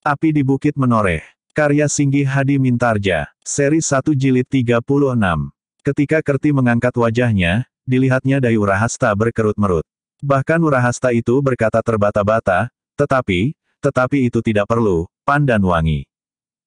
Api di Bukit Menoreh. Karya Singgi Hadi Mintarja. Seri 1 Jilid 36. Ketika Kerti mengangkat wajahnya, dilihatnya Dayu Rahasta berkerut-merut. Bahkan Urahasta itu berkata terbata-bata, tetapi, tetapi itu tidak perlu, pandan wangi.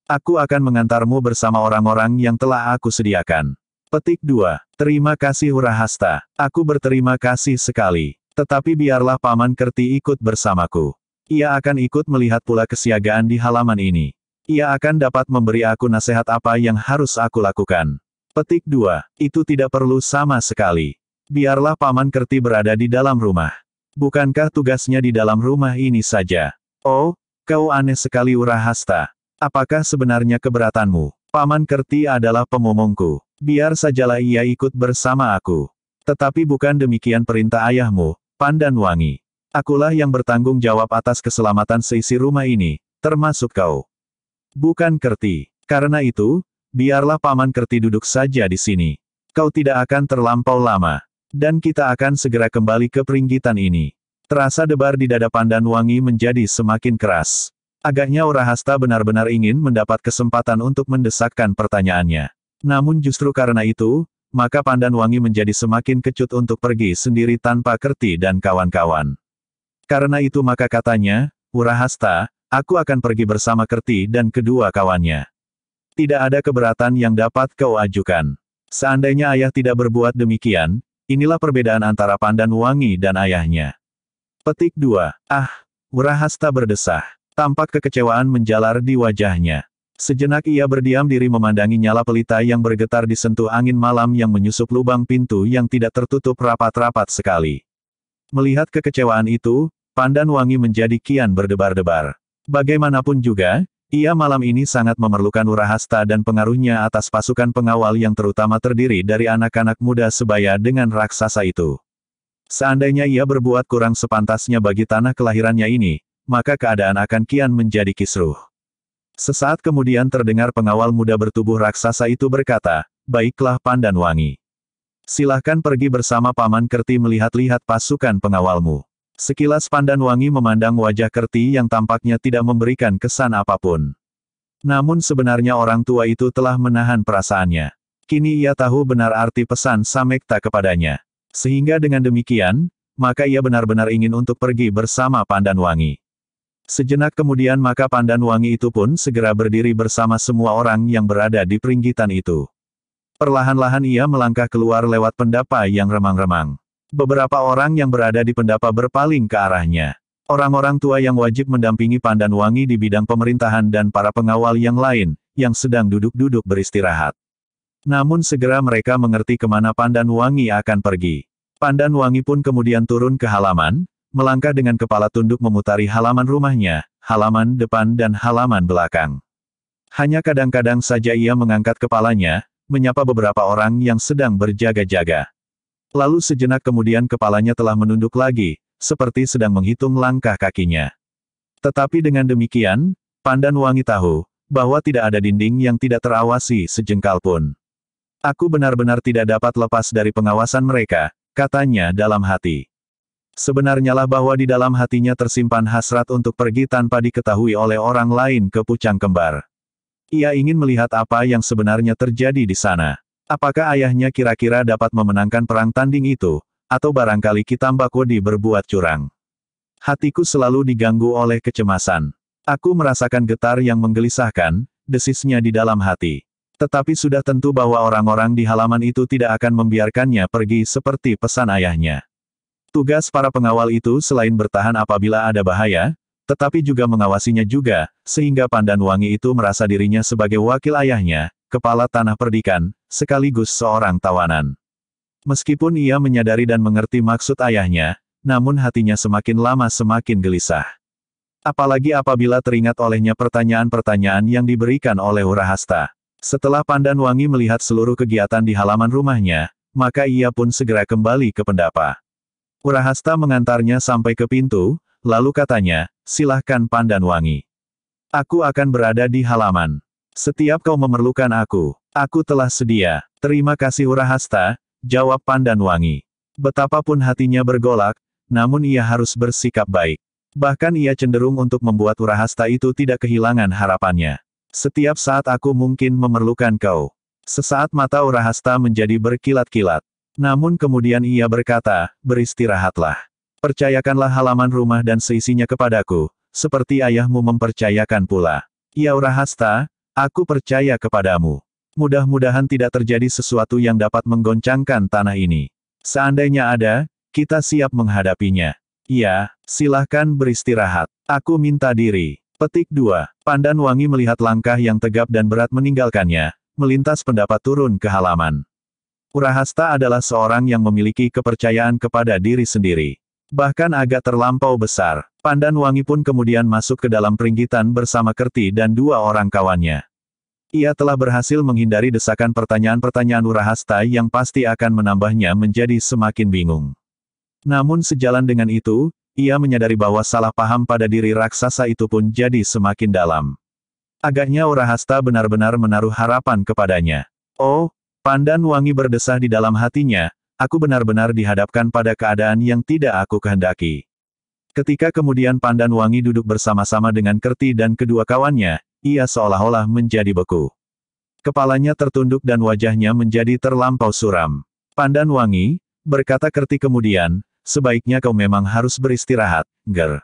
Aku akan mengantarmu bersama orang-orang yang telah aku sediakan. Petik 2. Terima kasih Urahasta. Aku berterima kasih sekali. Tetapi biarlah Paman Kerti ikut bersamaku. Ia akan ikut melihat pula kesiagaan di halaman ini. Ia akan dapat memberi aku nasihat apa yang harus aku lakukan. Petik 2. Itu tidak perlu sama sekali. Biarlah Paman Kerti berada di dalam rumah. Bukankah tugasnya di dalam rumah ini saja? Oh, kau aneh sekali Urahasta. Apakah sebenarnya keberatanmu? Paman Kerti adalah pengomongku. Biar sajalah ia ikut bersama aku. Tetapi bukan demikian perintah ayahmu, Pandan Wangi. Akulah yang bertanggung jawab atas keselamatan seisi rumah ini, termasuk kau. Bukan Kerti. Karena itu, biarlah Paman Kerti duduk saja di sini. Kau tidak akan terlampau lama. Dan kita akan segera kembali ke peringgitan ini. Terasa debar di dada Pandan Wangi menjadi semakin keras. Agaknya Orahasta benar-benar ingin mendapat kesempatan untuk mendesakkan pertanyaannya. Namun justru karena itu, maka Pandan Wangi menjadi semakin kecut untuk pergi sendiri tanpa Kerti dan kawan-kawan. Karena itu maka katanya, Urahasta, aku akan pergi bersama Kerti dan kedua kawannya. Tidak ada keberatan yang dapat kau ajukan. Seandainya ayah tidak berbuat demikian, inilah perbedaan antara Pandan Wangi dan ayahnya. Petik 2. Ah, Urahasta berdesah. Tampak kekecewaan menjalar di wajahnya. Sejenak ia berdiam diri memandangi nyala pelita yang bergetar disentuh angin malam yang menyusup lubang pintu yang tidak tertutup rapat-rapat sekali. Melihat kekecewaan itu, Pandan wangi menjadi kian berdebar-debar. Bagaimanapun juga, ia malam ini sangat memerlukan Urahasta dan pengaruhnya atas pasukan pengawal yang terutama terdiri dari anak-anak muda sebaya dengan raksasa itu. Seandainya ia berbuat kurang sepantasnya bagi tanah kelahirannya ini, maka keadaan akan kian menjadi kisruh. Sesaat kemudian terdengar pengawal muda bertubuh raksasa itu berkata, Baiklah Pandan Wangi. Silahkan pergi bersama Paman Kerti melihat-lihat pasukan pengawalmu. Sekilas Pandan Wangi memandang wajah Kerti yang tampaknya tidak memberikan kesan apapun. Namun sebenarnya orang tua itu telah menahan perasaannya. Kini ia tahu benar arti pesan Samekta kepadanya. Sehingga dengan demikian, maka ia benar-benar ingin untuk pergi bersama Pandan Wangi. Sejenak kemudian maka Pandan Wangi itu pun segera berdiri bersama semua orang yang berada di peringgitan itu. Perlahan-lahan ia melangkah keluar lewat pendapa yang remang-remang. Beberapa orang yang berada di pendapa berpaling ke arahnya. Orang-orang tua yang wajib mendampingi Pandan Wangi di bidang pemerintahan dan para pengawal yang lain, yang sedang duduk-duduk beristirahat. Namun segera mereka mengerti kemana Pandan Wangi akan pergi. Pandan Wangi pun kemudian turun ke halaman, melangkah dengan kepala tunduk memutari halaman rumahnya, halaman depan dan halaman belakang. Hanya kadang-kadang saja ia mengangkat kepalanya, menyapa beberapa orang yang sedang berjaga-jaga. Lalu sejenak kemudian kepalanya telah menunduk lagi, seperti sedang menghitung langkah kakinya. Tetapi dengan demikian, Pandan Wangi tahu, bahwa tidak ada dinding yang tidak terawasi sejengkal pun. Aku benar-benar tidak dapat lepas dari pengawasan mereka, katanya dalam hati. Sebenarnya lah bahwa di dalam hatinya tersimpan hasrat untuk pergi tanpa diketahui oleh orang lain ke Pucang Kembar. Ia ingin melihat apa yang sebenarnya terjadi di sana. Apakah ayahnya kira-kira dapat memenangkan perang tanding itu, atau barangkali Kitambakodi berbuat curang? Hatiku selalu diganggu oleh kecemasan. Aku merasakan getar yang menggelisahkan, desisnya di dalam hati. Tetapi sudah tentu bahwa orang-orang di halaman itu tidak akan membiarkannya pergi seperti pesan ayahnya. Tugas para pengawal itu selain bertahan apabila ada bahaya, tetapi juga mengawasinya juga, sehingga Pandan Wangi itu merasa dirinya sebagai wakil ayahnya, kepala tanah perdikan, sekaligus seorang tawanan. Meskipun ia menyadari dan mengerti maksud ayahnya, namun hatinya semakin lama semakin gelisah. Apalagi apabila teringat olehnya pertanyaan-pertanyaan yang diberikan oleh Urahasta. Setelah Pandan Wangi melihat seluruh kegiatan di halaman rumahnya, maka ia pun segera kembali ke pendapa. Urahasta mengantarnya sampai ke pintu, lalu katanya, silahkan pandan wangi. Aku akan berada di halaman. Setiap kau memerlukan aku, aku telah sedia. Terima kasih Urahasta, jawab pandan wangi. Betapapun hatinya bergolak, namun ia harus bersikap baik. Bahkan ia cenderung untuk membuat Urahasta itu tidak kehilangan harapannya. Setiap saat aku mungkin memerlukan kau. Sesaat mata Urahasta menjadi berkilat-kilat. Namun kemudian ia berkata, beristirahatlah. Percayakanlah halaman rumah dan seisinya kepadaku, seperti ayahmu mempercayakan pula. Yaura Hasta, aku percaya kepadamu. Mudah-mudahan tidak terjadi sesuatu yang dapat menggoncangkan tanah ini. Seandainya ada, kita siap menghadapinya. Ya, silahkan beristirahat. Aku minta diri. Petik 2. Pandan Wangi melihat langkah yang tegap dan berat meninggalkannya, melintas pendapat turun ke halaman. Urahasta adalah seorang yang memiliki kepercayaan kepada diri sendiri bahkan agak terlampau besar. Pandan Wangi pun kemudian masuk ke dalam peringgitan bersama Kerti dan dua orang kawannya. Ia telah berhasil menghindari desakan pertanyaan-pertanyaan Urahasta yang pasti akan menambahnya menjadi semakin bingung. Namun sejalan dengan itu, ia menyadari bahwa salah paham pada diri raksasa itu pun jadi semakin dalam. Agaknya Urahasta benar-benar menaruh harapan kepadanya. Oh, Pandan Wangi berdesah di dalam hatinya, aku benar-benar dihadapkan pada keadaan yang tidak aku kehendaki. Ketika kemudian Pandan Wangi duduk bersama-sama dengan Kerti dan kedua kawannya, ia seolah-olah menjadi beku. Kepalanya tertunduk dan wajahnya menjadi terlampau suram. Pandan Wangi, berkata Kerti kemudian, sebaiknya kau memang harus beristirahat, Ger.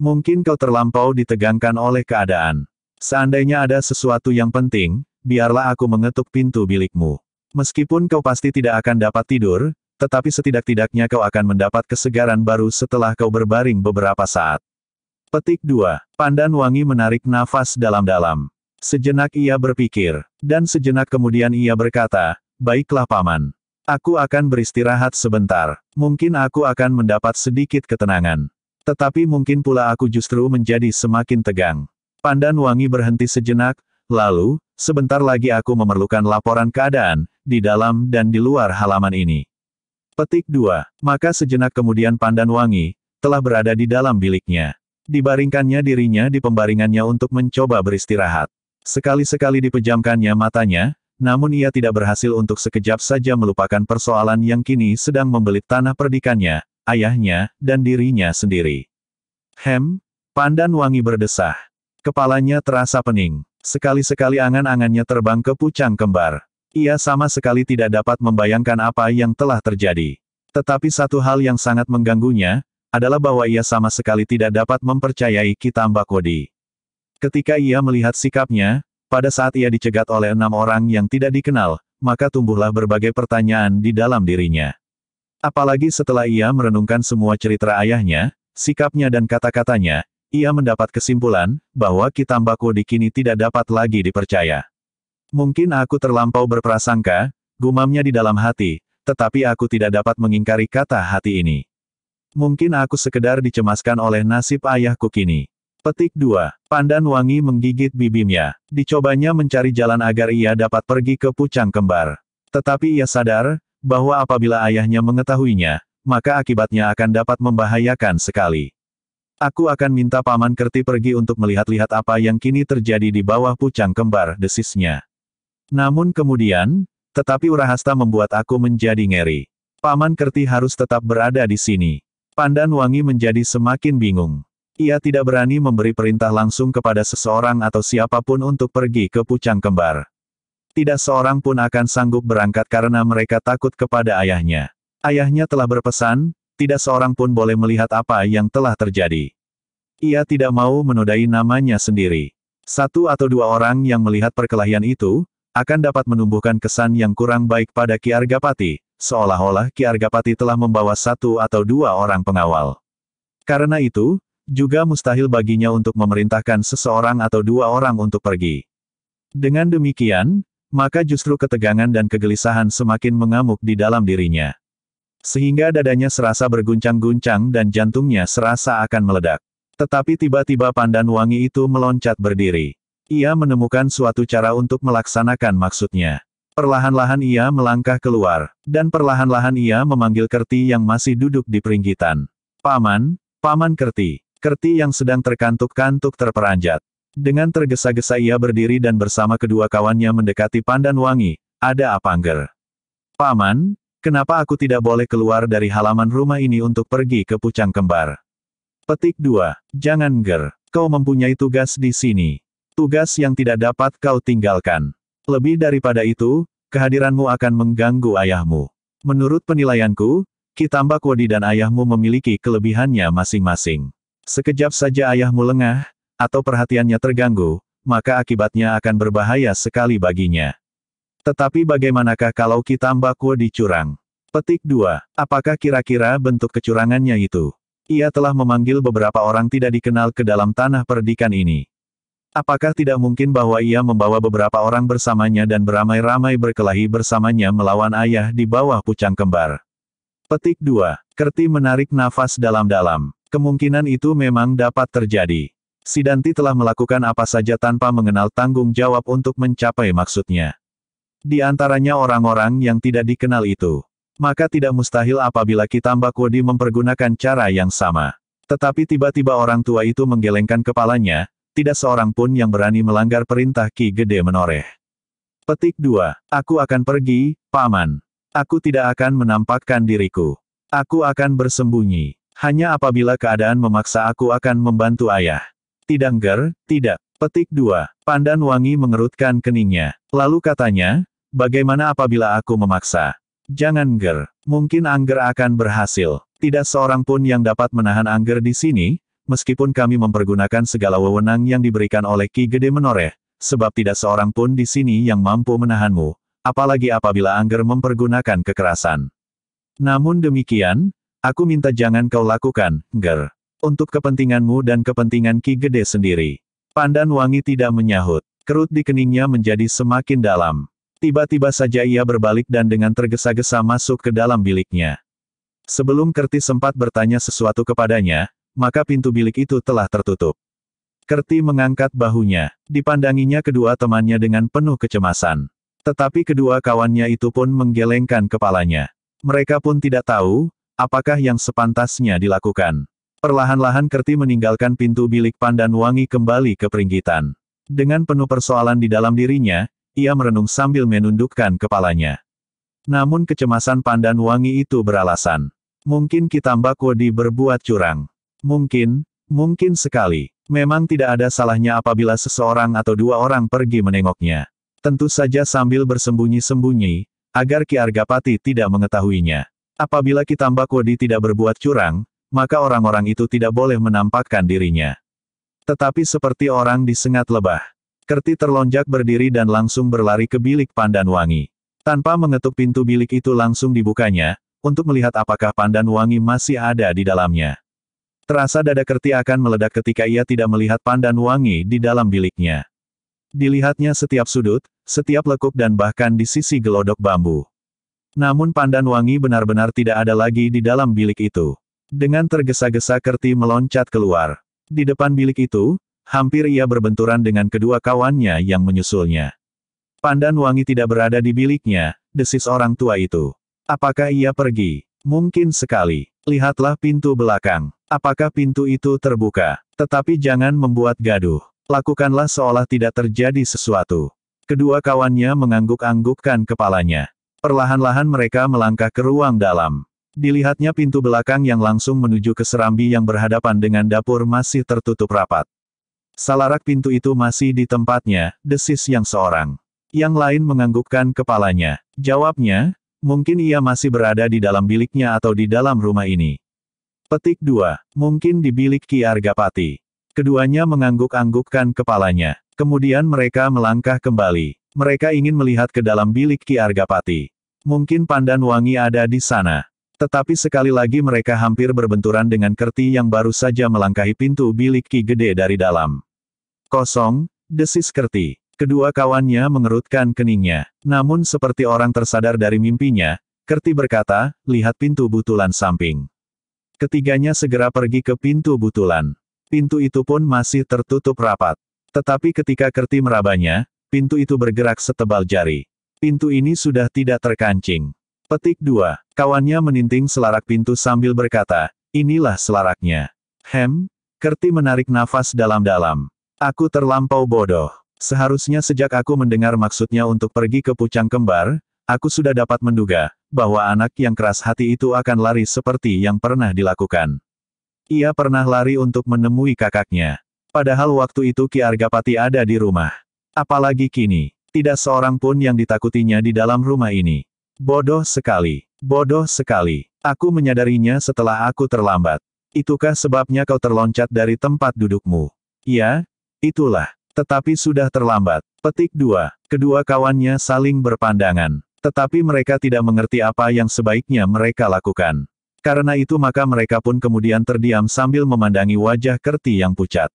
Mungkin kau terlampau ditegangkan oleh keadaan. Seandainya ada sesuatu yang penting, biarlah aku mengetuk pintu bilikmu. Meskipun kau pasti tidak akan dapat tidur, tetapi setidak-tidaknya kau akan mendapat kesegaran baru setelah kau berbaring beberapa saat. Petik 2. Pandan Wangi menarik nafas dalam-dalam. Sejenak ia berpikir, dan sejenak kemudian ia berkata, Baiklah paman. Aku akan beristirahat sebentar. Mungkin aku akan mendapat sedikit ketenangan. Tetapi mungkin pula aku justru menjadi semakin tegang. Pandan Wangi berhenti sejenak, lalu, Sebentar lagi aku memerlukan laporan keadaan, di dalam dan di luar halaman ini. Petik 2. Maka sejenak kemudian Pandan Wangi, telah berada di dalam biliknya. Dibaringkannya dirinya di pembaringannya untuk mencoba beristirahat. Sekali-sekali dipejamkannya matanya, namun ia tidak berhasil untuk sekejap saja melupakan persoalan yang kini sedang membelit tanah perdikannya, ayahnya, dan dirinya sendiri. Hem, Pandan Wangi berdesah. Kepalanya terasa pening. Sekali-sekali angan-angannya terbang ke pucang kembar. Ia sama sekali tidak dapat membayangkan apa yang telah terjadi. Tetapi satu hal yang sangat mengganggunya, adalah bahwa ia sama sekali tidak dapat mempercayai Kitamba Kodi. Ketika ia melihat sikapnya, pada saat ia dicegat oleh enam orang yang tidak dikenal, maka tumbuhlah berbagai pertanyaan di dalam dirinya. Apalagi setelah ia merenungkan semua cerita ayahnya, sikapnya dan kata-katanya, ia mendapat kesimpulan, bahwa baku di kini tidak dapat lagi dipercaya. Mungkin aku terlampau berprasangka, gumamnya di dalam hati, tetapi aku tidak dapat mengingkari kata hati ini. Mungkin aku sekedar dicemaskan oleh nasib ayahku kini. Petik 2. Pandan Wangi menggigit bibimnya. Dicobanya mencari jalan agar ia dapat pergi ke Pucang Kembar. Tetapi ia sadar, bahwa apabila ayahnya mengetahuinya, maka akibatnya akan dapat membahayakan sekali. Aku akan minta Paman Kerti pergi untuk melihat-lihat apa yang kini terjadi di bawah pucang kembar desisnya. Namun kemudian, tetapi Urahasta membuat aku menjadi ngeri. Paman Kerti harus tetap berada di sini. Pandan Wangi menjadi semakin bingung. Ia tidak berani memberi perintah langsung kepada seseorang atau siapapun untuk pergi ke pucang kembar. Tidak seorang pun akan sanggup berangkat karena mereka takut kepada ayahnya. Ayahnya telah berpesan, tidak seorang pun boleh melihat apa yang telah terjadi. Ia tidak mau menodai namanya sendiri. Satu atau dua orang yang melihat perkelahian itu, akan dapat menumbuhkan kesan yang kurang baik pada Ki Argapati, seolah-olah Ki Argapati telah membawa satu atau dua orang pengawal. Karena itu, juga mustahil baginya untuk memerintahkan seseorang atau dua orang untuk pergi. Dengan demikian, maka justru ketegangan dan kegelisahan semakin mengamuk di dalam dirinya. Sehingga dadanya serasa berguncang-guncang dan jantungnya serasa akan meledak. Tetapi tiba-tiba pandan wangi itu meloncat berdiri. Ia menemukan suatu cara untuk melaksanakan maksudnya. Perlahan-lahan ia melangkah keluar, dan perlahan-lahan ia memanggil Kerti yang masih duduk di peringgitan. Paman, Paman Kerti. Kerti yang sedang terkantuk-kantuk terperanjat. Dengan tergesa-gesa ia berdiri dan bersama kedua kawannya mendekati Pandan Wangi, ada apa Angger? Paman, Kenapa aku tidak boleh keluar dari halaman rumah ini untuk pergi ke Pucang Kembar? Petik 2. Jangan ger. Kau mempunyai tugas di sini. Tugas yang tidak dapat kau tinggalkan. Lebih daripada itu, kehadiranmu akan mengganggu ayahmu. Menurut penilaianku, Kitambak Kodi dan ayahmu memiliki kelebihannya masing-masing. Sekejap saja ayahmu lengah, atau perhatiannya terganggu, maka akibatnya akan berbahaya sekali baginya. Tetapi bagaimanakah kalau kita mbakwo dicurang? Petik 2. Apakah kira-kira bentuk kecurangannya itu? Ia telah memanggil beberapa orang tidak dikenal ke dalam tanah perdikan ini. Apakah tidak mungkin bahwa ia membawa beberapa orang bersamanya dan beramai-ramai berkelahi bersamanya melawan ayah di bawah pucang kembar? Petik 2. Kerti menarik nafas dalam-dalam. Kemungkinan itu memang dapat terjadi. Sidanti telah melakukan apa saja tanpa mengenal tanggung jawab untuk mencapai maksudnya. Di antaranya orang-orang yang tidak dikenal itu. Maka tidak mustahil apabila Kitamba Kodi mempergunakan cara yang sama. Tetapi tiba-tiba orang tua itu menggelengkan kepalanya, tidak seorang pun yang berani melanggar perintah Ki Gede Menoreh. Petik 2. Aku akan pergi, Paman. Aku tidak akan menampakkan diriku. Aku akan bersembunyi. Hanya apabila keadaan memaksa aku akan membantu ayah. ger, tidak. Petik 2. Pandan Wangi mengerutkan keningnya. Lalu katanya, Bagaimana apabila aku memaksa? Jangan Ger. Mungkin Angger akan berhasil. Tidak seorang pun yang dapat menahan Angger di sini, meskipun kami mempergunakan segala wewenang yang diberikan oleh Ki Gede Menoreh, sebab tidak seorang pun di sini yang mampu menahanmu, apalagi apabila Angger mempergunakan kekerasan. Namun demikian, aku minta jangan kau lakukan, Ger. Untuk kepentinganmu dan kepentingan Ki Gede sendiri. Pandan Wangi tidak menyahut. Kerut di keningnya menjadi semakin dalam. Tiba-tiba saja ia berbalik dan dengan tergesa-gesa masuk ke dalam biliknya. Sebelum Kerti sempat bertanya sesuatu kepadanya, maka pintu bilik itu telah tertutup. Kerti mengangkat bahunya, dipandanginya kedua temannya dengan penuh kecemasan. Tetapi kedua kawannya itu pun menggelengkan kepalanya. Mereka pun tidak tahu, apakah yang sepantasnya dilakukan. Perlahan-lahan Kerti meninggalkan pintu bilik Pandan Wangi kembali ke peringgitan. Dengan penuh persoalan di dalam dirinya, ia merenung sambil menundukkan kepalanya. Namun kecemasan pandan wangi itu beralasan. Mungkin Kitamba Kodi berbuat curang. Mungkin, mungkin sekali. Memang tidak ada salahnya apabila seseorang atau dua orang pergi menengoknya. Tentu saja sambil bersembunyi-sembunyi, agar Ki Argapati tidak mengetahuinya. Apabila Kitamba Kodi tidak berbuat curang, maka orang-orang itu tidak boleh menampakkan dirinya. Tetapi seperti orang disengat lebah, Kerti terlonjak berdiri dan langsung berlari ke bilik Pandan Wangi. Tanpa mengetuk pintu bilik itu langsung dibukanya, untuk melihat apakah Pandan Wangi masih ada di dalamnya. Terasa dada Kerti akan meledak ketika ia tidak melihat Pandan Wangi di dalam biliknya. Dilihatnya setiap sudut, setiap lekuk dan bahkan di sisi gelodok bambu. Namun Pandan Wangi benar-benar tidak ada lagi di dalam bilik itu. Dengan tergesa-gesa Kerti meloncat keluar. Di depan bilik itu, hampir ia berbenturan dengan kedua kawannya yang menyusulnya. Pandan wangi tidak berada di biliknya, desis orang tua itu. Apakah ia pergi? Mungkin sekali. Lihatlah pintu belakang. Apakah pintu itu terbuka? Tetapi jangan membuat gaduh. Lakukanlah seolah tidak terjadi sesuatu. Kedua kawannya mengangguk-anggukkan kepalanya. Perlahan-lahan mereka melangkah ke ruang dalam. Dilihatnya pintu belakang yang langsung menuju ke serambi yang berhadapan dengan dapur masih tertutup rapat. Salarak pintu itu masih di tempatnya, desis yang seorang. Yang lain menganggukkan kepalanya. Jawabnya, mungkin ia masih berada di dalam biliknya atau di dalam rumah ini. Petik 2. Mungkin di bilik Ki Argapati. Keduanya mengangguk-anggukkan kepalanya. Kemudian mereka melangkah kembali. Mereka ingin melihat ke dalam bilik Ki Argapati. Mungkin pandan wangi ada di sana. Tetapi sekali lagi mereka hampir berbenturan dengan Kerti yang baru saja melangkahi pintu bilik Ki Gede dari dalam. Kosong, desis Kerti. Kedua kawannya mengerutkan keningnya. Namun seperti orang tersadar dari mimpinya, Kerti berkata, lihat pintu butulan samping. Ketiganya segera pergi ke pintu butulan. Pintu itu pun masih tertutup rapat. Tetapi ketika Kerti merabanya, pintu itu bergerak setebal jari. Pintu ini sudah tidak terkancing. Petik 2. Kawannya meninting selarak pintu sambil berkata, inilah selaraknya. Hem? Kerti menarik nafas dalam-dalam. Aku terlampau bodoh. Seharusnya sejak aku mendengar maksudnya untuk pergi ke Pucang Kembar, aku sudah dapat menduga, bahwa anak yang keras hati itu akan lari seperti yang pernah dilakukan. Ia pernah lari untuk menemui kakaknya. Padahal waktu itu Ki Argapati ada di rumah. Apalagi kini, tidak seorang pun yang ditakutinya di dalam rumah ini. Bodoh sekali. Bodoh sekali. Aku menyadarinya setelah aku terlambat. Itukah sebabnya kau terloncat dari tempat dudukmu? Ya, itulah. Tetapi sudah terlambat. Petik 2. Kedua kawannya saling berpandangan. Tetapi mereka tidak mengerti apa yang sebaiknya mereka lakukan. Karena itu maka mereka pun kemudian terdiam sambil memandangi wajah Kerti yang pucat.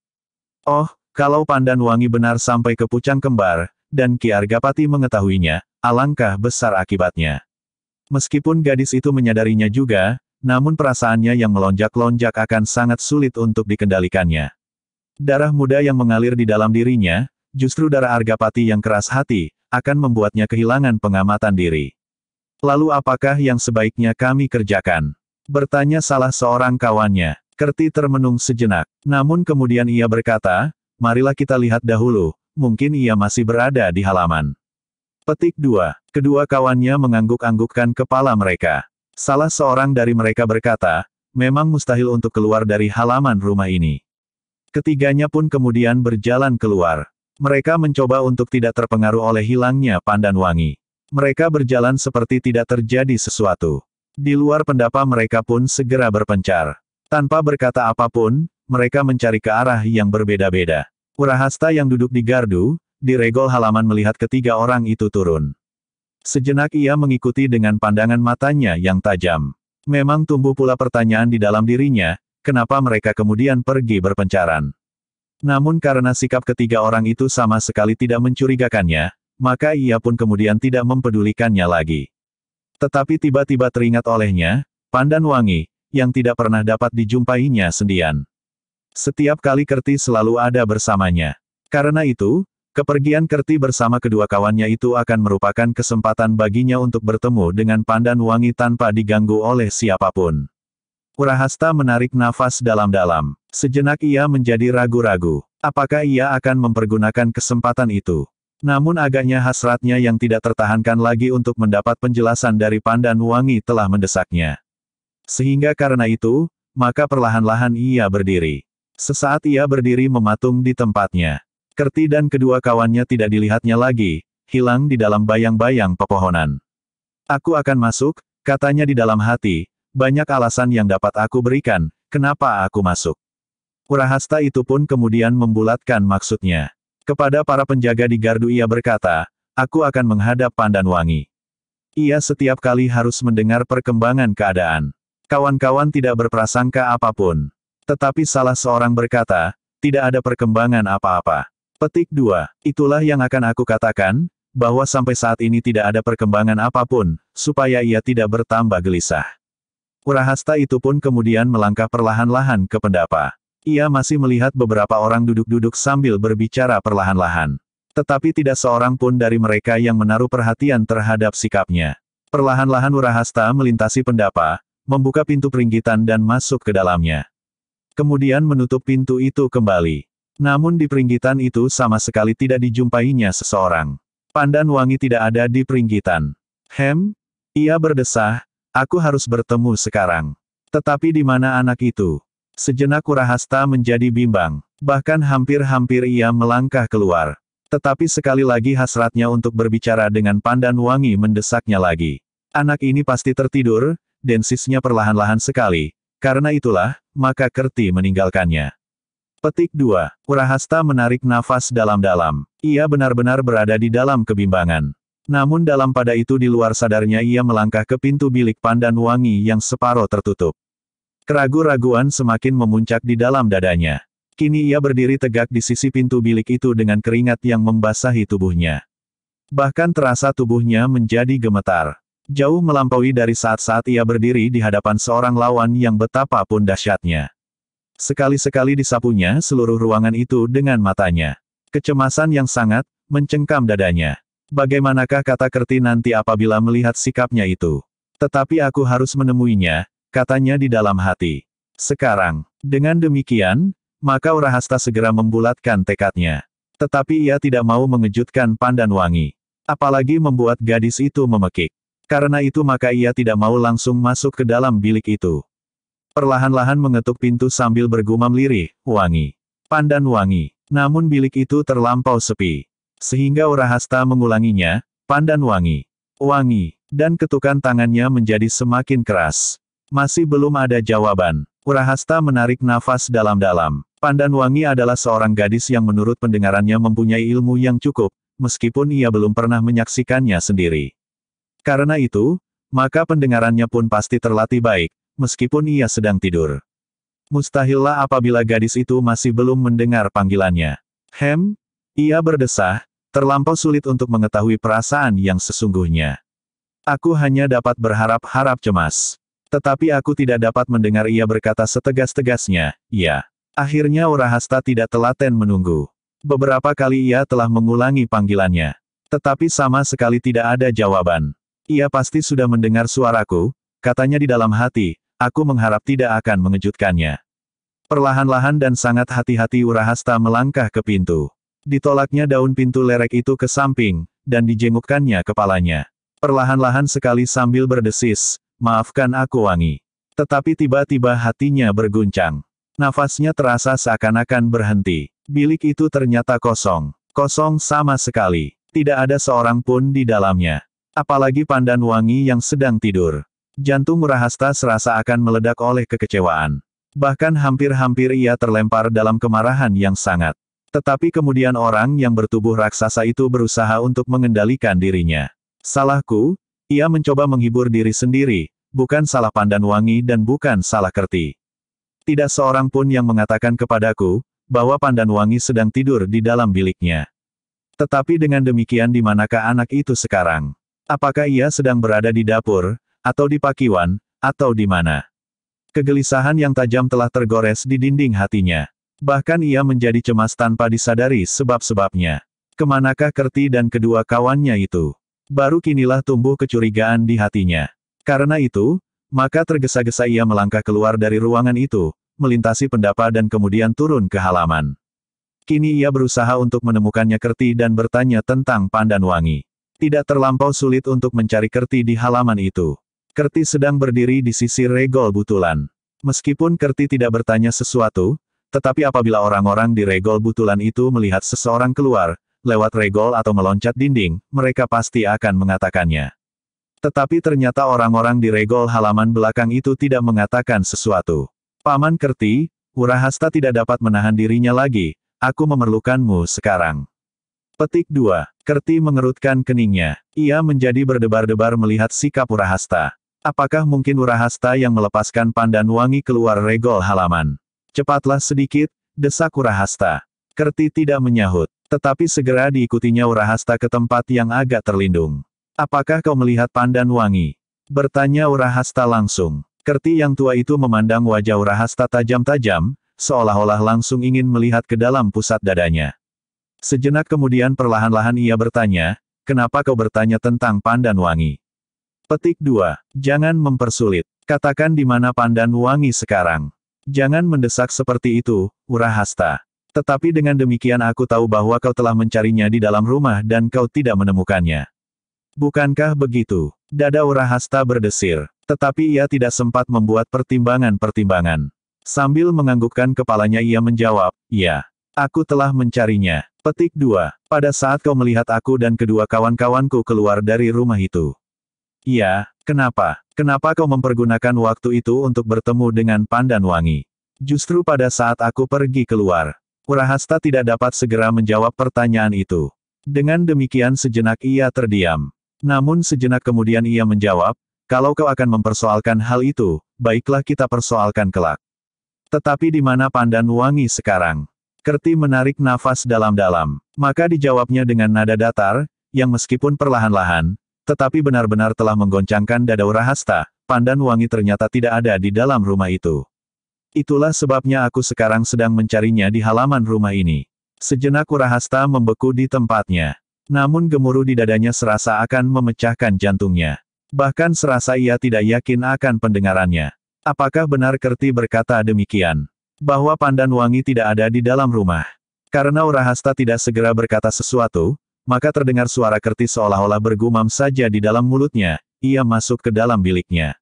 Oh, kalau pandan wangi benar sampai ke pucang kembar, dan Ki Argapati mengetahuinya, alangkah besar akibatnya. Meskipun gadis itu menyadarinya juga, namun perasaannya yang melonjak-lonjak akan sangat sulit untuk dikendalikannya. Darah muda yang mengalir di dalam dirinya, justru darah Argapati yang keras hati, akan membuatnya kehilangan pengamatan diri. Lalu apakah yang sebaiknya kami kerjakan? Bertanya salah seorang kawannya. Kerti termenung sejenak. Namun kemudian ia berkata, marilah kita lihat dahulu, mungkin ia masih berada di halaman. Petik 2. Kedua kawannya mengangguk-anggukkan kepala mereka. Salah seorang dari mereka berkata, memang mustahil untuk keluar dari halaman rumah ini. Ketiganya pun kemudian berjalan keluar. Mereka mencoba untuk tidak terpengaruh oleh hilangnya pandan wangi. Mereka berjalan seperti tidak terjadi sesuatu. Di luar pendapa mereka pun segera berpencar. Tanpa berkata apapun, mereka mencari ke arah yang berbeda-beda. Urahasta yang duduk di gardu, di regol halaman melihat ketiga orang itu turun. Sejenak ia mengikuti dengan pandangan matanya yang tajam. Memang tumbuh pula pertanyaan di dalam dirinya, kenapa mereka kemudian pergi berpencaran. Namun karena sikap ketiga orang itu sama sekali tidak mencurigakannya, maka ia pun kemudian tidak mempedulikannya lagi. Tetapi tiba-tiba teringat olehnya, Pandan Wangi, yang tidak pernah dapat dijumpainya sendian. Setiap kali Kerti selalu ada bersamanya. Karena itu, kepergian Kerti bersama kedua kawannya itu akan merupakan kesempatan baginya untuk bertemu dengan Pandan Wangi tanpa diganggu oleh siapapun. Urahasta menarik nafas dalam-dalam. Sejenak ia menjadi ragu-ragu. Apakah ia akan mempergunakan kesempatan itu? Namun agaknya hasratnya yang tidak tertahankan lagi untuk mendapat penjelasan dari Pandan Wangi telah mendesaknya. Sehingga karena itu, maka perlahan-lahan ia berdiri. Sesaat ia berdiri mematung di tempatnya. Kerti dan kedua kawannya tidak dilihatnya lagi, hilang di dalam bayang-bayang pepohonan. Aku akan masuk, katanya di dalam hati, banyak alasan yang dapat aku berikan, kenapa aku masuk. Urahasta itu pun kemudian membulatkan maksudnya. Kepada para penjaga di gardu ia berkata, aku akan menghadap Pandan Wangi. Ia setiap kali harus mendengar perkembangan keadaan. Kawan-kawan tidak berprasangka apapun. Tetapi salah seorang berkata, tidak ada perkembangan apa-apa. Petik 2. Itulah yang akan aku katakan, bahwa sampai saat ini tidak ada perkembangan apapun, supaya ia tidak bertambah gelisah. Urahasta itu pun kemudian melangkah perlahan-lahan ke pendapa. Ia masih melihat beberapa orang duduk-duduk sambil berbicara perlahan-lahan. Tetapi tidak seorang pun dari mereka yang menaruh perhatian terhadap sikapnya. Perlahan-lahan Urahasta melintasi pendapa, membuka pintu peringgitan dan masuk ke dalamnya kemudian menutup pintu itu kembali. Namun di peringgitan itu sama sekali tidak dijumpainya seseorang. Pandan wangi tidak ada di peringgitan. Hem? Ia berdesah, aku harus bertemu sekarang. Tetapi di mana anak itu? Sejenak Kurahasta menjadi bimbang. Bahkan hampir-hampir ia melangkah keluar. Tetapi sekali lagi hasratnya untuk berbicara dengan Pandan Wangi mendesaknya lagi. Anak ini pasti tertidur, densisnya perlahan-lahan sekali. Karena itulah, maka Kerti meninggalkannya. Petik 2. Urahasta menarik nafas dalam-dalam. Ia benar-benar berada di dalam kebimbangan. Namun dalam pada itu di luar sadarnya ia melangkah ke pintu bilik pandan wangi yang separuh tertutup. Keragu-raguan semakin memuncak di dalam dadanya. Kini ia berdiri tegak di sisi pintu bilik itu dengan keringat yang membasahi tubuhnya. Bahkan terasa tubuhnya menjadi gemetar. Jauh melampaui dari saat-saat ia berdiri di hadapan seorang lawan yang betapapun dahsyatnya. Sekali-sekali disapunya seluruh ruangan itu dengan matanya. Kecemasan yang sangat, mencengkam dadanya. Bagaimanakah kata Kerti nanti apabila melihat sikapnya itu? Tetapi aku harus menemuinya, katanya di dalam hati. Sekarang, dengan demikian, maka Urahasta segera membulatkan tekadnya. Tetapi ia tidak mau mengejutkan Pandan Wangi. Apalagi membuat gadis itu memekik. Karena itu maka ia tidak mau langsung masuk ke dalam bilik itu. Perlahan-lahan mengetuk pintu sambil bergumam lirih, wangi. Pandan wangi. Namun bilik itu terlampau sepi. Sehingga Urhasta mengulanginya, pandan wangi. Wangi. Dan ketukan tangannya menjadi semakin keras. Masih belum ada jawaban. Urahasta menarik nafas dalam-dalam. Pandan Wangi adalah seorang gadis yang menurut pendengarannya mempunyai ilmu yang cukup, meskipun ia belum pernah menyaksikannya sendiri. Karena itu, maka pendengarannya pun pasti terlatih baik, meskipun ia sedang tidur. Mustahillah apabila gadis itu masih belum mendengar panggilannya. Hem, ia berdesah, terlampau sulit untuk mengetahui perasaan yang sesungguhnya. Aku hanya dapat berharap-harap cemas. Tetapi aku tidak dapat mendengar ia berkata setegas-tegasnya, ya. Akhirnya Orahasta tidak telaten menunggu. Beberapa kali ia telah mengulangi panggilannya. Tetapi sama sekali tidak ada jawaban. Ia pasti sudah mendengar suaraku, katanya di dalam hati, aku mengharap tidak akan mengejutkannya. Perlahan-lahan dan sangat hati-hati Urahasta melangkah ke pintu. Ditolaknya daun pintu lerek itu ke samping, dan dijengukkannya kepalanya. Perlahan-lahan sekali sambil berdesis, maafkan aku wangi. Tetapi tiba-tiba hatinya berguncang. Nafasnya terasa seakan-akan berhenti. Bilik itu ternyata kosong. Kosong sama sekali. Tidak ada seorang pun di dalamnya. Apalagi pandan wangi yang sedang tidur. Jantung Rahasta serasa akan meledak oleh kekecewaan. Bahkan hampir-hampir ia terlempar dalam kemarahan yang sangat. Tetapi kemudian orang yang bertubuh raksasa itu berusaha untuk mengendalikan dirinya. Salahku, ia mencoba menghibur diri sendiri, bukan salah pandan wangi dan bukan salah kerti. Tidak seorang pun yang mengatakan kepadaku, bahwa pandan wangi sedang tidur di dalam biliknya. Tetapi dengan demikian di manakah anak itu sekarang? Apakah ia sedang berada di dapur, atau di pakiwan, atau di mana? Kegelisahan yang tajam telah tergores di dinding hatinya. Bahkan ia menjadi cemas tanpa disadari sebab-sebabnya. Kemanakah Kerti dan kedua kawannya itu? Baru kinilah tumbuh kecurigaan di hatinya. Karena itu, maka tergesa-gesa ia melangkah keluar dari ruangan itu, melintasi pendapa dan kemudian turun ke halaman. Kini ia berusaha untuk menemukannya Kerti dan bertanya tentang Pandan Wangi. Tidak terlampau sulit untuk mencari Kerti di halaman itu. Kerti sedang berdiri di sisi regol butulan. Meskipun Kerti tidak bertanya sesuatu, tetapi apabila orang-orang di regol butulan itu melihat seseorang keluar, lewat regol atau meloncat dinding, mereka pasti akan mengatakannya. Tetapi ternyata orang-orang di regol halaman belakang itu tidak mengatakan sesuatu. Paman Kerti, Urahasta tidak dapat menahan dirinya lagi, aku memerlukanmu sekarang. Petik 2. Kerti mengerutkan keningnya. Ia menjadi berdebar-debar melihat sikap Urahasta. Apakah mungkin Urahasta yang melepaskan pandan wangi keluar regol halaman? Cepatlah sedikit, desak Urahasta. Kerti tidak menyahut, tetapi segera diikutinya Urahasta ke tempat yang agak terlindung. Apakah kau melihat pandan wangi? Bertanya Urahasta langsung. Kerti yang tua itu memandang wajah Urahasta tajam-tajam, seolah-olah langsung ingin melihat ke dalam pusat dadanya. Sejenak kemudian perlahan-lahan ia bertanya, kenapa kau bertanya tentang pandan wangi? Petik 2. Jangan mempersulit. Katakan di mana pandan wangi sekarang. Jangan mendesak seperti itu, Urahasta. Tetapi dengan demikian aku tahu bahwa kau telah mencarinya di dalam rumah dan kau tidak menemukannya. Bukankah begitu? Dada Urahasta berdesir. Tetapi ia tidak sempat membuat pertimbangan-pertimbangan. Sambil menganggukkan kepalanya ia menjawab, iya. Aku telah mencarinya. Petik 2. Pada saat kau melihat aku dan kedua kawan-kawanku keluar dari rumah itu. Iya, kenapa? Kenapa kau mempergunakan waktu itu untuk bertemu dengan Pandan Wangi? Justru pada saat aku pergi keluar, Urahasta tidak dapat segera menjawab pertanyaan itu. Dengan demikian sejenak ia terdiam. Namun sejenak kemudian ia menjawab, kalau kau akan mempersoalkan hal itu, baiklah kita persoalkan kelak. Tetapi di mana Pandan Wangi sekarang? Kerti menarik nafas dalam-dalam. Maka dijawabnya dengan nada datar, yang meskipun perlahan-lahan, tetapi benar-benar telah menggoncangkan dada Urahasta, pandan wangi ternyata tidak ada di dalam rumah itu. Itulah sebabnya aku sekarang sedang mencarinya di halaman rumah ini. Sejenak Urahasta membeku di tempatnya. Namun gemuruh di dadanya serasa akan memecahkan jantungnya. Bahkan serasa ia tidak yakin akan pendengarannya. Apakah benar Kerti berkata demikian? bahwa Pandan Wangi tidak ada di dalam rumah. Karena Urahasta tidak segera berkata sesuatu, maka terdengar suara Kerti seolah-olah bergumam saja di dalam mulutnya, ia masuk ke dalam biliknya.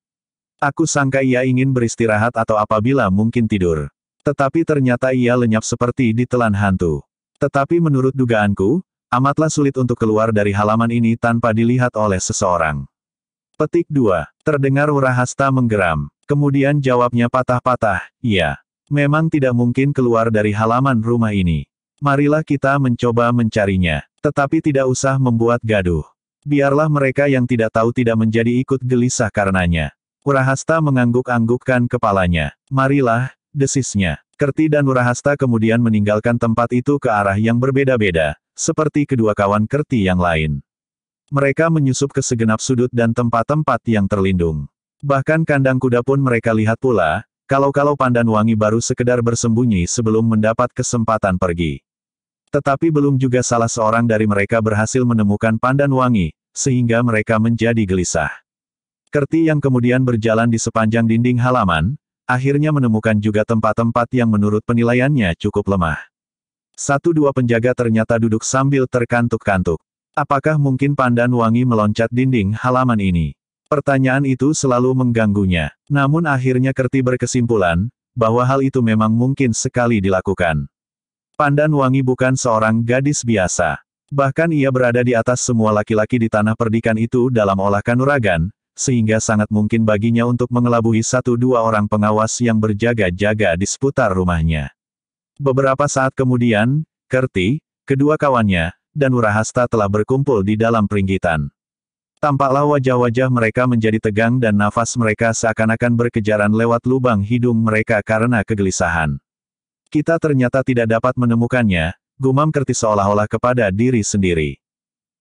Aku sangka ia ingin beristirahat atau apabila mungkin tidur. Tetapi ternyata ia lenyap seperti ditelan hantu. Tetapi menurut dugaanku, amatlah sulit untuk keluar dari halaman ini tanpa dilihat oleh seseorang. Petik 2. Terdengar Urahasta menggeram. Kemudian jawabnya patah-patah, iya. Memang tidak mungkin keluar dari halaman rumah ini. Marilah kita mencoba mencarinya. Tetapi tidak usah membuat gaduh. Biarlah mereka yang tidak tahu tidak menjadi ikut gelisah karenanya. Urahasta mengangguk-anggukkan kepalanya. Marilah, desisnya. Kerti dan Urahasta kemudian meninggalkan tempat itu ke arah yang berbeda-beda, seperti kedua kawan Kerti yang lain. Mereka menyusup ke segenap sudut dan tempat-tempat yang terlindung. Bahkan kandang kuda pun mereka lihat pula, kalau-kalau Pandan Wangi baru sekedar bersembunyi sebelum mendapat kesempatan pergi. Tetapi belum juga salah seorang dari mereka berhasil menemukan Pandan Wangi, sehingga mereka menjadi gelisah. Kerti yang kemudian berjalan di sepanjang dinding halaman, akhirnya menemukan juga tempat-tempat yang menurut penilaiannya cukup lemah. Satu dua penjaga ternyata duduk sambil terkantuk-kantuk. Apakah mungkin Pandan Wangi meloncat dinding halaman ini? Pertanyaan itu selalu mengganggunya. Namun akhirnya Kerti berkesimpulan, bahwa hal itu memang mungkin sekali dilakukan. Pandan Wangi bukan seorang gadis biasa. Bahkan ia berada di atas semua laki-laki di tanah perdikan itu dalam olah kanuragan, sehingga sangat mungkin baginya untuk mengelabui satu dua orang pengawas yang berjaga-jaga di seputar rumahnya. Beberapa saat kemudian, Kerti, kedua kawannya, dan Urahasta telah berkumpul di dalam peringgitan. Tampaklah wajah-wajah mereka menjadi tegang dan nafas mereka seakan-akan berkejaran lewat lubang hidung mereka karena kegelisahan. Kita ternyata tidak dapat menemukannya, gumam Kerti seolah-olah kepada diri sendiri.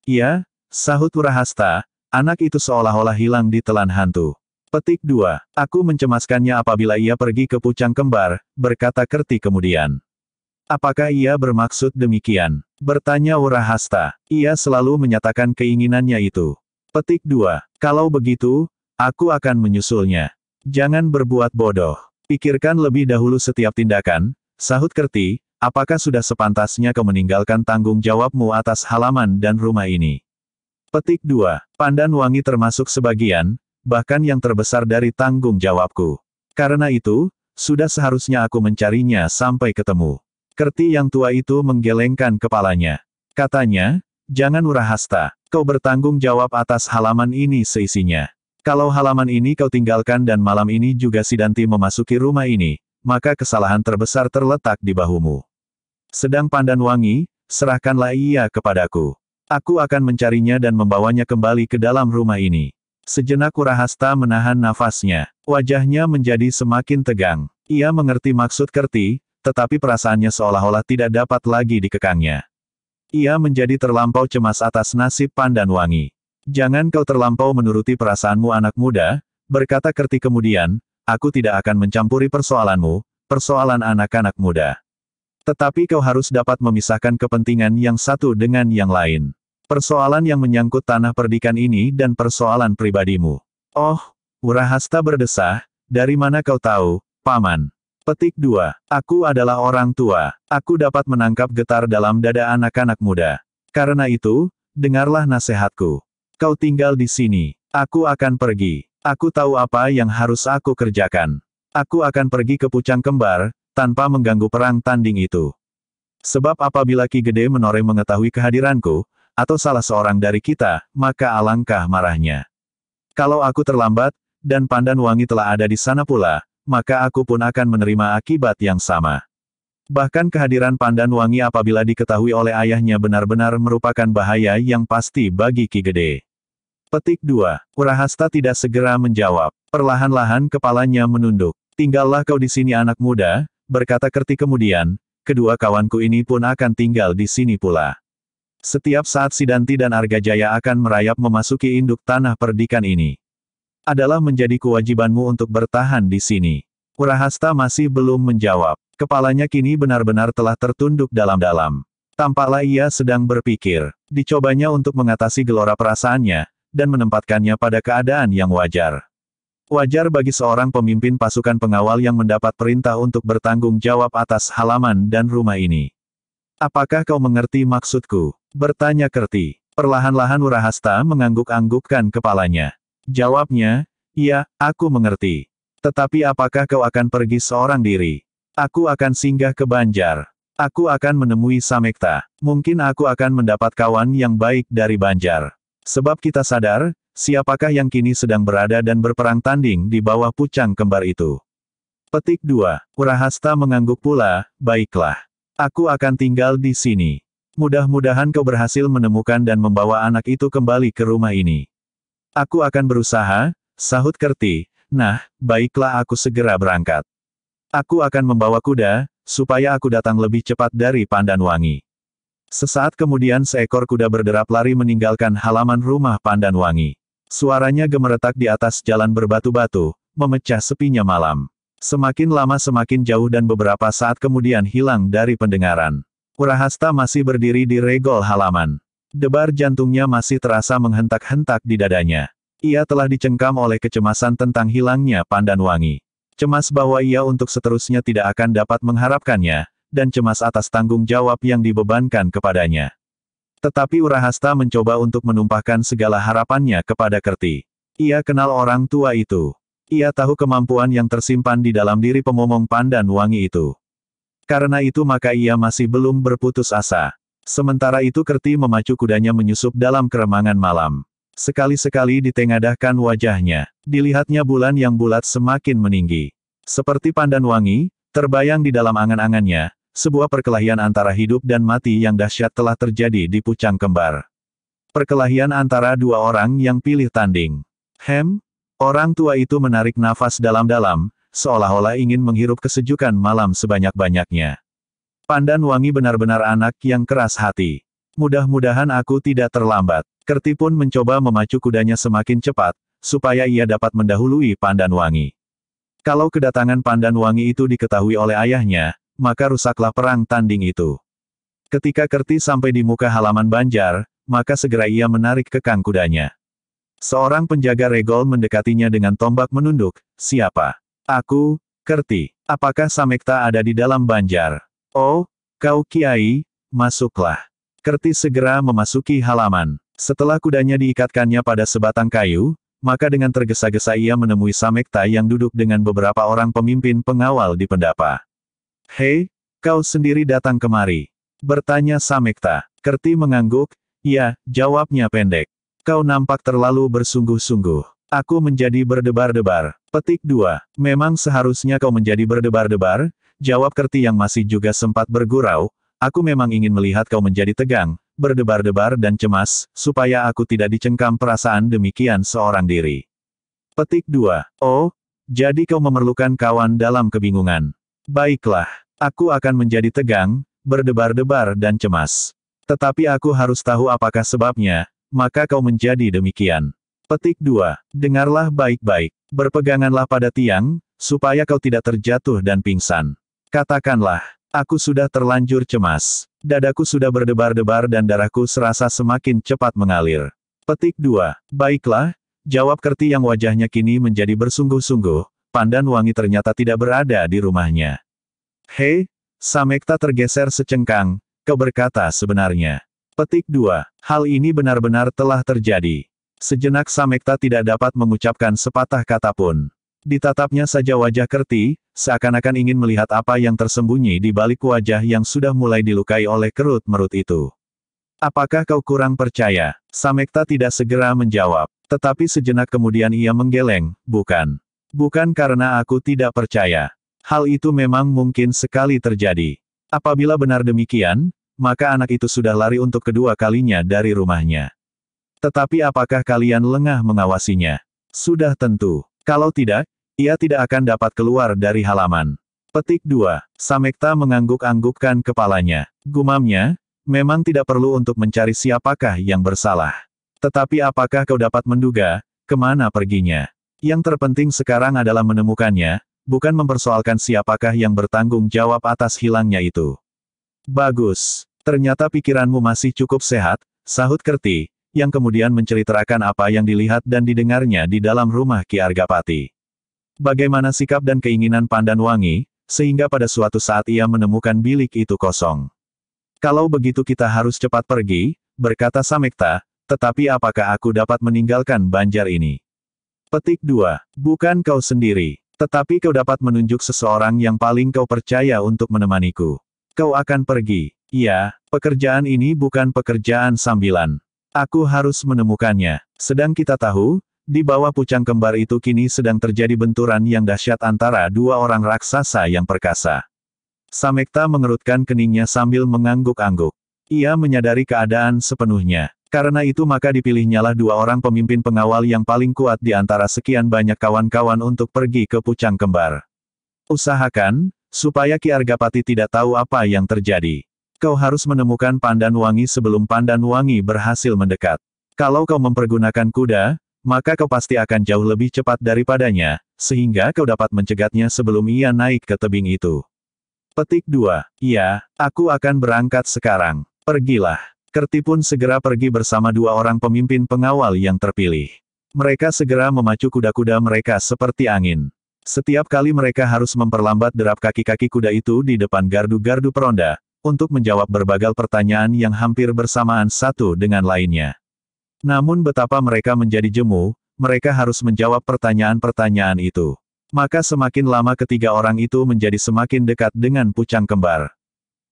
Ya, sahut Urahasta, anak itu seolah-olah hilang di telan hantu. Petik 2. Aku mencemaskannya apabila ia pergi ke pucang kembar, berkata Kerti kemudian. Apakah ia bermaksud demikian? Bertanya Urahasta. Ia selalu menyatakan keinginannya itu. Petik 2. Kalau begitu, aku akan menyusulnya. Jangan berbuat bodoh. Pikirkan lebih dahulu setiap tindakan, sahut Kerti, apakah sudah sepantasnya kau meninggalkan tanggung jawabmu atas halaman dan rumah ini. Petik 2. Pandan wangi termasuk sebagian, bahkan yang terbesar dari tanggung jawabku. Karena itu, sudah seharusnya aku mencarinya sampai ketemu. Kerti yang tua itu menggelengkan kepalanya. Katanya, jangan hasta. Kau bertanggung jawab atas halaman ini seisinya. Kalau halaman ini kau tinggalkan dan malam ini juga Sidanti memasuki rumah ini, maka kesalahan terbesar terletak di bahumu. Sedang Pandan Wangi, serahkanlah ia kepadaku. Aku akan mencarinya dan membawanya kembali ke dalam rumah ini. Sejenak Urahasta menahan nafasnya. Wajahnya menjadi semakin tegang. Ia mengerti maksud Kerti, tetapi perasaannya seolah-olah tidak dapat lagi dikekangnya. Ia menjadi terlampau cemas atas nasib Pandan Wangi. Jangan kau terlampau menuruti perasaanmu anak muda, berkata Kerti kemudian, aku tidak akan mencampuri persoalanmu, persoalan anak-anak muda. Tetapi kau harus dapat memisahkan kepentingan yang satu dengan yang lain. Persoalan yang menyangkut tanah perdikan ini dan persoalan pribadimu. Oh, Urahasta berdesah, dari mana kau tahu, Paman? Petik 2. Aku adalah orang tua. Aku dapat menangkap getar dalam dada anak-anak muda. Karena itu, dengarlah nasihatku. Kau tinggal di sini. Aku akan pergi. Aku tahu apa yang harus aku kerjakan. Aku akan pergi ke Pucang Kembar, tanpa mengganggu perang tanding itu. Sebab apabila Ki Gede Menore mengetahui kehadiranku, atau salah seorang dari kita, maka alangkah marahnya. Kalau aku terlambat, dan Pandan Wangi telah ada di sana pula, maka aku pun akan menerima akibat yang sama. Bahkan kehadiran pandan wangi apabila diketahui oleh ayahnya benar-benar merupakan bahaya yang pasti bagi Ki Gede. Petik 2. Urahasta tidak segera menjawab. Perlahan-lahan kepalanya menunduk. Tinggallah kau di sini anak muda, berkata Kerti kemudian, kedua kawanku ini pun akan tinggal di sini pula. Setiap saat Sidanti dan Arga Jaya akan merayap memasuki induk tanah perdikan ini adalah menjadi kewajibanmu untuk bertahan di sini. Urahasta masih belum menjawab. Kepalanya kini benar-benar telah tertunduk dalam-dalam. Tampaklah ia sedang berpikir. Dicobanya untuk mengatasi gelora perasaannya, dan menempatkannya pada keadaan yang wajar. Wajar bagi seorang pemimpin pasukan pengawal yang mendapat perintah untuk bertanggung jawab atas halaman dan rumah ini. Apakah kau mengerti maksudku? Bertanya Kerti. Perlahan-lahan Urahasta mengangguk-anggukkan kepalanya. Jawabnya, iya, aku mengerti. Tetapi apakah kau akan pergi seorang diri? Aku akan singgah ke Banjar. Aku akan menemui Samekta. Mungkin aku akan mendapat kawan yang baik dari Banjar. Sebab kita sadar, siapakah yang kini sedang berada dan berperang tanding di bawah pucang kembar itu. Petik 2. Urahasta mengangguk pula, baiklah. Aku akan tinggal di sini. Mudah-mudahan kau berhasil menemukan dan membawa anak itu kembali ke rumah ini. Aku akan berusaha, sahut Kerti. Nah, baiklah aku segera berangkat. Aku akan membawa kuda, supaya aku datang lebih cepat dari Pandan Wangi. Sesaat kemudian seekor kuda berderap lari meninggalkan halaman rumah Pandan Wangi. Suaranya gemeretak di atas jalan berbatu-batu, memecah sepinya malam. Semakin lama semakin jauh dan beberapa saat kemudian hilang dari pendengaran. Urahasta masih berdiri di regol halaman. Debar jantungnya masih terasa menghentak-hentak di dadanya. Ia telah dicengkam oleh kecemasan tentang hilangnya pandan wangi. Cemas bahwa ia untuk seterusnya tidak akan dapat mengharapkannya, dan cemas atas tanggung jawab yang dibebankan kepadanya. Tetapi Urahasta mencoba untuk menumpahkan segala harapannya kepada Kerti. Ia kenal orang tua itu. Ia tahu kemampuan yang tersimpan di dalam diri pemomong pandan wangi itu. Karena itu maka ia masih belum berputus asa. Sementara itu Kerti memacu kudanya menyusup dalam keremangan malam. Sekali-sekali ditengadahkan wajahnya, dilihatnya bulan yang bulat semakin meninggi. Seperti pandan wangi, terbayang di dalam angan-angannya, sebuah perkelahian antara hidup dan mati yang dahsyat telah terjadi di Pucang Kembar. Perkelahian antara dua orang yang pilih tanding. Hem, orang tua itu menarik nafas dalam-dalam, seolah-olah ingin menghirup kesejukan malam sebanyak-banyaknya. Pandan Wangi benar-benar anak yang keras hati. Mudah-mudahan aku tidak terlambat. Kerti pun mencoba memacu kudanya semakin cepat, supaya ia dapat mendahului Pandan Wangi. Kalau kedatangan Pandan Wangi itu diketahui oleh ayahnya, maka rusaklah perang tanding itu. Ketika Kerti sampai di muka halaman Banjar, maka segera ia menarik kekang kudanya. Seorang penjaga regol mendekatinya dengan tombak menunduk, siapa? Aku, Kerti. Apakah Samekta ada di dalam Banjar? Oh, kau kiai, masuklah. Kerti segera memasuki halaman. Setelah kudanya diikatkannya pada sebatang kayu, maka dengan tergesa-gesa ia menemui Samekta yang duduk dengan beberapa orang pemimpin pengawal di pendapa. Hei, kau sendiri datang kemari. Bertanya Samekta. Kerti mengangguk, ya, jawabnya pendek. Kau nampak terlalu bersungguh-sungguh. Aku menjadi berdebar-debar. Petik 2. Memang seharusnya kau menjadi berdebar-debar, jawab Kerti yang masih juga sempat bergurau, aku memang ingin melihat kau menjadi tegang, berdebar-debar dan cemas, supaya aku tidak dicengkam perasaan demikian seorang diri. Petik 2. Oh, jadi kau memerlukan kawan dalam kebingungan. Baiklah, aku akan menjadi tegang, berdebar-debar dan cemas. Tetapi aku harus tahu apakah sebabnya, maka kau menjadi demikian. Petik 2. Dengarlah baik-baik. Berpeganganlah pada tiang, supaya kau tidak terjatuh dan pingsan. Katakanlah, aku sudah terlanjur cemas. Dadaku sudah berdebar-debar dan darahku serasa semakin cepat mengalir. Petik 2. Baiklah, jawab Kerti yang wajahnya kini menjadi bersungguh-sungguh, Pandan Wangi ternyata tidak berada di rumahnya. Hei, Samekta tergeser secengkang, keberkata sebenarnya. Petik 2. Hal ini benar-benar telah terjadi. Sejenak Samekta tidak dapat mengucapkan sepatah kata pun ditatapnya saja wajah Kerti, seakan-akan ingin melihat apa yang tersembunyi di balik wajah yang sudah mulai dilukai oleh kerut-merut itu. Apakah kau kurang percaya? Samekta tidak segera menjawab. Tetapi sejenak kemudian ia menggeleng, bukan. Bukan karena aku tidak percaya. Hal itu memang mungkin sekali terjadi. Apabila benar demikian, maka anak itu sudah lari untuk kedua kalinya dari rumahnya. Tetapi apakah kalian lengah mengawasinya? Sudah tentu. Kalau tidak, ia tidak akan dapat keluar dari halaman. Petik 2. Samekta mengangguk-anggukkan kepalanya. Gumamnya, memang tidak perlu untuk mencari siapakah yang bersalah. Tetapi apakah kau dapat menduga, kemana perginya? Yang terpenting sekarang adalah menemukannya, bukan mempersoalkan siapakah yang bertanggung jawab atas hilangnya itu. Bagus. Ternyata pikiranmu masih cukup sehat, sahut Kerti, yang kemudian menceritakan apa yang dilihat dan didengarnya di dalam rumah Ki Argapati. Bagaimana sikap dan keinginan Pandan Wangi, sehingga pada suatu saat ia menemukan bilik itu kosong. Kalau begitu kita harus cepat pergi, berkata Samekta, tetapi apakah aku dapat meninggalkan banjar ini? Petik 2. Bukan kau sendiri, tetapi kau dapat menunjuk seseorang yang paling kau percaya untuk menemaniku. Kau akan pergi. Iya, pekerjaan ini bukan pekerjaan sambilan. Aku harus menemukannya. Sedang kita tahu, di bawah pucang kembar itu kini sedang terjadi benturan yang dahsyat antara dua orang raksasa yang perkasa. Samekta mengerutkan keningnya sambil mengangguk-angguk. Ia menyadari keadaan sepenuhnya. Karena itu maka dipilihnyalah dua orang pemimpin pengawal yang paling kuat di antara sekian banyak kawan-kawan untuk pergi ke pucang kembar. Usahakan, supaya Ki Argapati tidak tahu apa yang terjadi. Kau harus menemukan pandan wangi sebelum pandan wangi berhasil mendekat. Kalau kau mempergunakan kuda, maka kau pasti akan jauh lebih cepat daripadanya, sehingga kau dapat mencegatnya sebelum ia naik ke tebing itu. Petik 2. Ya, aku akan berangkat sekarang. Pergilah. Kerti pun segera pergi bersama dua orang pemimpin pengawal yang terpilih. Mereka segera memacu kuda-kuda mereka seperti angin. Setiap kali mereka harus memperlambat derap kaki-kaki kuda itu di depan gardu-gardu peronda, untuk menjawab berbagai pertanyaan yang hampir bersamaan satu dengan lainnya. Namun betapa mereka menjadi jemu, mereka harus menjawab pertanyaan-pertanyaan itu. Maka semakin lama ketiga orang itu menjadi semakin dekat dengan pucang kembar.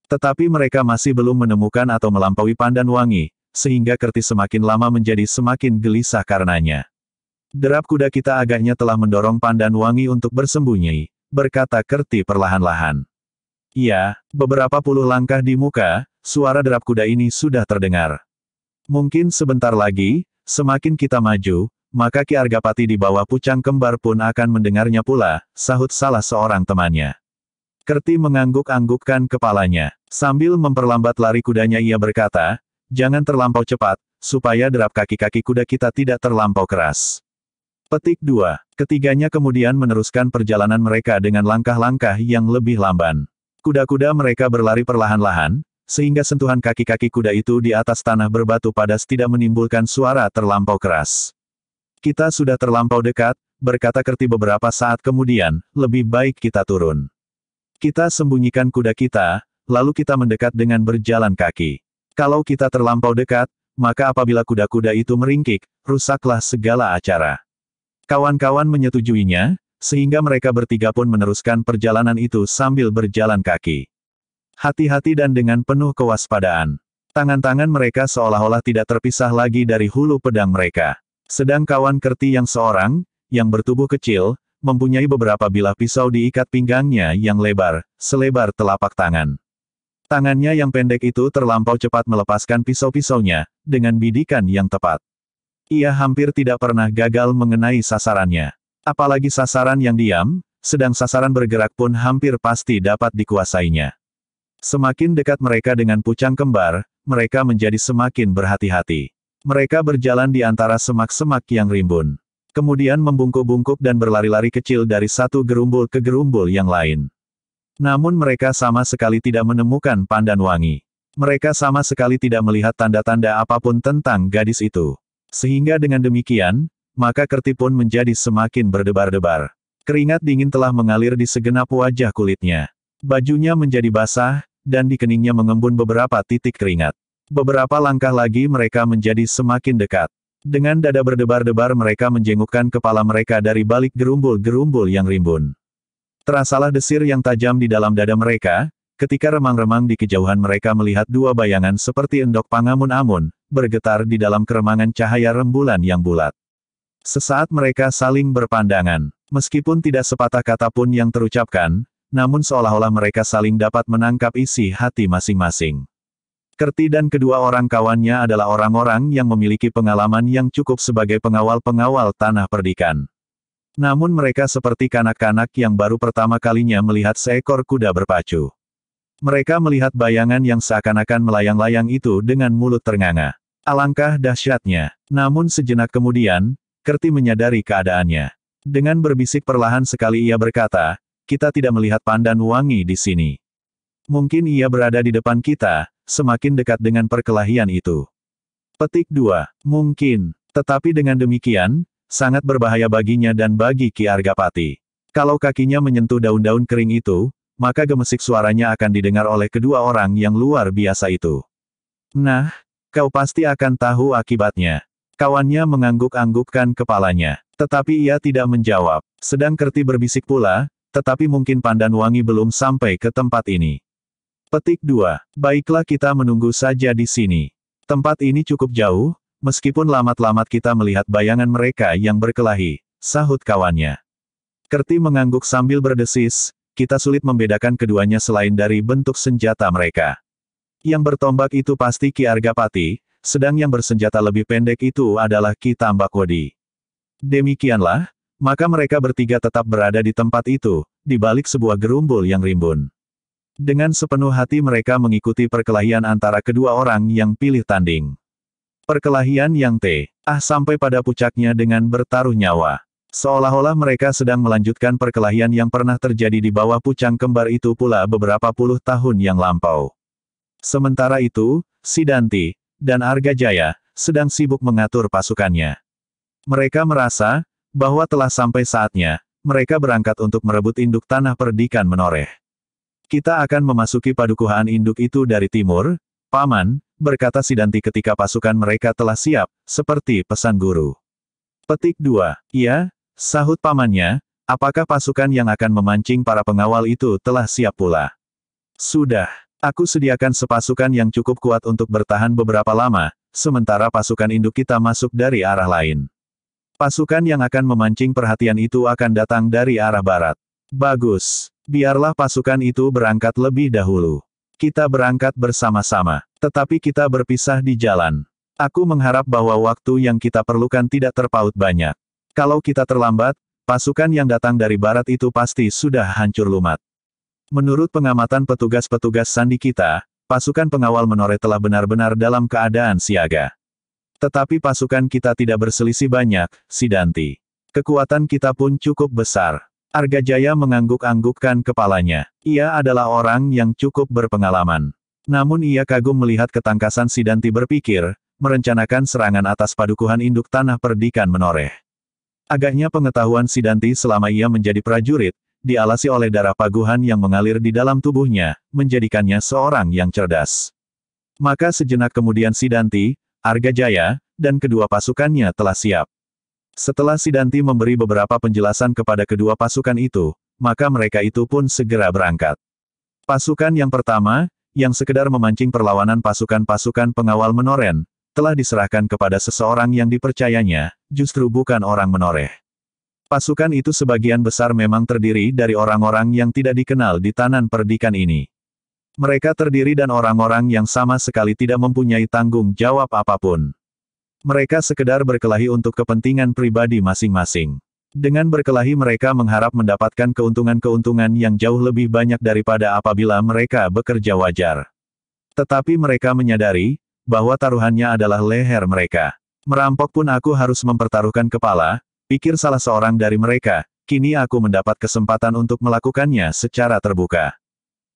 Tetapi mereka masih belum menemukan atau melampaui pandan wangi, sehingga Kerti semakin lama menjadi semakin gelisah karenanya. Derap kuda kita agaknya telah mendorong pandan wangi untuk bersembunyi, berkata Kerti perlahan-lahan. ya, beberapa puluh langkah di muka, suara derap kuda ini sudah terdengar. Mungkin sebentar lagi, semakin kita maju, maka Ki Argapati di bawah pucang kembar pun akan mendengarnya pula, sahut salah seorang temannya. Kerti mengangguk-anggukkan kepalanya. Sambil memperlambat lari kudanya ia berkata, jangan terlampau cepat, supaya derap kaki-kaki kuda kita tidak terlampau keras. Petik 2. Ketiganya kemudian meneruskan perjalanan mereka dengan langkah-langkah yang lebih lamban. Kuda-kuda mereka berlari perlahan-lahan, sehingga sentuhan kaki-kaki kuda itu di atas tanah berbatu padas tidak menimbulkan suara terlampau keras. Kita sudah terlampau dekat, berkata Kerti beberapa saat kemudian, lebih baik kita turun. Kita sembunyikan kuda kita, lalu kita mendekat dengan berjalan kaki. Kalau kita terlampau dekat, maka apabila kuda-kuda itu meringkik, rusaklah segala acara. Kawan-kawan menyetujuinya, sehingga mereka bertiga pun meneruskan perjalanan itu sambil berjalan kaki. Hati-hati dan dengan penuh kewaspadaan. Tangan-tangan mereka seolah-olah tidak terpisah lagi dari hulu pedang mereka. Sedang kawan Kerti yang seorang, yang bertubuh kecil, mempunyai beberapa bilah pisau diikat pinggangnya yang lebar, selebar telapak tangan. Tangannya yang pendek itu terlampau cepat melepaskan pisau-pisaunya, dengan bidikan yang tepat. Ia hampir tidak pernah gagal mengenai sasarannya. Apalagi sasaran yang diam, sedang sasaran bergerak pun hampir pasti dapat dikuasainya. Semakin dekat mereka dengan pucang kembar, mereka menjadi semakin berhati-hati. Mereka berjalan di antara semak-semak yang rimbun. Kemudian membungkuk-bungkuk dan berlari-lari kecil dari satu gerumbul ke gerumbul yang lain. Namun mereka sama sekali tidak menemukan pandan wangi. Mereka sama sekali tidak melihat tanda-tanda apapun tentang gadis itu. Sehingga dengan demikian, maka kerti pun menjadi semakin berdebar-debar. Keringat dingin telah mengalir di segenap wajah kulitnya. Bajunya menjadi basah, dan di keningnya mengembun beberapa titik keringat. Beberapa langkah lagi mereka menjadi semakin dekat. Dengan dada berdebar-debar mereka menjengukkan kepala mereka dari balik gerumbul-gerumbul yang rimbun. Terasalah desir yang tajam di dalam dada mereka, ketika remang-remang di kejauhan mereka melihat dua bayangan seperti endok pangamun-amun, bergetar di dalam keremangan cahaya rembulan yang bulat. Sesaat mereka saling berpandangan. Meskipun tidak sepatah kata pun yang terucapkan, namun seolah-olah mereka saling dapat menangkap isi hati masing-masing. Kerti dan kedua orang kawannya adalah orang-orang yang memiliki pengalaman yang cukup sebagai pengawal-pengawal tanah perdikan. Namun mereka seperti kanak-kanak yang baru pertama kalinya melihat seekor kuda berpacu. Mereka melihat bayangan yang seakan-akan melayang-layang itu dengan mulut ternganga. Alangkah dahsyatnya. Namun sejenak kemudian, Kerti menyadari keadaannya. Dengan berbisik perlahan sekali ia berkata, kita tidak melihat pandan wangi di sini. Mungkin ia berada di depan kita, semakin dekat dengan perkelahian itu. Petik 2. Mungkin. Tetapi dengan demikian, sangat berbahaya baginya dan bagi Ki Argapati. Kalau kakinya menyentuh daun-daun kering itu, maka gemesik suaranya akan didengar oleh kedua orang yang luar biasa itu. Nah, kau pasti akan tahu akibatnya. Kawannya mengangguk-anggukkan kepalanya. Tetapi ia tidak menjawab. Sedang Kerti berbisik pula, tetapi mungkin pandan wangi belum sampai ke tempat ini. Petik 2. Baiklah kita menunggu saja di sini. Tempat ini cukup jauh, meskipun lamat-lamat kita melihat bayangan mereka yang berkelahi, sahut kawannya. Kerti mengangguk sambil berdesis, kita sulit membedakan keduanya selain dari bentuk senjata mereka. Yang bertombak itu pasti Ki Argapati, sedang yang bersenjata lebih pendek itu adalah Ki Tambak Wodi. Demikianlah, maka mereka bertiga tetap berada di tempat itu, di balik sebuah gerumbul yang rimbun. Dengan sepenuh hati mereka mengikuti perkelahian antara kedua orang yang pilih tanding. Perkelahian yang teh, Ah sampai pada pucaknya dengan bertaruh nyawa. Seolah-olah mereka sedang melanjutkan perkelahian yang pernah terjadi di bawah pucang kembar itu pula beberapa puluh tahun yang lampau. Sementara itu, Sidanti dan Arga Jaya sedang sibuk mengatur pasukannya. Mereka merasa bahwa telah sampai saatnya, mereka berangkat untuk merebut induk tanah perdikan menoreh. Kita akan memasuki padukuhan induk itu dari timur, Paman, berkata Sidanti ketika pasukan mereka telah siap, seperti pesan guru. Petik 2. Iya, sahut pamannya, apakah pasukan yang akan memancing para pengawal itu telah siap pula? Sudah, aku sediakan sepasukan yang cukup kuat untuk bertahan beberapa lama, sementara pasukan induk kita masuk dari arah lain. Pasukan yang akan memancing perhatian itu akan datang dari arah barat. Bagus. Biarlah pasukan itu berangkat lebih dahulu. Kita berangkat bersama-sama. Tetapi kita berpisah di jalan. Aku mengharap bahwa waktu yang kita perlukan tidak terpaut banyak. Kalau kita terlambat, pasukan yang datang dari barat itu pasti sudah hancur lumat. Menurut pengamatan petugas-petugas sandi kita, pasukan pengawal menore telah benar-benar dalam keadaan siaga. Tetapi pasukan kita tidak berselisih banyak, Sidanti. Kekuatan kita pun cukup besar. Arga Jaya mengangguk-anggukkan kepalanya. Ia adalah orang yang cukup berpengalaman. Namun ia kagum melihat ketangkasan Sidanti berpikir, merencanakan serangan atas padukuhan induk tanah perdikan menoreh. Agaknya pengetahuan Sidanti selama ia menjadi prajurit, dialasi oleh darah paguhan yang mengalir di dalam tubuhnya, menjadikannya seorang yang cerdas. Maka sejenak kemudian Sidanti, Arga Jaya, dan kedua pasukannya telah siap. Setelah Sidanti memberi beberapa penjelasan kepada kedua pasukan itu, maka mereka itu pun segera berangkat. Pasukan yang pertama, yang sekedar memancing perlawanan pasukan-pasukan pengawal Menoren, telah diserahkan kepada seseorang yang dipercayanya, justru bukan orang menoreh. Pasukan itu sebagian besar memang terdiri dari orang-orang yang tidak dikenal di tanan perdikan ini. Mereka terdiri dan orang-orang yang sama sekali tidak mempunyai tanggung jawab apapun. Mereka sekedar berkelahi untuk kepentingan pribadi masing-masing. Dengan berkelahi mereka mengharap mendapatkan keuntungan-keuntungan yang jauh lebih banyak daripada apabila mereka bekerja wajar. Tetapi mereka menyadari, bahwa taruhannya adalah leher mereka. Merampok pun aku harus mempertaruhkan kepala, pikir salah seorang dari mereka, kini aku mendapat kesempatan untuk melakukannya secara terbuka.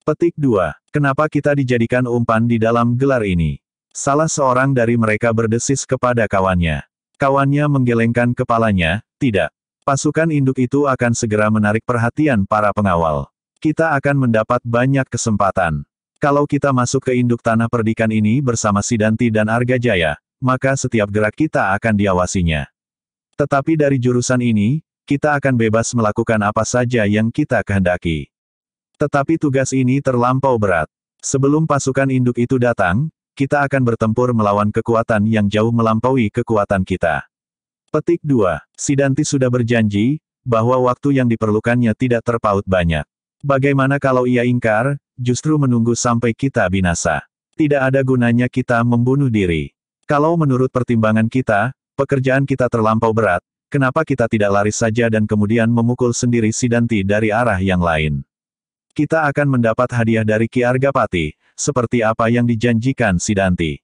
Petik 2. Kenapa kita dijadikan umpan di dalam gelar ini? Salah seorang dari mereka berdesis kepada kawannya. Kawannya menggelengkan kepalanya, tidak. Pasukan induk itu akan segera menarik perhatian para pengawal. Kita akan mendapat banyak kesempatan. Kalau kita masuk ke induk tanah perdikan ini bersama Sidanti dan Arga Jaya, maka setiap gerak kita akan diawasinya. Tetapi dari jurusan ini, kita akan bebas melakukan apa saja yang kita kehendaki. Tetapi tugas ini terlampau berat. Sebelum pasukan induk itu datang, kita akan bertempur melawan kekuatan yang jauh melampaui kekuatan kita. Petik 2. Sidanti sudah berjanji, bahwa waktu yang diperlukannya tidak terpaut banyak. Bagaimana kalau ia ingkar, justru menunggu sampai kita binasa. Tidak ada gunanya kita membunuh diri. Kalau menurut pertimbangan kita, pekerjaan kita terlampau berat, kenapa kita tidak lari saja dan kemudian memukul sendiri Sidanti dari arah yang lain? kita akan mendapat hadiah dari Ki Argapati, seperti apa yang dijanjikan Sidanti.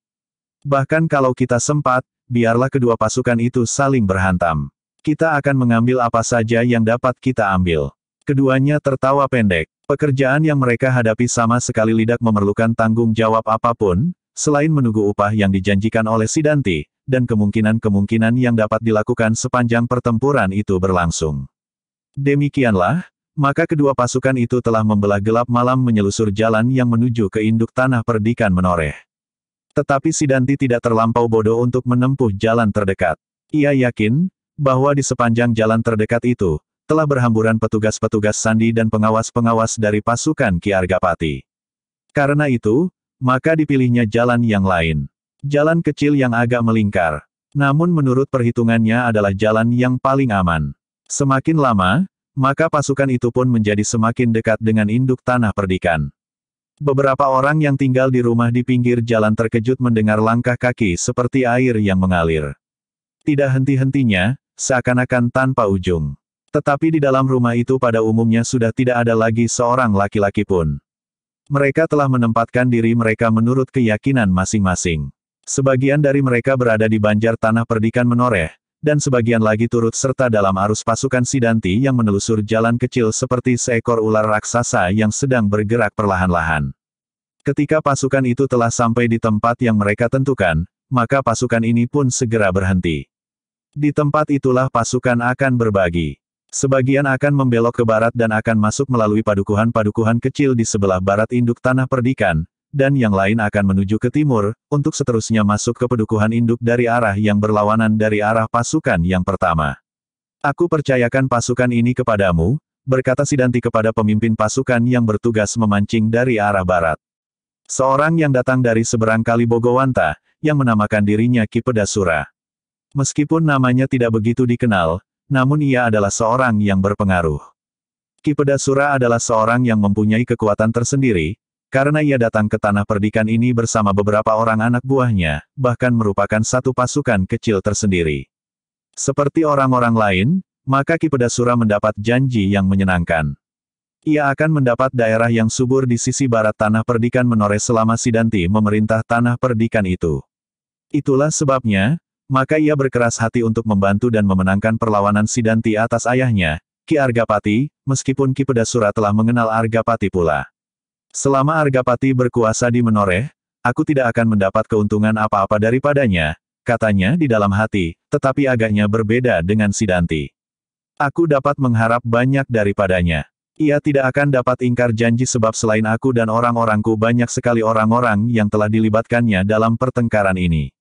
Bahkan kalau kita sempat, biarlah kedua pasukan itu saling berhantam. Kita akan mengambil apa saja yang dapat kita ambil. Keduanya tertawa pendek. Pekerjaan yang mereka hadapi sama sekali tidak memerlukan tanggung jawab apapun, selain menunggu upah yang dijanjikan oleh Sidanti, dan kemungkinan-kemungkinan yang dapat dilakukan sepanjang pertempuran itu berlangsung. Demikianlah, maka kedua pasukan itu telah membelah gelap malam menyelusur jalan yang menuju ke induk tanah perdikan menoreh. Tetapi Sidanti tidak terlampau bodoh untuk menempuh jalan terdekat. Ia yakin, bahwa di sepanjang jalan terdekat itu, telah berhamburan petugas-petugas sandi dan pengawas-pengawas dari pasukan Ki Kiargapati. Karena itu, maka dipilihnya jalan yang lain. Jalan kecil yang agak melingkar. Namun menurut perhitungannya adalah jalan yang paling aman. Semakin lama, maka pasukan itu pun menjadi semakin dekat dengan induk tanah perdikan. Beberapa orang yang tinggal di rumah di pinggir jalan terkejut mendengar langkah kaki seperti air yang mengalir. Tidak henti-hentinya, seakan-akan tanpa ujung. Tetapi di dalam rumah itu pada umumnya sudah tidak ada lagi seorang laki-laki pun. Mereka telah menempatkan diri mereka menurut keyakinan masing-masing. Sebagian dari mereka berada di banjar tanah perdikan menoreh, dan sebagian lagi turut serta dalam arus pasukan Sidanti yang menelusur jalan kecil seperti seekor ular raksasa yang sedang bergerak perlahan-lahan. Ketika pasukan itu telah sampai di tempat yang mereka tentukan, maka pasukan ini pun segera berhenti. Di tempat itulah pasukan akan berbagi. Sebagian akan membelok ke barat dan akan masuk melalui padukuhan-padukuhan kecil di sebelah barat induk Tanah Perdikan, dan yang lain akan menuju ke timur, untuk seterusnya masuk ke pedukuhan induk dari arah yang berlawanan dari arah pasukan yang pertama. Aku percayakan pasukan ini kepadamu, berkata Sidanti kepada pemimpin pasukan yang bertugas memancing dari arah barat. Seorang yang datang dari seberang kali Bogowanta, yang menamakan dirinya Ki Pedasura. Meskipun namanya tidak begitu dikenal, namun ia adalah seorang yang berpengaruh. Ki Pedasura adalah seorang yang mempunyai kekuatan tersendiri, karena ia datang ke tanah perdikan ini bersama beberapa orang anak buahnya, bahkan merupakan satu pasukan kecil tersendiri. Seperti orang-orang lain, maka Ki Pedasura mendapat janji yang menyenangkan. Ia akan mendapat daerah yang subur di sisi barat tanah perdikan menoreh selama Sidanti memerintah tanah perdikan itu. Itulah sebabnya, maka ia berkeras hati untuk membantu dan memenangkan perlawanan Sidanti atas ayahnya, Ki Argapati, meskipun Ki Pedasura telah mengenal Argapati pula. Selama Argapati berkuasa di Menoreh, aku tidak akan mendapat keuntungan apa-apa daripadanya, katanya di dalam hati, tetapi agaknya berbeda dengan Sidanti. Aku dapat mengharap banyak daripadanya. Ia tidak akan dapat ingkar janji sebab selain aku dan orang-orangku banyak sekali orang-orang yang telah dilibatkannya dalam pertengkaran ini.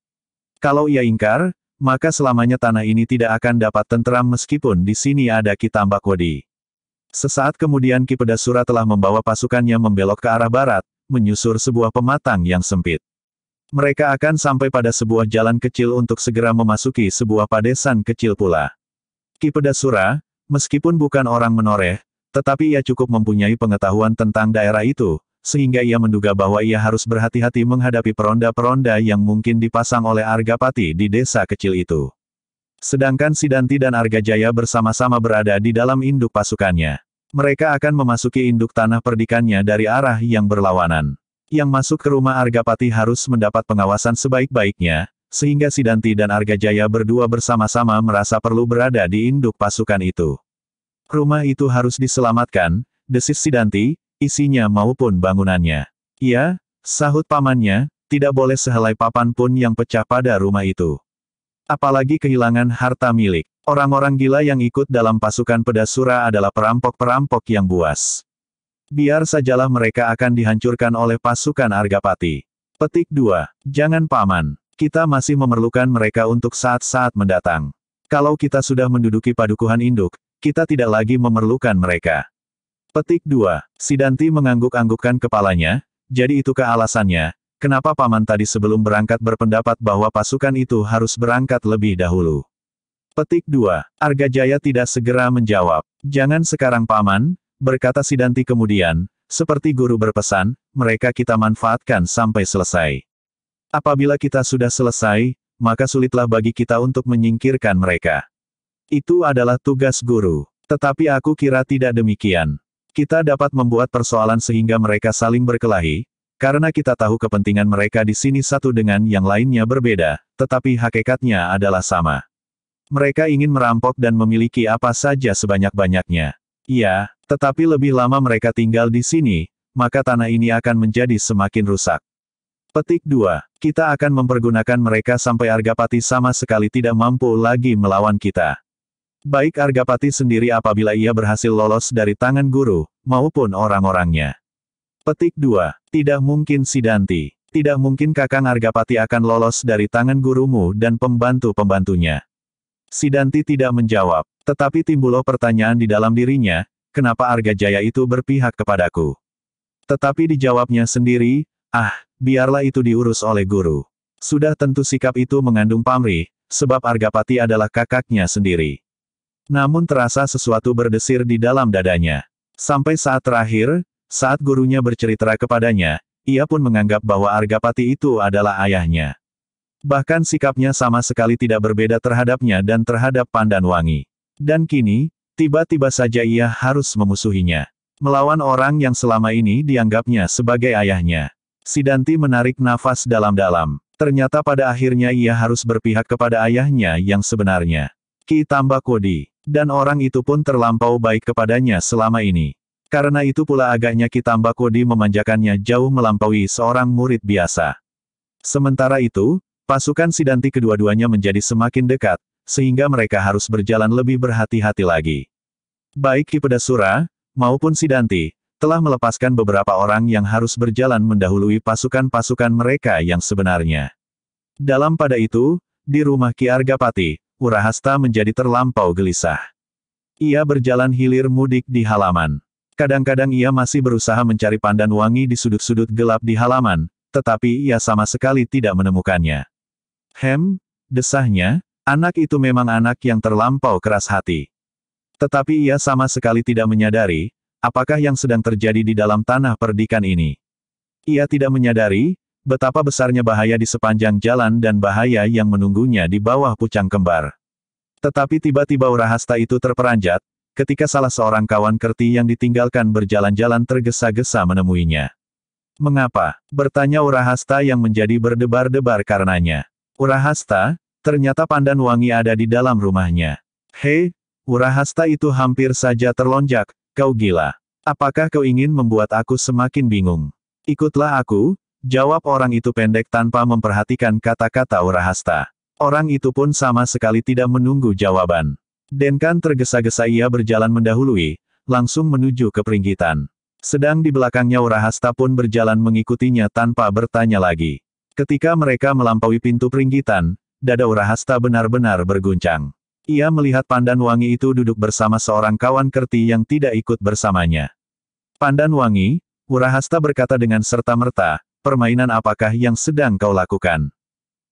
Kalau ia ingkar, maka selamanya tanah ini tidak akan dapat tentram meskipun di sini ada Kitambak Wadi. Sesaat kemudian Ki Pedasura telah membawa pasukannya membelok ke arah barat, menyusur sebuah pematang yang sempit. Mereka akan sampai pada sebuah jalan kecil untuk segera memasuki sebuah padesan kecil pula. Ki Pedasura, meskipun bukan orang menoreh, tetapi ia cukup mempunyai pengetahuan tentang daerah itu, sehingga ia menduga bahwa ia harus berhati-hati menghadapi peronda-peronda yang mungkin dipasang oleh Argapati di desa kecil itu. Sedangkan Sidanti dan Arga Jaya bersama-sama berada di dalam induk pasukannya. Mereka akan memasuki induk tanah perdikannya dari arah yang berlawanan. Yang masuk ke rumah Arga Argapati harus mendapat pengawasan sebaik-baiknya, sehingga Sidanti dan Arga Jaya berdua bersama-sama merasa perlu berada di induk pasukan itu. Rumah itu harus diselamatkan, desis Sidanti, isinya maupun bangunannya. Iya, sahut pamannya, tidak boleh sehelai papan pun yang pecah pada rumah itu. Apalagi kehilangan harta milik. Orang-orang gila yang ikut dalam pasukan pedasura adalah perampok-perampok yang buas. Biar sajalah mereka akan dihancurkan oleh pasukan Argapati. Petik 2. Jangan paman. Kita masih memerlukan mereka untuk saat-saat mendatang. Kalau kita sudah menduduki padukuhan induk, kita tidak lagi memerlukan mereka. Petik 2. Sidanti mengangguk-anggukkan kepalanya, jadi itukah alasannya, kenapa Paman tadi sebelum berangkat berpendapat bahwa pasukan itu harus berangkat lebih dahulu. Petik 2. Jaya tidak segera menjawab. Jangan sekarang Paman, berkata Sidanti kemudian, seperti guru berpesan, mereka kita manfaatkan sampai selesai. Apabila kita sudah selesai, maka sulitlah bagi kita untuk menyingkirkan mereka. Itu adalah tugas guru. Tetapi aku kira tidak demikian. Kita dapat membuat persoalan sehingga mereka saling berkelahi, karena kita tahu kepentingan mereka di sini satu dengan yang lainnya berbeda, tetapi hakikatnya adalah sama. Mereka ingin merampok dan memiliki apa saja sebanyak-banyaknya. Iya, tetapi lebih lama mereka tinggal di sini, maka tanah ini akan menjadi semakin rusak. Petik 2. Kita akan mempergunakan mereka sampai Argapati sama sekali tidak mampu lagi melawan kita. Baik Argapati sendiri apabila ia berhasil lolos dari tangan guru, maupun orang-orangnya. Petik 2. Tidak mungkin Sidanti. Tidak mungkin Kakang Argapati akan lolos dari tangan gurumu dan pembantu-pembantunya. Sidanti tidak menjawab, tetapi timbullah pertanyaan di dalam dirinya, kenapa Arga Jaya itu berpihak kepadaku? Tetapi dijawabnya sendiri, ah, biarlah itu diurus oleh guru. Sudah tentu sikap itu mengandung pamrih, sebab Argapati adalah kakaknya sendiri. Namun terasa sesuatu berdesir di dalam dadanya. Sampai saat terakhir, saat gurunya bercerita kepadanya, ia pun menganggap bahwa Argapati itu adalah ayahnya. Bahkan sikapnya sama sekali tidak berbeda terhadapnya dan terhadap Pandan Wangi. Dan kini, tiba-tiba saja ia harus memusuhinya. Melawan orang yang selama ini dianggapnya sebagai ayahnya. Sidanti menarik nafas dalam-dalam. Ternyata pada akhirnya ia harus berpihak kepada ayahnya yang sebenarnya. Ki tambah Kodi. Dan orang itu pun terlampau baik kepadanya selama ini. Karena itu pula agaknya Kitamba Kodi memanjakannya jauh melampaui seorang murid biasa. Sementara itu, pasukan Sidanti kedua-duanya menjadi semakin dekat, sehingga mereka harus berjalan lebih berhati-hati lagi. Baik Kipedasura, maupun Sidanti, telah melepaskan beberapa orang yang harus berjalan mendahului pasukan-pasukan mereka yang sebenarnya. Dalam pada itu, di rumah Ki Argapati, Urahasta menjadi terlampau gelisah. Ia berjalan hilir mudik di halaman. Kadang-kadang ia masih berusaha mencari pandan wangi di sudut-sudut gelap di halaman, tetapi ia sama sekali tidak menemukannya. Hem, desahnya, anak itu memang anak yang terlampau keras hati. Tetapi ia sama sekali tidak menyadari, apakah yang sedang terjadi di dalam tanah perdikan ini. Ia tidak menyadari, betapa besarnya bahaya di sepanjang jalan dan bahaya yang menunggunya di bawah pucang kembar. Tetapi tiba-tiba Urahasta itu terperanjat, ketika salah seorang kawan Kerti yang ditinggalkan berjalan-jalan tergesa-gesa menemuinya. Mengapa? Bertanya Urahasta yang menjadi berdebar-debar karenanya. Urahasta, ternyata pandan wangi ada di dalam rumahnya. Hei, Urahasta itu hampir saja terlonjak, kau gila. Apakah kau ingin membuat aku semakin bingung? Ikutlah aku, jawab orang itu pendek tanpa memperhatikan kata-kata Urahasta. Orang itu pun sama sekali tidak menunggu jawaban. Denkan tergesa-gesa ia berjalan mendahului, langsung menuju ke peringgitan. Sedang di belakangnya Urahasta pun berjalan mengikutinya tanpa bertanya lagi. Ketika mereka melampaui pintu peringgitan, dada Urahasta benar-benar berguncang. Ia melihat Pandan Wangi itu duduk bersama seorang kawan kerti yang tidak ikut bersamanya. Pandan Wangi, Urahasta berkata dengan serta-merta, permainan apakah yang sedang kau lakukan?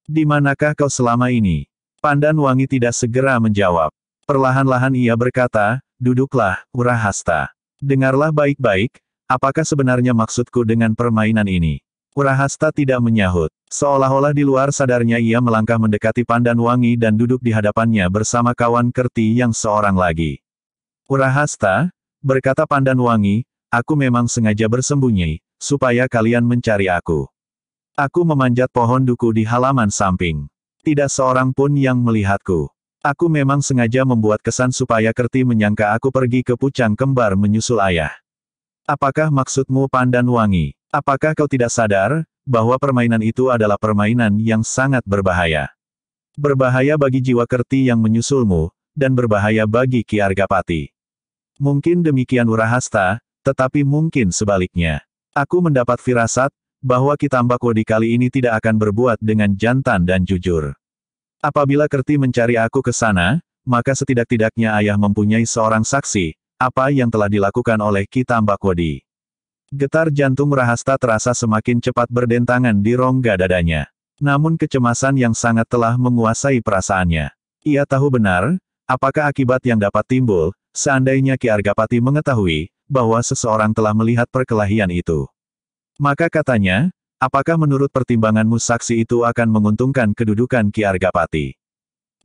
Di manakah kau selama ini? Pandan Wangi tidak segera menjawab. Perlahan-lahan ia berkata, duduklah, Urahasta. Dengarlah baik-baik, apakah sebenarnya maksudku dengan permainan ini? Urahasta tidak menyahut. Seolah-olah di luar sadarnya ia melangkah mendekati Pandan Wangi dan duduk di hadapannya bersama kawan Kerti yang seorang lagi. Urahasta, berkata Pandan Wangi, aku memang sengaja bersembunyi, supaya kalian mencari aku. Aku memanjat pohon duku di halaman samping. Tidak seorang pun yang melihatku. Aku memang sengaja membuat kesan supaya Kerti menyangka aku pergi ke Pucang Kembar menyusul ayah. Apakah maksudmu pandan wangi? Apakah kau tidak sadar, bahwa permainan itu adalah permainan yang sangat berbahaya? Berbahaya bagi jiwa Kerti yang menyusulmu, dan berbahaya bagi Ki Pati. Mungkin demikian Urahasta, tetapi mungkin sebaliknya. Aku mendapat firasat, bahwa Kitambak Wodi kali ini tidak akan berbuat dengan jantan dan jujur. Apabila Kerti mencari aku ke sana, maka setidak-tidaknya ayah mempunyai seorang saksi, apa yang telah dilakukan oleh Wadi. Getar jantung Rahasta terasa semakin cepat berdentangan di rongga dadanya. Namun kecemasan yang sangat telah menguasai perasaannya. Ia tahu benar, apakah akibat yang dapat timbul, seandainya Ki Argapati mengetahui, bahwa seseorang telah melihat perkelahian itu. Maka katanya, Apakah menurut pertimbanganmu saksi itu akan menguntungkan kedudukan Ki Argapati?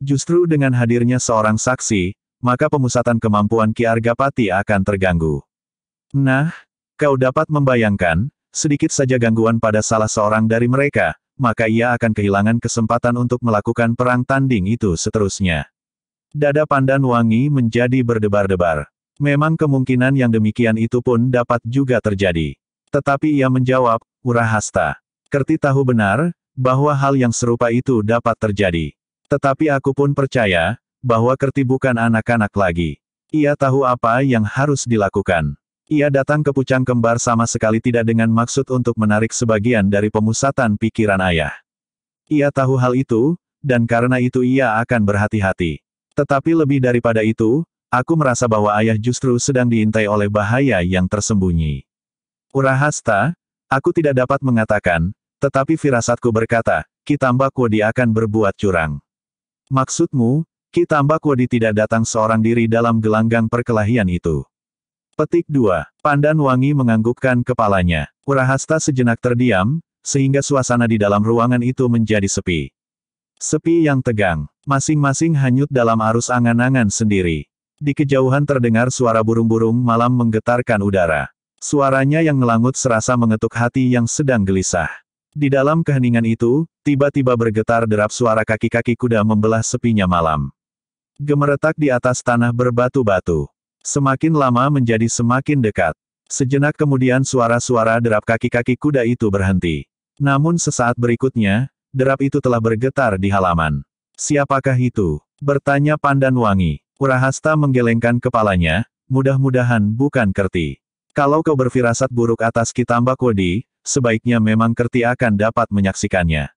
Justru dengan hadirnya seorang saksi, maka pemusatan kemampuan Ki Argapati akan terganggu. Nah, kau dapat membayangkan, sedikit saja gangguan pada salah seorang dari mereka, maka ia akan kehilangan kesempatan untuk melakukan perang tanding itu seterusnya. Dada pandan wangi menjadi berdebar-debar. Memang kemungkinan yang demikian itu pun dapat juga terjadi. Tetapi ia menjawab, Urahasta. Kerti tahu benar, bahwa hal yang serupa itu dapat terjadi. Tetapi aku pun percaya, bahwa Kerti bukan anak-anak lagi. Ia tahu apa yang harus dilakukan. Ia datang ke Pucang Kembar sama sekali tidak dengan maksud untuk menarik sebagian dari pemusatan pikiran ayah. Ia tahu hal itu, dan karena itu ia akan berhati-hati. Tetapi lebih daripada itu, aku merasa bahwa ayah justru sedang diintai oleh bahaya yang tersembunyi. Urahasta, Aku tidak dapat mengatakan, tetapi firasatku berkata, Kitamba Kodi akan berbuat curang. Maksudmu, Kitamba Kodi tidak datang seorang diri dalam gelanggang perkelahian itu. Petik 2. Pandan Wangi menganggukkan kepalanya. Urahasta sejenak terdiam, sehingga suasana di dalam ruangan itu menjadi sepi. Sepi yang tegang, masing-masing hanyut dalam arus angan-angan sendiri. Di kejauhan terdengar suara burung-burung malam menggetarkan udara. Suaranya yang ngelangut serasa mengetuk hati yang sedang gelisah. Di dalam keheningan itu, tiba-tiba bergetar derap suara kaki-kaki kuda membelah sepinya malam. Gemeretak di atas tanah berbatu-batu. Semakin lama menjadi semakin dekat. Sejenak kemudian suara-suara derap kaki-kaki kuda itu berhenti. Namun sesaat berikutnya, derap itu telah bergetar di halaman. Siapakah itu? Bertanya Pandan Wangi. Urahasta menggelengkan kepalanya, mudah-mudahan bukan Kerti. Kalau kau berfirasat buruk atas Kitamba Kodi, sebaiknya memang Kerti akan dapat menyaksikannya.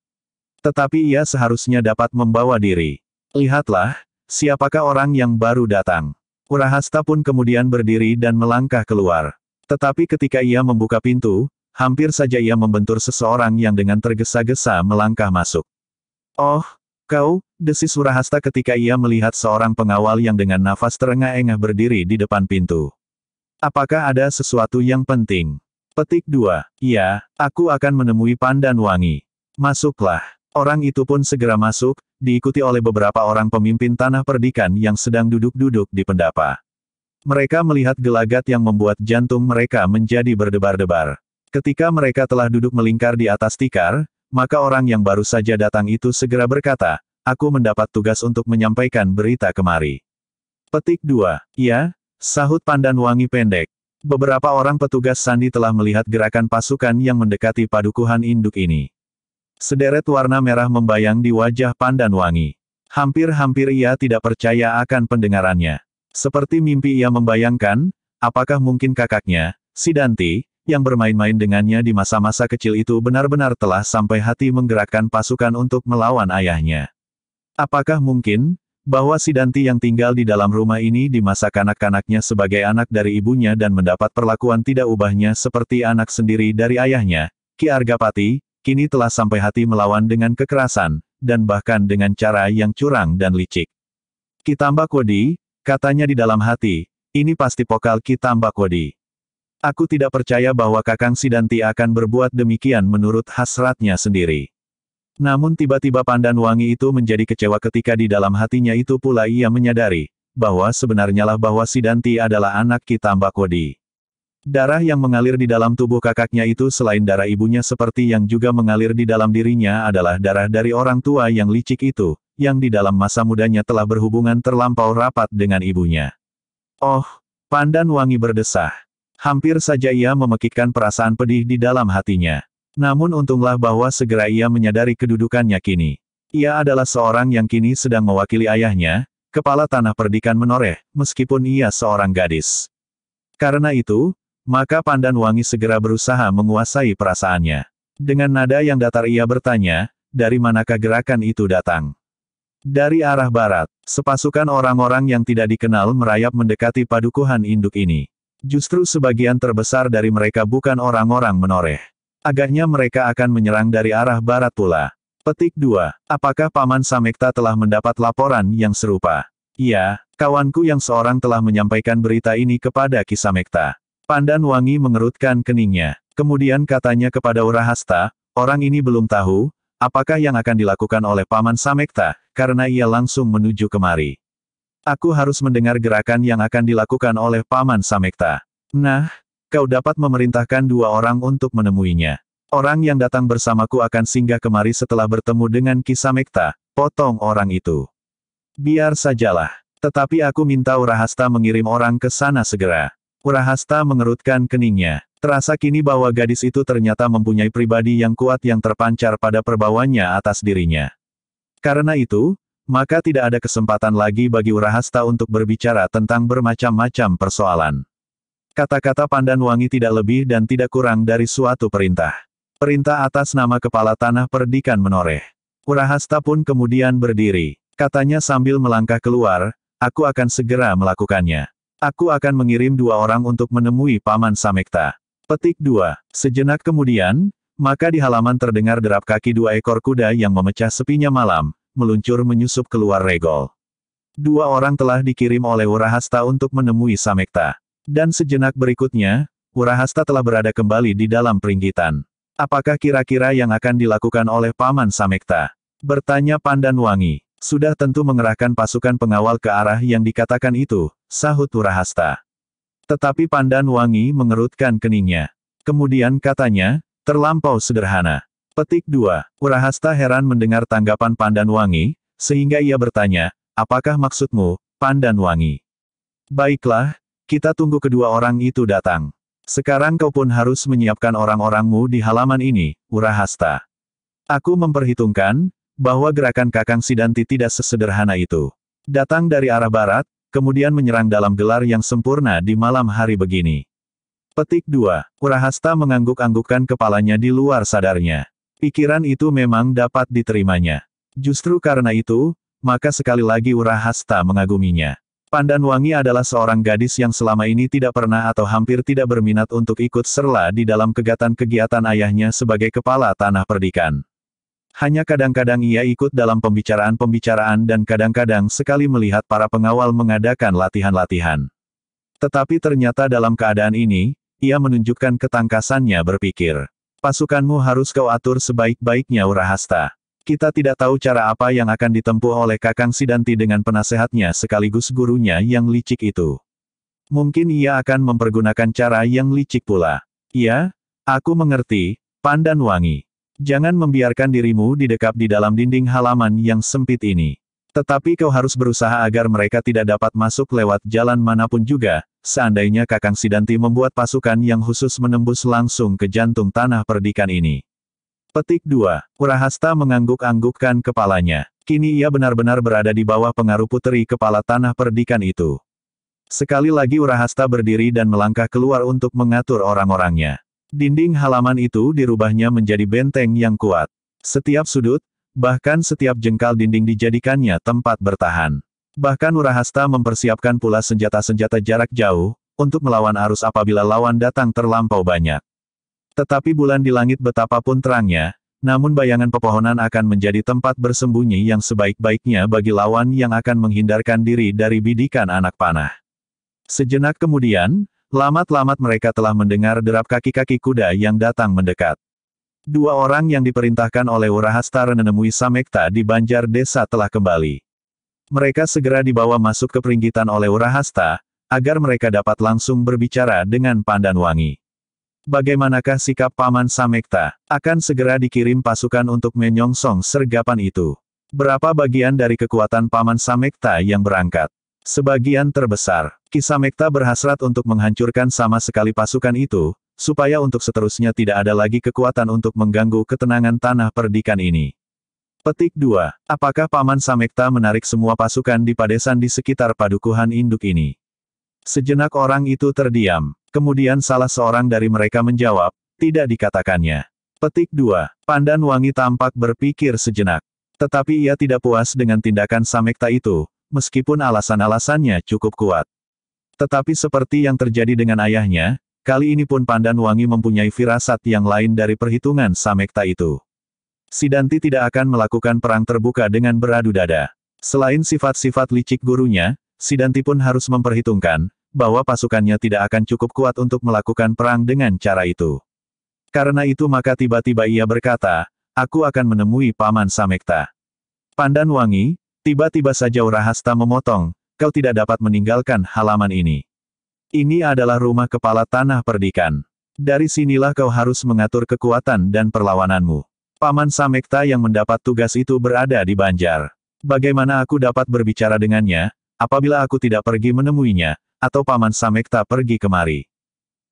Tetapi ia seharusnya dapat membawa diri. Lihatlah, siapakah orang yang baru datang. Urahasta pun kemudian berdiri dan melangkah keluar. Tetapi ketika ia membuka pintu, hampir saja ia membentur seseorang yang dengan tergesa-gesa melangkah masuk. Oh, Kau, desis Urahasta ketika ia melihat seorang pengawal yang dengan nafas terengah-engah berdiri di depan pintu. Apakah ada sesuatu yang penting? Petik 2. Ya, aku akan menemui Pandan Wangi. Masuklah. Orang itu pun segera masuk, diikuti oleh beberapa orang pemimpin tanah perdikan yang sedang duduk-duduk di pendapa. Mereka melihat gelagat yang membuat jantung mereka menjadi berdebar-debar. Ketika mereka telah duduk melingkar di atas tikar, maka orang yang baru saja datang itu segera berkata, aku mendapat tugas untuk menyampaikan berita kemari. Petik 2. Ya, Sahut pandan wangi pendek. Beberapa orang petugas Sandi telah melihat gerakan pasukan yang mendekati padukuhan induk ini. Sederet warna merah membayang di wajah pandan wangi. Hampir-hampir ia tidak percaya akan pendengarannya. Seperti mimpi ia membayangkan, apakah mungkin kakaknya, Sidanti, yang bermain-main dengannya di masa-masa kecil itu benar-benar telah sampai hati menggerakkan pasukan untuk melawan ayahnya. Apakah mungkin, bahwa Sidanti yang tinggal di dalam rumah ini di masa kanak-kanaknya sebagai anak dari ibunya dan mendapat perlakuan tidak ubahnya seperti anak sendiri dari ayahnya, Ki Argapati, kini telah sampai hati melawan dengan kekerasan, dan bahkan dengan cara yang curang dan licik. Kitamba Kodi, katanya di dalam hati, ini pasti pokal Kitamba Kodi. Aku tidak percaya bahwa Kakang Sidanti akan berbuat demikian menurut hasratnya sendiri. Namun tiba-tiba pandan wangi itu menjadi kecewa ketika di dalam hatinya itu pula ia menyadari, bahwa sebenarnya lah bahwa Sidanti adalah anak Kitamba Kodi. Darah yang mengalir di dalam tubuh kakaknya itu selain darah ibunya seperti yang juga mengalir di dalam dirinya adalah darah dari orang tua yang licik itu, yang di dalam masa mudanya telah berhubungan terlampau rapat dengan ibunya. Oh, pandan wangi berdesah. Hampir saja ia memekikkan perasaan pedih di dalam hatinya. Namun untunglah bahwa segera ia menyadari kedudukannya kini. Ia adalah seorang yang kini sedang mewakili ayahnya, kepala tanah perdikan menoreh, meskipun ia seorang gadis. Karena itu, maka Pandan Wangi segera berusaha menguasai perasaannya. Dengan nada yang datar ia bertanya, dari manakah gerakan itu datang? Dari arah barat, sepasukan orang-orang yang tidak dikenal merayap mendekati padukuhan induk ini. Justru sebagian terbesar dari mereka bukan orang-orang menoreh. Agaknya mereka akan menyerang dari arah barat pula. Petik 2. Apakah Paman Samekta telah mendapat laporan yang serupa? Iya, kawanku yang seorang telah menyampaikan berita ini kepada Kisamekta. Pandan Wangi mengerutkan keningnya. Kemudian katanya kepada Urahasta, orang ini belum tahu, apakah yang akan dilakukan oleh Paman Samekta, karena ia langsung menuju kemari. Aku harus mendengar gerakan yang akan dilakukan oleh Paman Samekta. Nah, Kau dapat memerintahkan dua orang untuk menemuinya. Orang yang datang bersamaku akan singgah kemari setelah bertemu dengan Kisamekta, potong orang itu. Biar sajalah. Tetapi aku minta Urahasta mengirim orang ke sana segera. Urahasta mengerutkan keningnya. Terasa kini bahwa gadis itu ternyata mempunyai pribadi yang kuat yang terpancar pada perbawanya atas dirinya. Karena itu, maka tidak ada kesempatan lagi bagi Urahasta untuk berbicara tentang bermacam-macam persoalan. Kata-kata pandan wangi tidak lebih dan tidak kurang dari suatu perintah. Perintah atas nama kepala tanah perdikan menoreh. Urahasta pun kemudian berdiri. Katanya sambil melangkah keluar, aku akan segera melakukannya. Aku akan mengirim dua orang untuk menemui Paman Samekta. Petik 2. Sejenak kemudian, maka di halaman terdengar derap kaki dua ekor kuda yang memecah sepinya malam, meluncur menyusup keluar regol. Dua orang telah dikirim oleh Urahasta untuk menemui Samekta. Dan sejenak berikutnya, Urahasta telah berada kembali di dalam peringgitan. Apakah kira-kira yang akan dilakukan oleh Paman Samekta? Bertanya Pandan Wangi. Sudah tentu mengerahkan pasukan pengawal ke arah yang dikatakan itu, sahut Urahasta. Tetapi Pandan Wangi mengerutkan keningnya. Kemudian katanya, terlampau sederhana. Petik 2. Urahasta heran mendengar tanggapan Pandan Wangi, sehingga ia bertanya, apakah maksudmu, Pandan Wangi? Baiklah, kita tunggu kedua orang itu datang. Sekarang kau pun harus menyiapkan orang-orangmu di halaman ini, Urahasta. Aku memperhitungkan, bahwa gerakan Kakang Sidanti tidak sesederhana itu. Datang dari arah barat, kemudian menyerang dalam gelar yang sempurna di malam hari begini. Petik 2. Urahasta mengangguk-anggukkan kepalanya di luar sadarnya. Pikiran itu memang dapat diterimanya. Justru karena itu, maka sekali lagi Urahasta mengaguminya. Pandan Wangi adalah seorang gadis yang selama ini tidak pernah atau hampir tidak berminat untuk ikut serla di dalam kegiatan-kegiatan ayahnya sebagai kepala tanah perdikan. Hanya kadang-kadang ia ikut dalam pembicaraan-pembicaraan dan kadang-kadang sekali melihat para pengawal mengadakan latihan-latihan. Tetapi ternyata dalam keadaan ini, ia menunjukkan ketangkasannya berpikir. Pasukanmu harus kau atur sebaik-baiknya Urahasta. Kita tidak tahu cara apa yang akan ditempuh oleh Kakang Sidanti dengan penasehatnya sekaligus gurunya yang licik itu. Mungkin ia akan mempergunakan cara yang licik pula. Iya, aku mengerti, Pandan Wangi. Jangan membiarkan dirimu didekap di dalam dinding halaman yang sempit ini. Tetapi kau harus berusaha agar mereka tidak dapat masuk lewat jalan manapun juga, seandainya Kakang Sidanti membuat pasukan yang khusus menembus langsung ke jantung tanah perdikan ini. Petik 2. Urahasta mengangguk-anggukkan kepalanya. Kini ia benar-benar berada di bawah pengaruh puteri kepala tanah perdikan itu. Sekali lagi Urahasta berdiri dan melangkah keluar untuk mengatur orang-orangnya. Dinding halaman itu dirubahnya menjadi benteng yang kuat. Setiap sudut, bahkan setiap jengkal dinding dijadikannya tempat bertahan. Bahkan Urahasta mempersiapkan pula senjata-senjata jarak jauh, untuk melawan arus apabila lawan datang terlampau banyak. Tetapi bulan di langit betapapun terangnya, namun bayangan pepohonan akan menjadi tempat bersembunyi yang sebaik-baiknya bagi lawan yang akan menghindarkan diri dari bidikan anak panah. Sejenak kemudian, lamat-lamat mereka telah mendengar derap kaki-kaki kuda yang datang mendekat. Dua orang yang diperintahkan oleh Urahastar menemui Samekta di banjar desa telah kembali. Mereka segera dibawa masuk ke peringgitan oleh Urahasta, agar mereka dapat langsung berbicara dengan Pandan Wangi. Bagaimanakah sikap Paman Samekta? Akan segera dikirim pasukan untuk menyongsong sergapan itu. Berapa bagian dari kekuatan Paman Samekta yang berangkat? Sebagian terbesar, Kisamekta berhasrat untuk menghancurkan sama sekali pasukan itu, supaya untuk seterusnya tidak ada lagi kekuatan untuk mengganggu ketenangan tanah perdikan ini. Petik 2. Apakah Paman Samekta menarik semua pasukan di padesan di sekitar padukuhan induk ini? Sejenak orang itu terdiam. Kemudian salah seorang dari mereka menjawab, tidak dikatakannya. Petik 2. Pandan Wangi tampak berpikir sejenak. Tetapi ia tidak puas dengan tindakan Samekta itu, meskipun alasan-alasannya cukup kuat. Tetapi seperti yang terjadi dengan ayahnya, kali ini pun Pandan Wangi mempunyai firasat yang lain dari perhitungan Samekta itu. Sidanti tidak akan melakukan perang terbuka dengan beradu dada. Selain sifat-sifat licik gurunya, Sidanti pun harus memperhitungkan, bahwa pasukannya tidak akan cukup kuat untuk melakukan perang dengan cara itu. Karena itu maka tiba-tiba ia berkata, aku akan menemui Paman Samekta. Pandan Wangi, tiba-tiba saja Urahasta memotong, kau tidak dapat meninggalkan halaman ini. Ini adalah rumah kepala tanah perdikan. Dari sinilah kau harus mengatur kekuatan dan perlawananmu. Paman Samekta yang mendapat tugas itu berada di Banjar. Bagaimana aku dapat berbicara dengannya, apabila aku tidak pergi menemuinya, atau Paman Samekta pergi kemari.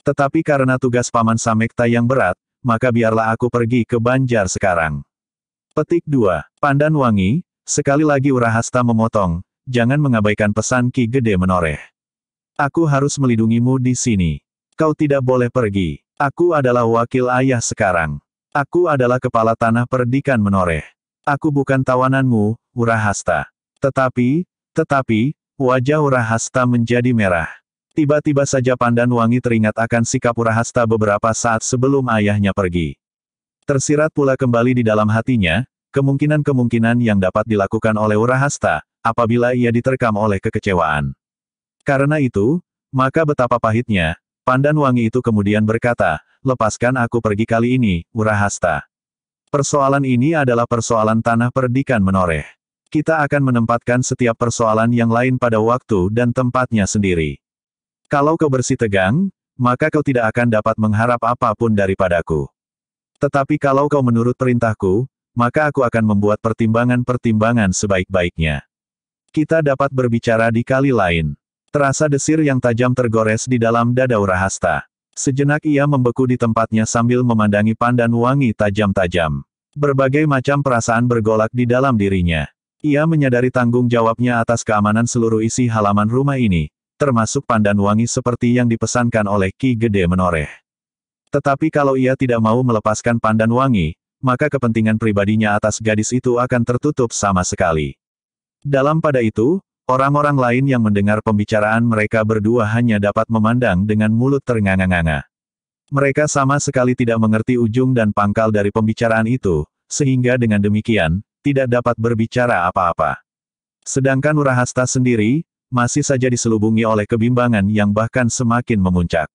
Tetapi karena tugas Paman Samekta yang berat, maka biarlah aku pergi ke Banjar sekarang. Petik 2. Pandan Wangi, sekali lagi Urahasta memotong, jangan mengabaikan pesan Ki Gede menoreh. Aku harus melindungimu di sini. Kau tidak boleh pergi. Aku adalah wakil ayah sekarang. Aku adalah kepala tanah perdikan menoreh. Aku bukan tawananmu, Urahasta. Tetapi, tetapi, Wajah Urahasta menjadi merah. Tiba-tiba saja Pandan Wangi teringat akan sikap Urahasta beberapa saat sebelum ayahnya pergi. Tersirat pula kembali di dalam hatinya, kemungkinan-kemungkinan yang dapat dilakukan oleh Urahasta, apabila ia diterkam oleh kekecewaan. Karena itu, maka betapa pahitnya, Pandan Wangi itu kemudian berkata, lepaskan aku pergi kali ini, Urahasta. Persoalan ini adalah persoalan tanah perdikan menoreh. Kita akan menempatkan setiap persoalan yang lain pada waktu dan tempatnya sendiri. Kalau kau bersih tegang, maka kau tidak akan dapat mengharap apapun daripadaku. Tetapi kalau kau menurut perintahku, maka aku akan membuat pertimbangan-pertimbangan sebaik-baiknya. Kita dapat berbicara di kali lain. Terasa desir yang tajam tergores di dalam dada Urahasta. Sejenak ia membeku di tempatnya sambil memandangi pandan wangi tajam-tajam. Berbagai macam perasaan bergolak di dalam dirinya. Ia menyadari tanggung jawabnya atas keamanan seluruh isi halaman rumah ini, termasuk pandan wangi seperti yang dipesankan oleh Ki Gede Menoreh. Tetapi kalau ia tidak mau melepaskan pandan wangi, maka kepentingan pribadinya atas gadis itu akan tertutup sama sekali. Dalam pada itu, orang-orang lain yang mendengar pembicaraan mereka berdua hanya dapat memandang dengan mulut ternganga-nganga. Mereka sama sekali tidak mengerti ujung dan pangkal dari pembicaraan itu, sehingga dengan demikian, tidak dapat berbicara apa-apa. Sedangkan Urahasta sendiri, masih saja diselubungi oleh kebimbangan yang bahkan semakin memuncak.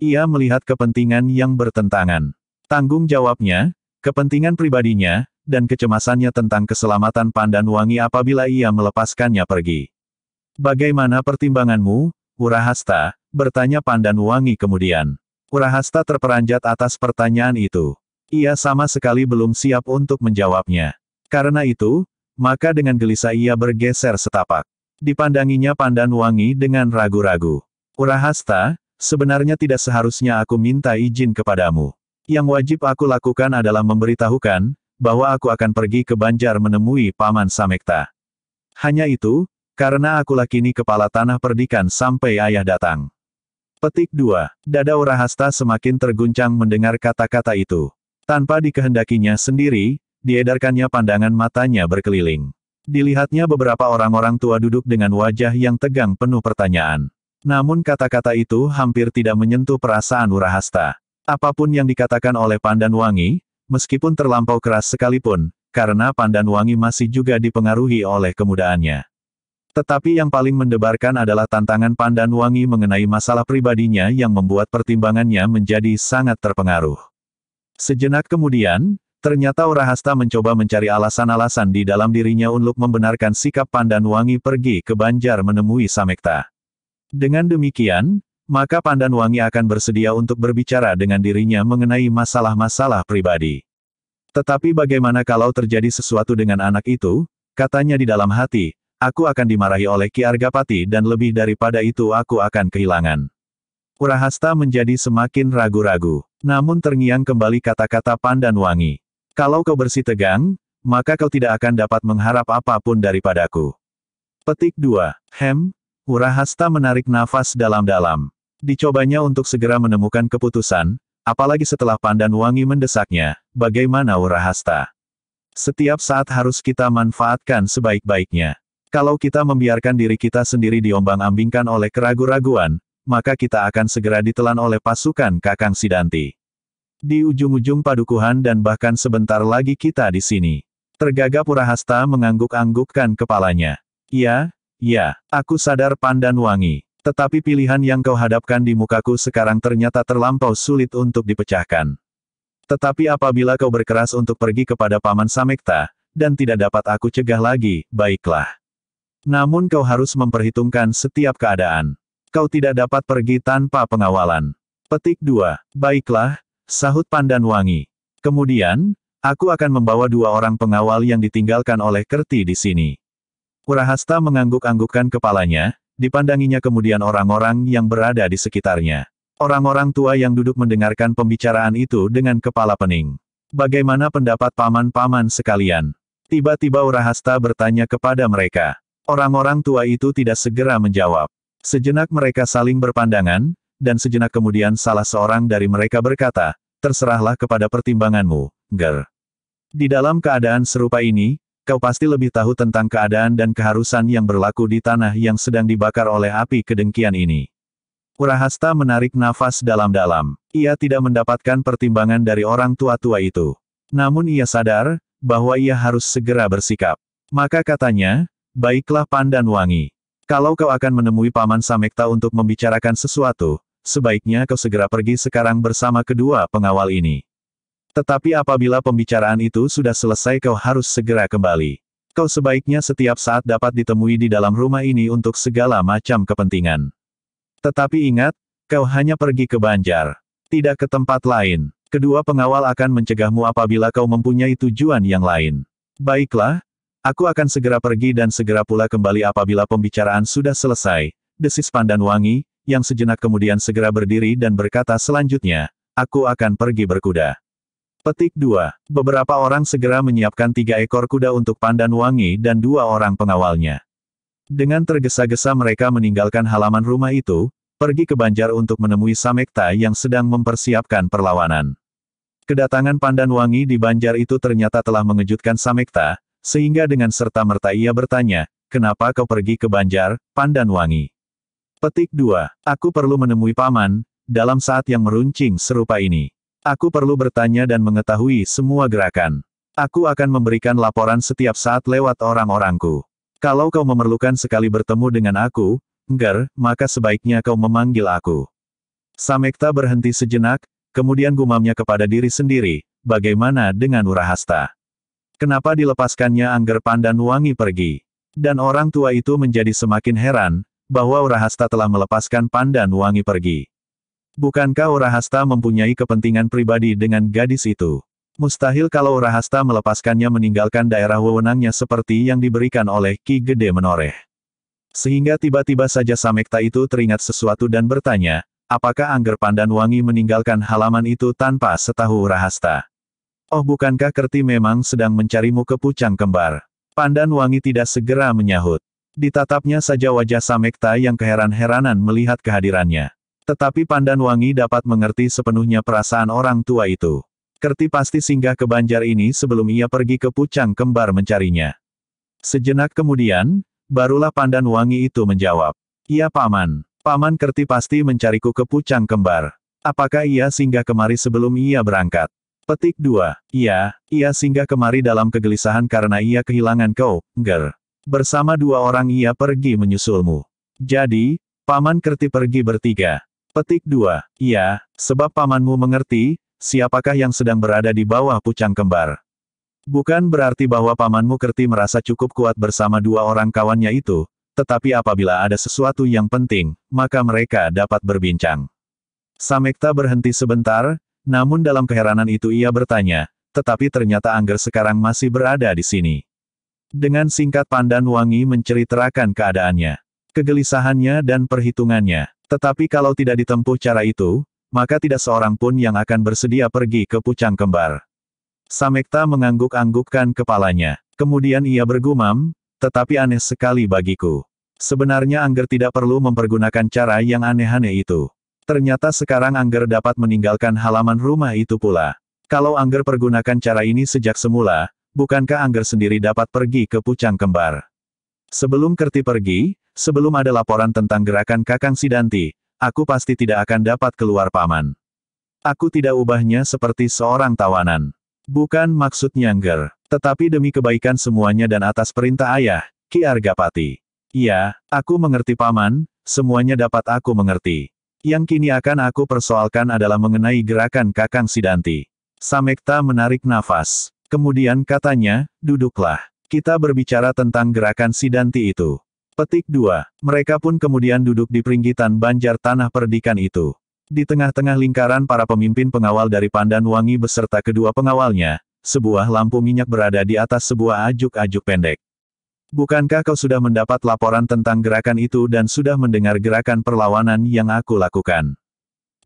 Ia melihat kepentingan yang bertentangan. Tanggung jawabnya, kepentingan pribadinya, dan kecemasannya tentang keselamatan Pandan Wangi apabila ia melepaskannya pergi. Bagaimana pertimbanganmu, Urahasta? bertanya Pandan Wangi kemudian. Urahasta terperanjat atas pertanyaan itu. Ia sama sekali belum siap untuk menjawabnya. Karena itu, maka dengan gelisah ia bergeser setapak. Dipandanginya pandan wangi dengan ragu-ragu. Urahasta, sebenarnya tidak seharusnya aku minta izin kepadamu. Yang wajib aku lakukan adalah memberitahukan, bahwa aku akan pergi ke Banjar menemui Paman Samekta. Hanya itu, karena laki lakini kepala tanah perdikan sampai ayah datang. Petik 2. Dada Urahasta semakin terguncang mendengar kata-kata itu. Tanpa dikehendakinya sendiri, Diedarkannya pandangan matanya berkeliling. Dilihatnya beberapa orang-orang tua duduk dengan wajah yang tegang penuh pertanyaan. Namun kata-kata itu hampir tidak menyentuh perasaan Urahasta. Apapun yang dikatakan oleh Pandan Wangi, meskipun terlampau keras sekalipun, karena Pandan Wangi masih juga dipengaruhi oleh kemudaannya. Tetapi yang paling mendebarkan adalah tantangan Pandan Wangi mengenai masalah pribadinya yang membuat pertimbangannya menjadi sangat terpengaruh. Sejenak kemudian, Ternyata Orahasta mencoba mencari alasan-alasan di dalam dirinya untuk membenarkan sikap Pandan Wangi pergi ke Banjar menemui Samekta. Dengan demikian, maka Pandan Wangi akan bersedia untuk berbicara dengan dirinya mengenai masalah-masalah pribadi. Tetapi bagaimana kalau terjadi sesuatu dengan anak itu, katanya di dalam hati, aku akan dimarahi oleh Ki Argapati dan lebih daripada itu aku akan kehilangan. Urahasta menjadi semakin ragu-ragu, namun terngiang kembali kata-kata Pandan Wangi. Kalau kau bersih tegang, maka kau tidak akan dapat mengharap apapun daripadaku. Petik 2. Hem, Urahasta menarik nafas dalam-dalam. Dicobanya untuk segera menemukan keputusan, apalagi setelah pandan wangi mendesaknya, bagaimana Urahasta. Setiap saat harus kita manfaatkan sebaik-baiknya. Kalau kita membiarkan diri kita sendiri diombang-ambingkan oleh keraguan-raguan, maka kita akan segera ditelan oleh pasukan Kakang Sidanti. Di ujung-ujung padukuhan dan bahkan sebentar lagi kita di sini. Tergagap Purahasta mengangguk-anggukkan kepalanya. Ya, ya, aku sadar pandan wangi. Tetapi pilihan yang kau hadapkan di mukaku sekarang ternyata terlampau sulit untuk dipecahkan. Tetapi apabila kau berkeras untuk pergi kepada Paman Samekta, dan tidak dapat aku cegah lagi, baiklah. Namun kau harus memperhitungkan setiap keadaan. Kau tidak dapat pergi tanpa pengawalan. Petik 2. Baiklah, Sahut Pandan Wangi. Kemudian, aku akan membawa dua orang pengawal yang ditinggalkan oleh Kerti di sini. Urahasta mengangguk-anggukkan kepalanya, dipandanginya kemudian orang-orang yang berada di sekitarnya. Orang-orang tua yang duduk mendengarkan pembicaraan itu dengan kepala pening. Bagaimana pendapat paman-paman sekalian? Tiba-tiba Urahasta bertanya kepada mereka. Orang-orang tua itu tidak segera menjawab. Sejenak mereka saling berpandangan, dan sejenak kemudian salah seorang dari mereka berkata, terserahlah kepada pertimbanganmu, Ger. Di dalam keadaan serupa ini, kau pasti lebih tahu tentang keadaan dan keharusan yang berlaku di tanah yang sedang dibakar oleh api kedengkian ini. Urahasta menarik nafas dalam-dalam. Ia tidak mendapatkan pertimbangan dari orang tua-tua itu. Namun ia sadar, bahwa ia harus segera bersikap. Maka katanya, baiklah Pandan Wangi. Kalau kau akan menemui Paman Samekta untuk membicarakan sesuatu, sebaiknya kau segera pergi sekarang bersama kedua pengawal ini. Tetapi apabila pembicaraan itu sudah selesai kau harus segera kembali. Kau sebaiknya setiap saat dapat ditemui di dalam rumah ini untuk segala macam kepentingan. Tetapi ingat, kau hanya pergi ke Banjar. Tidak ke tempat lain. Kedua pengawal akan mencegahmu apabila kau mempunyai tujuan yang lain. Baiklah, aku akan segera pergi dan segera pula kembali apabila pembicaraan sudah selesai. Desis Pandan Wangi, yang sejenak kemudian segera berdiri dan berkata selanjutnya, aku akan pergi berkuda. Petik 2. Beberapa orang segera menyiapkan tiga ekor kuda untuk pandan wangi dan dua orang pengawalnya. Dengan tergesa-gesa mereka meninggalkan halaman rumah itu, pergi ke banjar untuk menemui Samekta yang sedang mempersiapkan perlawanan. Kedatangan pandan wangi di banjar itu ternyata telah mengejutkan Samekta, sehingga dengan serta-merta ia bertanya, kenapa kau pergi ke banjar, pandan wangi? Petik 2. Aku perlu menemui paman, dalam saat yang meruncing serupa ini. Aku perlu bertanya dan mengetahui semua gerakan. Aku akan memberikan laporan setiap saat lewat orang-orangku. Kalau kau memerlukan sekali bertemu dengan aku, Ger, maka sebaiknya kau memanggil aku. Samekta berhenti sejenak, kemudian gumamnya kepada diri sendiri, bagaimana dengan Urahasta? Kenapa dilepaskannya Angger Pandan Wangi pergi? Dan orang tua itu menjadi semakin heran, bahwa Urahasta telah melepaskan pandan wangi pergi. Bukankah Urahasta mempunyai kepentingan pribadi dengan gadis itu? Mustahil kalau Urahasta melepaskannya meninggalkan daerah wewenangnya seperti yang diberikan oleh Ki Gede Menoreh. Sehingga tiba-tiba saja Samekta itu teringat sesuatu dan bertanya, apakah Angger Pandan Wangi meninggalkan halaman itu tanpa setahu Urahasta? Oh bukankah Kerti memang sedang mencarimu ke Pucang Kembar? Pandan Wangi tidak segera menyahut. Ditatapnya saja wajah Samekta yang keheran-heranan melihat kehadirannya. Tetapi Pandan Wangi dapat mengerti sepenuhnya perasaan orang tua itu. Kerti pasti singgah ke banjar ini sebelum ia pergi ke Pucang Kembar mencarinya. Sejenak kemudian, barulah Pandan Wangi itu menjawab. "Ia Paman. Paman Kerti pasti mencariku ke Pucang Kembar. Apakah ia singgah kemari sebelum ia berangkat? Petik 2. Ia, ia singgah kemari dalam kegelisahan karena ia kehilangan kau, Ger. Bersama dua orang ia pergi menyusulmu. Jadi, Paman Kerti pergi bertiga. Petik dua, Iya, sebab pamanmu mengerti, siapakah yang sedang berada di bawah pucang kembar. Bukan berarti bahwa pamanmu Kerti merasa cukup kuat bersama dua orang kawannya itu, tetapi apabila ada sesuatu yang penting, maka mereka dapat berbincang. Samekta berhenti sebentar, namun dalam keheranan itu ia bertanya, tetapi ternyata Angger sekarang masih berada di sini. Dengan singkat Pandan Wangi menceritakan keadaannya, kegelisahannya dan perhitungannya. Tetapi kalau tidak ditempuh cara itu, maka tidak seorang pun yang akan bersedia pergi ke Pucang Kembar. Samekta mengangguk-anggukkan kepalanya. Kemudian ia bergumam, tetapi aneh sekali bagiku. Sebenarnya Angger tidak perlu mempergunakan cara yang aneh-aneh itu. Ternyata sekarang Angger dapat meninggalkan halaman rumah itu pula. Kalau Angger pergunakan cara ini sejak semula, bukankah Angger sendiri dapat pergi ke Pucang Kembar? Sebelum Kerti pergi, sebelum ada laporan tentang gerakan Kakang Sidanti, aku pasti tidak akan dapat keluar paman. Aku tidak ubahnya seperti seorang tawanan. Bukan maksudnya Angger, tetapi demi kebaikan semuanya dan atas perintah ayah, Ki Argapati. Iya, aku mengerti paman, semuanya dapat aku mengerti. Yang kini akan aku persoalkan adalah mengenai gerakan Kakang Sidanti. Samekta menarik nafas. Kemudian katanya, duduklah. Kita berbicara tentang gerakan Sidanti itu. Petik 2. Mereka pun kemudian duduk di peringgitan banjar tanah perdikan itu. Di tengah-tengah lingkaran para pemimpin pengawal dari Pandan Wangi beserta kedua pengawalnya, sebuah lampu minyak berada di atas sebuah ajuk-ajuk pendek. Bukankah kau sudah mendapat laporan tentang gerakan itu dan sudah mendengar gerakan perlawanan yang aku lakukan?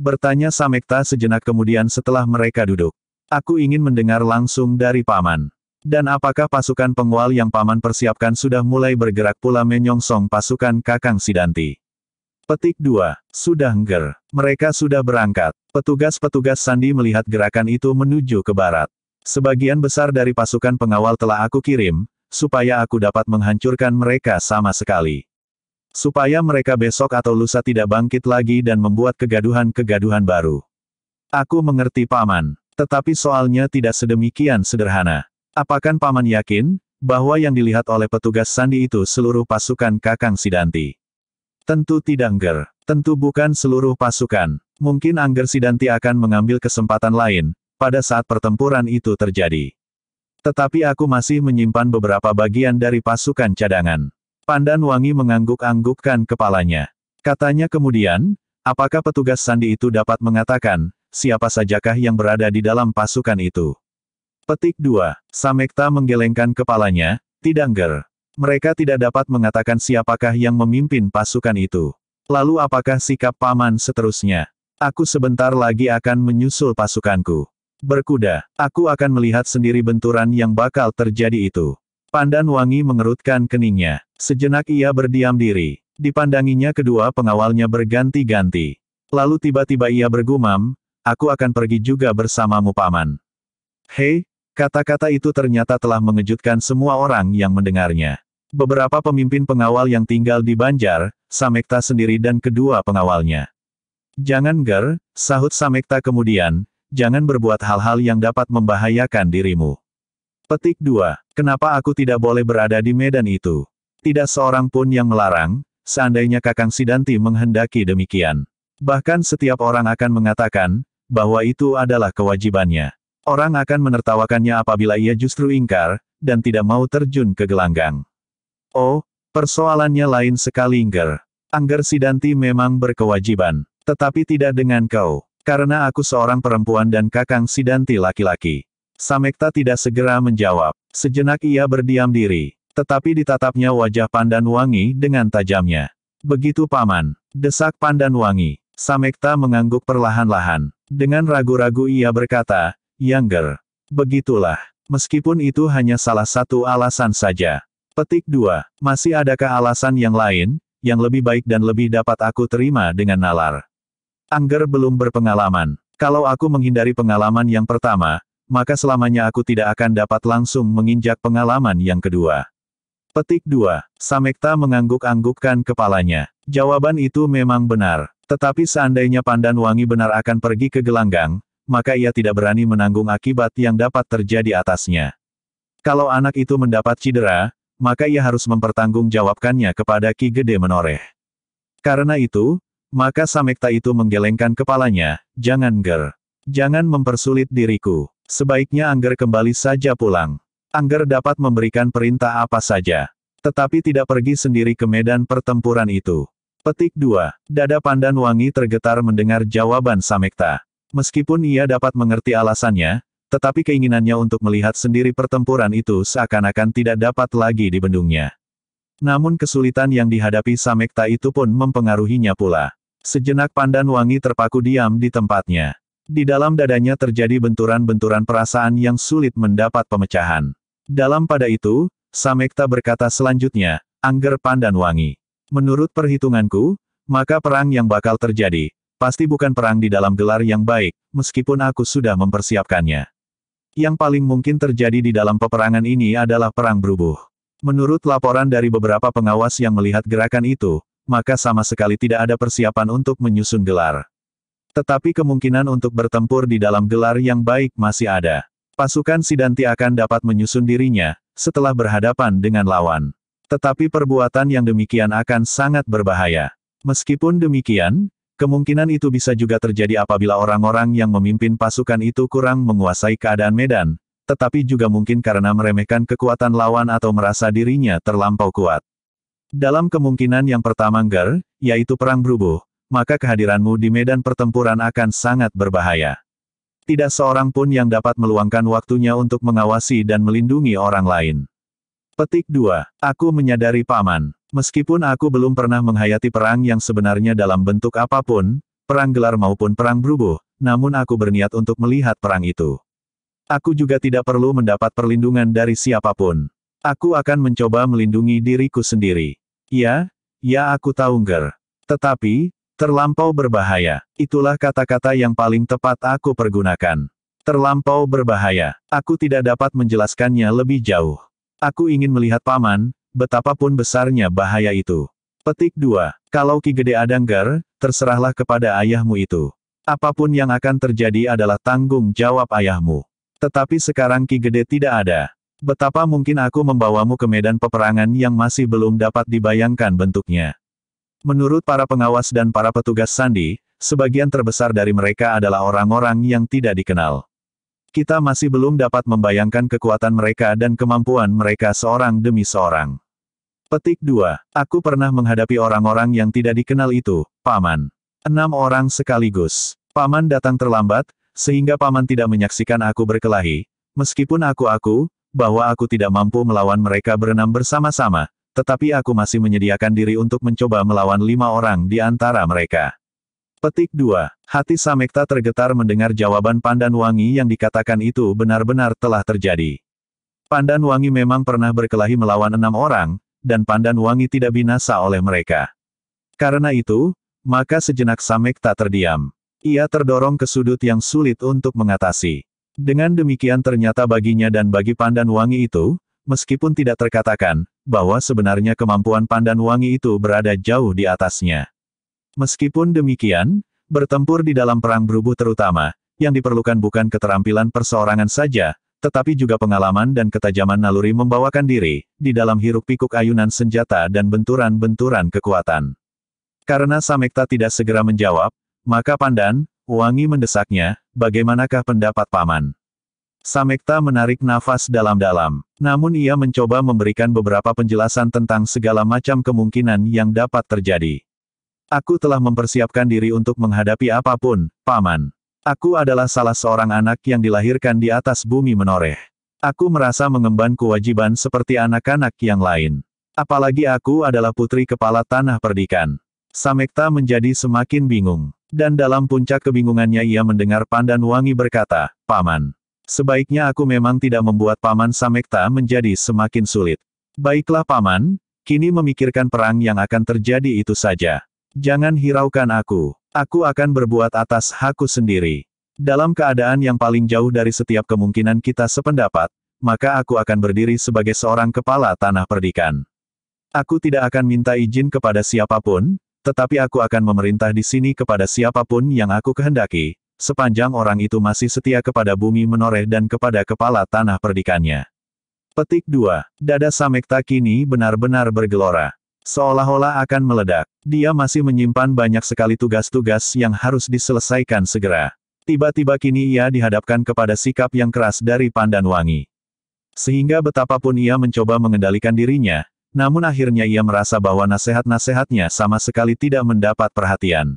Bertanya Samekta sejenak kemudian setelah mereka duduk. Aku ingin mendengar langsung dari Paman. Dan apakah pasukan pengual yang Paman persiapkan sudah mulai bergerak pula menyongsong pasukan Kakang Sidanti? Petik 2. Sudah ngger. Mereka sudah berangkat. Petugas-petugas Sandi melihat gerakan itu menuju ke barat. Sebagian besar dari pasukan pengawal telah aku kirim, supaya aku dapat menghancurkan mereka sama sekali. Supaya mereka besok atau lusa tidak bangkit lagi dan membuat kegaduhan-kegaduhan baru. Aku mengerti paman. Tetapi soalnya tidak sedemikian sederhana. Apakah Paman yakin, bahwa yang dilihat oleh petugas Sandi itu seluruh pasukan Kakang Sidanti? Tentu tidak Angger. Tentu bukan seluruh pasukan. Mungkin Angger Sidanti akan mengambil kesempatan lain, pada saat pertempuran itu terjadi. Tetapi aku masih menyimpan beberapa bagian dari pasukan cadangan. Pandan Wangi mengangguk-anggukkan kepalanya. Katanya kemudian, apakah petugas Sandi itu dapat mengatakan, siapa sajakah yang berada di dalam pasukan itu. Petik 2. Samekta menggelengkan kepalanya, Tidangger, Mereka tidak dapat mengatakan siapakah yang memimpin pasukan itu. Lalu apakah sikap paman seterusnya? Aku sebentar lagi akan menyusul pasukanku. Berkuda, aku akan melihat sendiri benturan yang bakal terjadi itu. Pandan Wangi mengerutkan keningnya. Sejenak ia berdiam diri. Dipandanginya kedua pengawalnya berganti-ganti. Lalu tiba-tiba ia bergumam, Aku akan pergi juga bersamamu paman. Hei, kata-kata itu ternyata telah mengejutkan semua orang yang mendengarnya. Beberapa pemimpin pengawal yang tinggal di Banjar, Samekta sendiri dan kedua pengawalnya. Jangan ger, sahut Samekta kemudian, jangan berbuat hal-hal yang dapat membahayakan dirimu. Petik 2. Kenapa aku tidak boleh berada di medan itu? Tidak seorang pun yang melarang, seandainya Kakang Sidanti menghendaki demikian. Bahkan setiap orang akan mengatakan, bahwa itu adalah kewajibannya. Orang akan menertawakannya apabila ia justru ingkar, dan tidak mau terjun ke gelanggang. Oh, persoalannya lain sekali Ingger. Angger Sidanti memang berkewajiban. Tetapi tidak dengan kau. Karena aku seorang perempuan dan kakang Sidanti laki-laki. Samekta tidak segera menjawab. Sejenak ia berdiam diri. Tetapi ditatapnya wajah Pandan Wangi dengan tajamnya. Begitu paman. Desak Pandan Wangi. Samekta mengangguk perlahan-lahan. Dengan ragu-ragu ia berkata, Younger. Begitulah. Meskipun itu hanya salah satu alasan saja. Petik 2. Masih adakah alasan yang lain, yang lebih baik dan lebih dapat aku terima dengan nalar? Angger belum berpengalaman. Kalau aku menghindari pengalaman yang pertama, maka selamanya aku tidak akan dapat langsung menginjak pengalaman yang kedua. Petik 2. Samekta mengangguk-anggukkan kepalanya. Jawaban itu memang benar. Tetapi seandainya Pandan Wangi benar akan pergi ke gelanggang, maka ia tidak berani menanggung akibat yang dapat terjadi atasnya. Kalau anak itu mendapat cedera, maka ia harus mempertanggungjawabkannya kepada Ki Gede Menoreh. Karena itu, maka Samekta itu menggelengkan kepalanya, jangan ger. Jangan mempersulit diriku. Sebaiknya Angger kembali saja pulang. Angger dapat memberikan perintah apa saja. Tetapi tidak pergi sendiri ke medan pertempuran itu. Petik 2. Dada pandan wangi tergetar mendengar jawaban Samekta. Meskipun ia dapat mengerti alasannya, tetapi keinginannya untuk melihat sendiri pertempuran itu seakan-akan tidak dapat lagi dibendungnya. Namun kesulitan yang dihadapi Samekta itu pun mempengaruhinya pula. Sejenak pandan wangi terpaku diam di tempatnya. Di dalam dadanya terjadi benturan-benturan perasaan yang sulit mendapat pemecahan. Dalam pada itu, Samekta berkata selanjutnya, Angger Pandan Wangi. Menurut perhitunganku, maka perang yang bakal terjadi, pasti bukan perang di dalam gelar yang baik, meskipun aku sudah mempersiapkannya. Yang paling mungkin terjadi di dalam peperangan ini adalah perang berubuh. Menurut laporan dari beberapa pengawas yang melihat gerakan itu, maka sama sekali tidak ada persiapan untuk menyusun gelar. Tetapi kemungkinan untuk bertempur di dalam gelar yang baik masih ada. Pasukan Sidanti akan dapat menyusun dirinya, setelah berhadapan dengan lawan. Tetapi perbuatan yang demikian akan sangat berbahaya. Meskipun demikian, kemungkinan itu bisa juga terjadi apabila orang-orang yang memimpin pasukan itu kurang menguasai keadaan medan, tetapi juga mungkin karena meremehkan kekuatan lawan atau merasa dirinya terlampau kuat. Dalam kemungkinan yang pertama ger, yaitu perang berubuh, maka kehadiranmu di medan pertempuran akan sangat berbahaya. Tidak seorang pun yang dapat meluangkan waktunya untuk mengawasi dan melindungi orang lain. Petik 2. Aku menyadari paman. Meskipun aku belum pernah menghayati perang yang sebenarnya dalam bentuk apapun, perang gelar maupun perang berubuh, namun aku berniat untuk melihat perang itu. Aku juga tidak perlu mendapat perlindungan dari siapapun. Aku akan mencoba melindungi diriku sendiri. Ya, ya aku tahu nger. Tetapi, terlampau berbahaya. Itulah kata-kata yang paling tepat aku pergunakan. Terlampau berbahaya. Aku tidak dapat menjelaskannya lebih jauh. Aku ingin melihat paman, betapapun besarnya bahaya itu. Petik 2. Kalau Ki Gede Adanggar, terserahlah kepada ayahmu itu. Apapun yang akan terjadi adalah tanggung jawab ayahmu. Tetapi sekarang Ki Gede tidak ada. Betapa mungkin aku membawamu ke medan peperangan yang masih belum dapat dibayangkan bentuknya. Menurut para pengawas dan para petugas sandi, sebagian terbesar dari mereka adalah orang-orang yang tidak dikenal. Kita masih belum dapat membayangkan kekuatan mereka dan kemampuan mereka seorang demi seorang. Petik 2. Aku pernah menghadapi orang-orang yang tidak dikenal itu, Paman. Enam orang sekaligus. Paman datang terlambat, sehingga Paman tidak menyaksikan aku berkelahi. Meskipun aku-aku, bahwa aku tidak mampu melawan mereka berenam bersama-sama, tetapi aku masih menyediakan diri untuk mencoba melawan lima orang di antara mereka. Petik 2. Hati Samekta tergetar mendengar jawaban Pandan Wangi yang dikatakan itu benar-benar telah terjadi. Pandan Wangi memang pernah berkelahi melawan enam orang, dan Pandan Wangi tidak binasa oleh mereka. Karena itu, maka sejenak Samekta terdiam. Ia terdorong ke sudut yang sulit untuk mengatasi. Dengan demikian ternyata baginya dan bagi Pandan Wangi itu, meskipun tidak terkatakan, bahwa sebenarnya kemampuan Pandan Wangi itu berada jauh di atasnya. Meskipun demikian, bertempur di dalam perang berubuh terutama, yang diperlukan bukan keterampilan perseorangan saja, tetapi juga pengalaman dan ketajaman naluri membawakan diri, di dalam hiruk-pikuk ayunan senjata dan benturan-benturan kekuatan. Karena Samekta tidak segera menjawab, maka Pandan, Wangi mendesaknya, bagaimanakah pendapat Paman? Samekta menarik nafas dalam-dalam. Namun ia mencoba memberikan beberapa penjelasan tentang segala macam kemungkinan yang dapat terjadi. Aku telah mempersiapkan diri untuk menghadapi apapun, Paman. Aku adalah salah seorang anak yang dilahirkan di atas bumi menoreh. Aku merasa mengemban kewajiban seperti anak-anak yang lain. Apalagi aku adalah putri kepala tanah perdikan. Samekta menjadi semakin bingung. Dan dalam puncak kebingungannya ia mendengar Pandan Wangi berkata, Paman. Sebaiknya aku memang tidak membuat Paman Samekta menjadi semakin sulit. Baiklah Paman, kini memikirkan perang yang akan terjadi itu saja. Jangan hiraukan aku. Aku akan berbuat atas hakku sendiri. Dalam keadaan yang paling jauh dari setiap kemungkinan kita sependapat, maka aku akan berdiri sebagai seorang kepala tanah perdikan. Aku tidak akan minta izin kepada siapapun, tetapi aku akan memerintah di sini kepada siapapun yang aku kehendaki, sepanjang orang itu masih setia kepada bumi menoreh dan kepada kepala tanah perdikannya. Petik 2. Dada Samekta kini benar-benar bergelora. Seolah-olah akan meledak, dia masih menyimpan banyak sekali tugas-tugas yang harus diselesaikan segera. Tiba-tiba kini ia dihadapkan kepada sikap yang keras dari Pandan Wangi, Sehingga betapapun ia mencoba mengendalikan dirinya, namun akhirnya ia merasa bahwa nasihat-nasihatnya sama sekali tidak mendapat perhatian.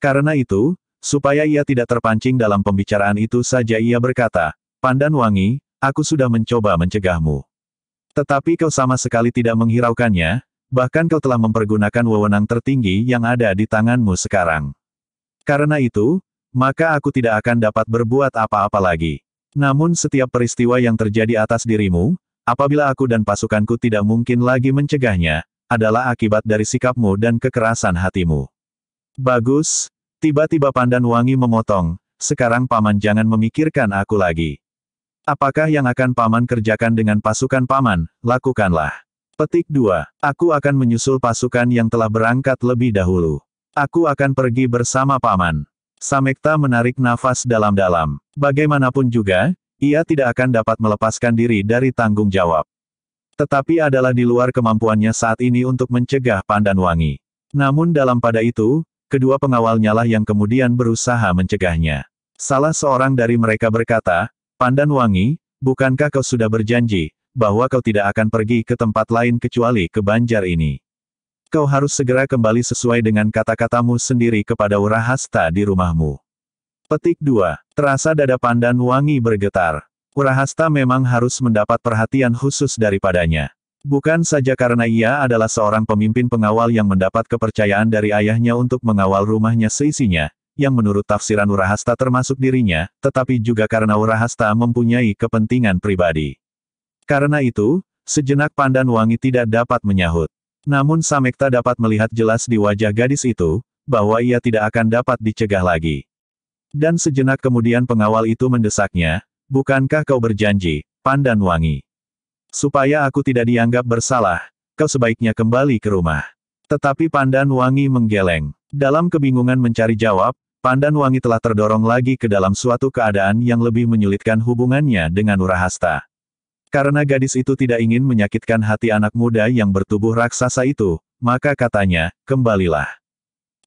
Karena itu, supaya ia tidak terpancing dalam pembicaraan itu saja ia berkata, Pandan Wangi, aku sudah mencoba mencegahmu. Tetapi kau sama sekali tidak menghiraukannya, Bahkan kau telah mempergunakan wewenang tertinggi yang ada di tanganmu sekarang. Karena itu, maka aku tidak akan dapat berbuat apa-apa lagi. Namun setiap peristiwa yang terjadi atas dirimu, apabila aku dan pasukanku tidak mungkin lagi mencegahnya, adalah akibat dari sikapmu dan kekerasan hatimu. Bagus, tiba-tiba pandan wangi memotong, sekarang paman jangan memikirkan aku lagi. Apakah yang akan paman kerjakan dengan pasukan paman, lakukanlah. Petik 2. Aku akan menyusul pasukan yang telah berangkat lebih dahulu. Aku akan pergi bersama paman. Samekta menarik nafas dalam-dalam. Bagaimanapun juga, ia tidak akan dapat melepaskan diri dari tanggung jawab. Tetapi adalah di luar kemampuannya saat ini untuk mencegah Pandan Wangi. Namun dalam pada itu, kedua pengawalnya lah yang kemudian berusaha mencegahnya. Salah seorang dari mereka berkata, Pandan Wangi, bukankah kau sudah berjanji, bahwa kau tidak akan pergi ke tempat lain kecuali ke banjar ini. Kau harus segera kembali sesuai dengan kata-katamu sendiri kepada Urahasta di rumahmu. Petik 2. Terasa dada pandan wangi bergetar. Urahasta memang harus mendapat perhatian khusus daripadanya. Bukan saja karena ia adalah seorang pemimpin pengawal yang mendapat kepercayaan dari ayahnya untuk mengawal rumahnya seisinya, yang menurut tafsiran Urahasta termasuk dirinya, tetapi juga karena Urahasta mempunyai kepentingan pribadi. Karena itu, sejenak pandan wangi tidak dapat menyahut. Namun Samekta dapat melihat jelas di wajah gadis itu, bahwa ia tidak akan dapat dicegah lagi. Dan sejenak kemudian pengawal itu mendesaknya, bukankah kau berjanji, pandan wangi? Supaya aku tidak dianggap bersalah, kau sebaiknya kembali ke rumah. Tetapi pandan wangi menggeleng. Dalam kebingungan mencari jawab, pandan wangi telah terdorong lagi ke dalam suatu keadaan yang lebih menyulitkan hubungannya dengan Urahasta. Karena gadis itu tidak ingin menyakitkan hati anak muda yang bertubuh raksasa itu, maka katanya, kembalilah.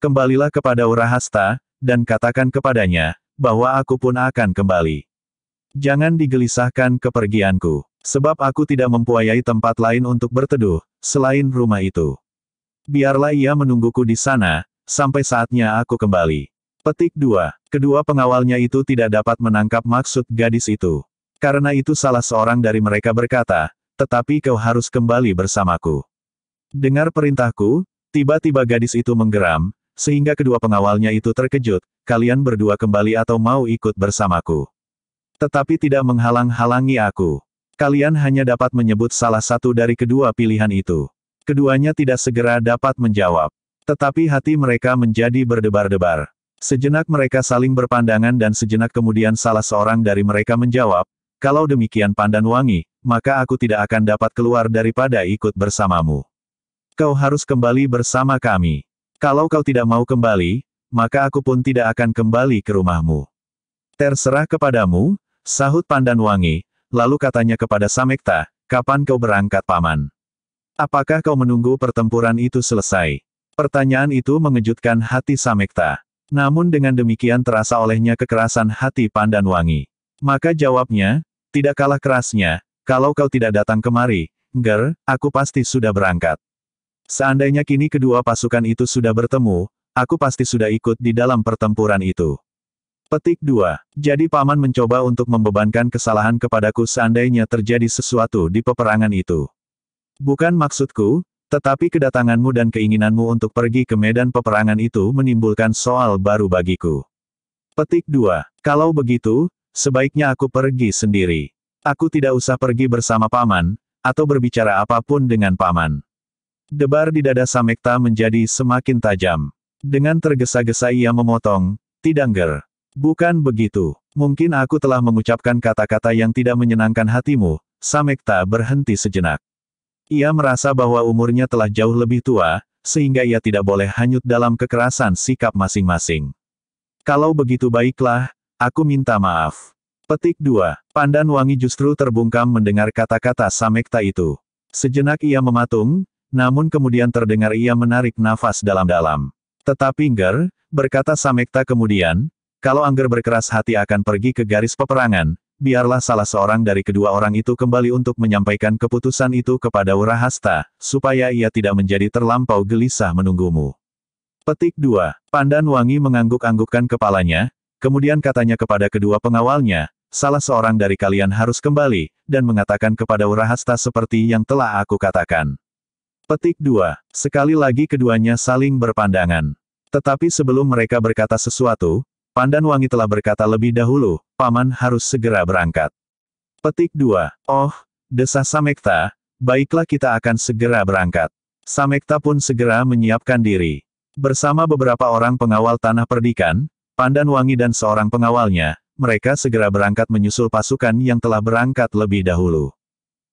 Kembalilah kepada Urahasta, dan katakan kepadanya, bahwa aku pun akan kembali. Jangan digelisahkan kepergianku, sebab aku tidak mempunyai tempat lain untuk berteduh, selain rumah itu. Biarlah ia menungguku di sana, sampai saatnya aku kembali. Petik 2. Kedua pengawalnya itu tidak dapat menangkap maksud gadis itu. Karena itu salah seorang dari mereka berkata, tetapi kau harus kembali bersamaku. Dengar perintahku, tiba-tiba gadis itu menggeram, sehingga kedua pengawalnya itu terkejut, kalian berdua kembali atau mau ikut bersamaku. Tetapi tidak menghalang-halangi aku. Kalian hanya dapat menyebut salah satu dari kedua pilihan itu. Keduanya tidak segera dapat menjawab. Tetapi hati mereka menjadi berdebar-debar. Sejenak mereka saling berpandangan dan sejenak kemudian salah seorang dari mereka menjawab, kalau demikian pandan wangi, maka aku tidak akan dapat keluar daripada ikut bersamamu. Kau harus kembali bersama kami. Kalau kau tidak mau kembali, maka aku pun tidak akan kembali ke rumahmu. Terserah kepadamu, sahut pandan wangi, lalu katanya kepada Samekta, kapan kau berangkat paman? Apakah kau menunggu pertempuran itu selesai? Pertanyaan itu mengejutkan hati Samekta. Namun dengan demikian terasa olehnya kekerasan hati pandan wangi. Maka jawabnya, tidak kalah kerasnya, kalau kau tidak datang kemari, Ger, aku pasti sudah berangkat. Seandainya kini kedua pasukan itu sudah bertemu, aku pasti sudah ikut di dalam pertempuran itu. Petik 2. Jadi paman mencoba untuk membebankan kesalahan kepadaku seandainya terjadi sesuatu di peperangan itu. Bukan maksudku, tetapi kedatanganmu dan keinginanmu untuk pergi ke medan peperangan itu menimbulkan soal baru bagiku. Petik 2. Kalau begitu, sebaiknya aku pergi sendiri. Aku tidak usah pergi bersama paman, atau berbicara apapun dengan paman. Debar di dada Samekta menjadi semakin tajam. Dengan tergesa-gesa ia memotong, Tidangger. Bukan begitu. Mungkin aku telah mengucapkan kata-kata yang tidak menyenangkan hatimu, Samekta berhenti sejenak. Ia merasa bahwa umurnya telah jauh lebih tua, sehingga ia tidak boleh hanyut dalam kekerasan sikap masing-masing. Kalau begitu baiklah, Aku minta maaf. Petik 2. Pandan Wangi justru terbungkam mendengar kata-kata Samekta itu. Sejenak ia mematung, namun kemudian terdengar ia menarik nafas dalam-dalam. Tetapi Ngger, berkata Samekta kemudian, kalau Angger berkeras hati akan pergi ke garis peperangan, biarlah salah seorang dari kedua orang itu kembali untuk menyampaikan keputusan itu kepada Urahasta, supaya ia tidak menjadi terlampau gelisah menunggumu. Petik 2. Pandan Wangi mengangguk-anggukkan kepalanya, Kemudian katanya kepada kedua pengawalnya, salah seorang dari kalian harus kembali, dan mengatakan kepada Urahasta seperti yang telah aku katakan. Petik 2. Sekali lagi keduanya saling berpandangan. Tetapi sebelum mereka berkata sesuatu, Pandan Wangi telah berkata lebih dahulu, Paman harus segera berangkat. Petik 2. Oh, desa Samekta, baiklah kita akan segera berangkat. Samekta pun segera menyiapkan diri. Bersama beberapa orang pengawal tanah perdikan, Pandan Wangi dan seorang pengawalnya, mereka segera berangkat menyusul pasukan yang telah berangkat lebih dahulu.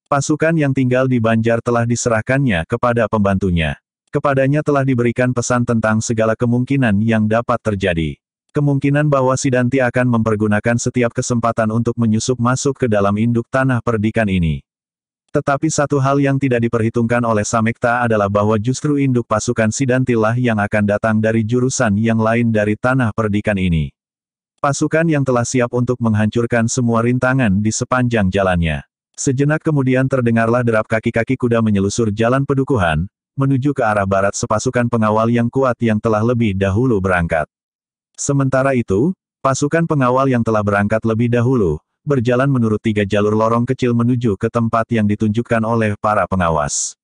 Pasukan yang tinggal di Banjar telah diserahkannya kepada pembantunya. Kepadanya telah diberikan pesan tentang segala kemungkinan yang dapat terjadi. Kemungkinan bahwa Sidanti akan mempergunakan setiap kesempatan untuk menyusup masuk ke dalam induk tanah perdikan ini. Tetapi satu hal yang tidak diperhitungkan oleh Samekta adalah bahwa justru induk pasukan Sidantilah yang akan datang dari jurusan yang lain dari tanah perdikan ini. Pasukan yang telah siap untuk menghancurkan semua rintangan di sepanjang jalannya. Sejenak kemudian terdengarlah derap kaki-kaki kuda menyelusur jalan pedukuhan, menuju ke arah barat sepasukan pengawal yang kuat yang telah lebih dahulu berangkat. Sementara itu, pasukan pengawal yang telah berangkat lebih dahulu, berjalan menurut tiga jalur lorong kecil menuju ke tempat yang ditunjukkan oleh para pengawas.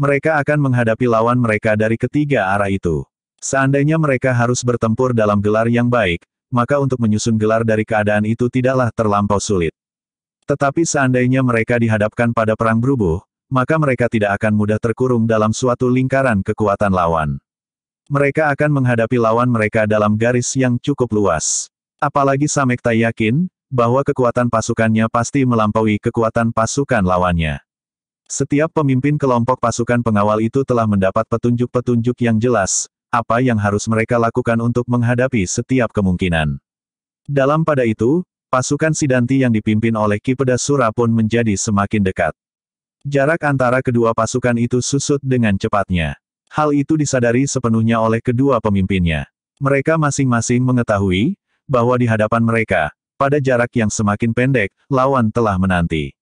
Mereka akan menghadapi lawan mereka dari ketiga arah itu. Seandainya mereka harus bertempur dalam gelar yang baik, maka untuk menyusun gelar dari keadaan itu tidaklah terlampau sulit. Tetapi seandainya mereka dihadapkan pada perang berubuh, maka mereka tidak akan mudah terkurung dalam suatu lingkaran kekuatan lawan. Mereka akan menghadapi lawan mereka dalam garis yang cukup luas. Apalagi Samekta yakin, bahwa kekuatan pasukannya pasti melampaui kekuatan pasukan lawannya. Setiap pemimpin kelompok pasukan pengawal itu telah mendapat petunjuk-petunjuk yang jelas, apa yang harus mereka lakukan untuk menghadapi setiap kemungkinan. Dalam pada itu, pasukan Sidanti yang dipimpin oleh Ki Pedasura pun menjadi semakin dekat. Jarak antara kedua pasukan itu susut dengan cepatnya. Hal itu disadari sepenuhnya oleh kedua pemimpinnya. Mereka masing-masing mengetahui bahwa di hadapan mereka, pada jarak yang semakin pendek, lawan telah menanti.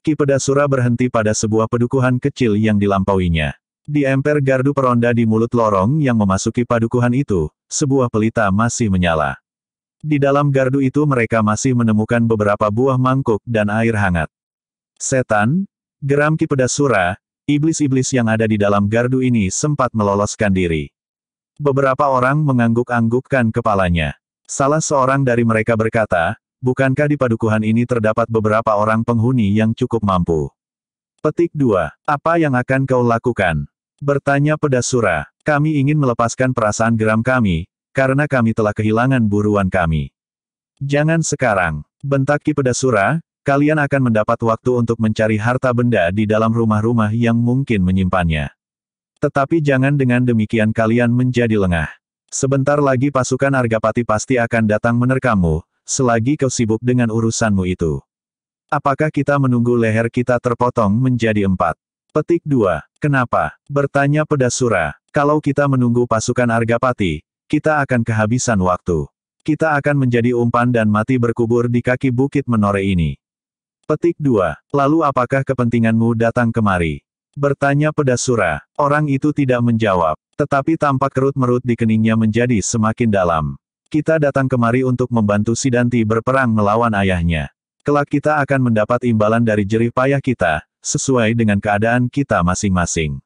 Ki Pedasura berhenti pada sebuah pedukuhan kecil yang dilampauinya. Di emper gardu peronda di mulut lorong yang memasuki padukuhan itu, sebuah pelita masih menyala. Di dalam gardu itu mereka masih menemukan beberapa buah mangkuk dan air hangat. Setan, geram Ki Pedasura, iblis-iblis yang ada di dalam gardu ini sempat meloloskan diri. Beberapa orang mengangguk-anggukkan kepalanya. Salah seorang dari mereka berkata, bukankah di padukuhan ini terdapat beberapa orang penghuni yang cukup mampu? Petik 2. Apa yang akan kau lakukan? Bertanya pedasura, kami ingin melepaskan perasaan geram kami, karena kami telah kehilangan buruan kami. Jangan sekarang, bentak Ki pedasura, kalian akan mendapat waktu untuk mencari harta benda di dalam rumah-rumah yang mungkin menyimpannya. Tetapi jangan dengan demikian kalian menjadi lengah. Sebentar lagi pasukan Argapati pasti akan datang menerkamu. selagi kau sibuk dengan urusanmu itu. Apakah kita menunggu leher kita terpotong menjadi empat? Petik 2. Kenapa? Bertanya Pedasura. Kalau kita menunggu pasukan Argapati, kita akan kehabisan waktu. Kita akan menjadi umpan dan mati berkubur di kaki bukit menore ini. Petik 2. Lalu apakah kepentinganmu datang kemari? Bertanya Pedasura. Orang itu tidak menjawab. Tetapi tampak kerut-merut di keningnya menjadi semakin dalam. Kita datang kemari untuk membantu Sidanti berperang melawan ayahnya. Kelak kita akan mendapat imbalan dari jerih payah kita, sesuai dengan keadaan kita masing-masing.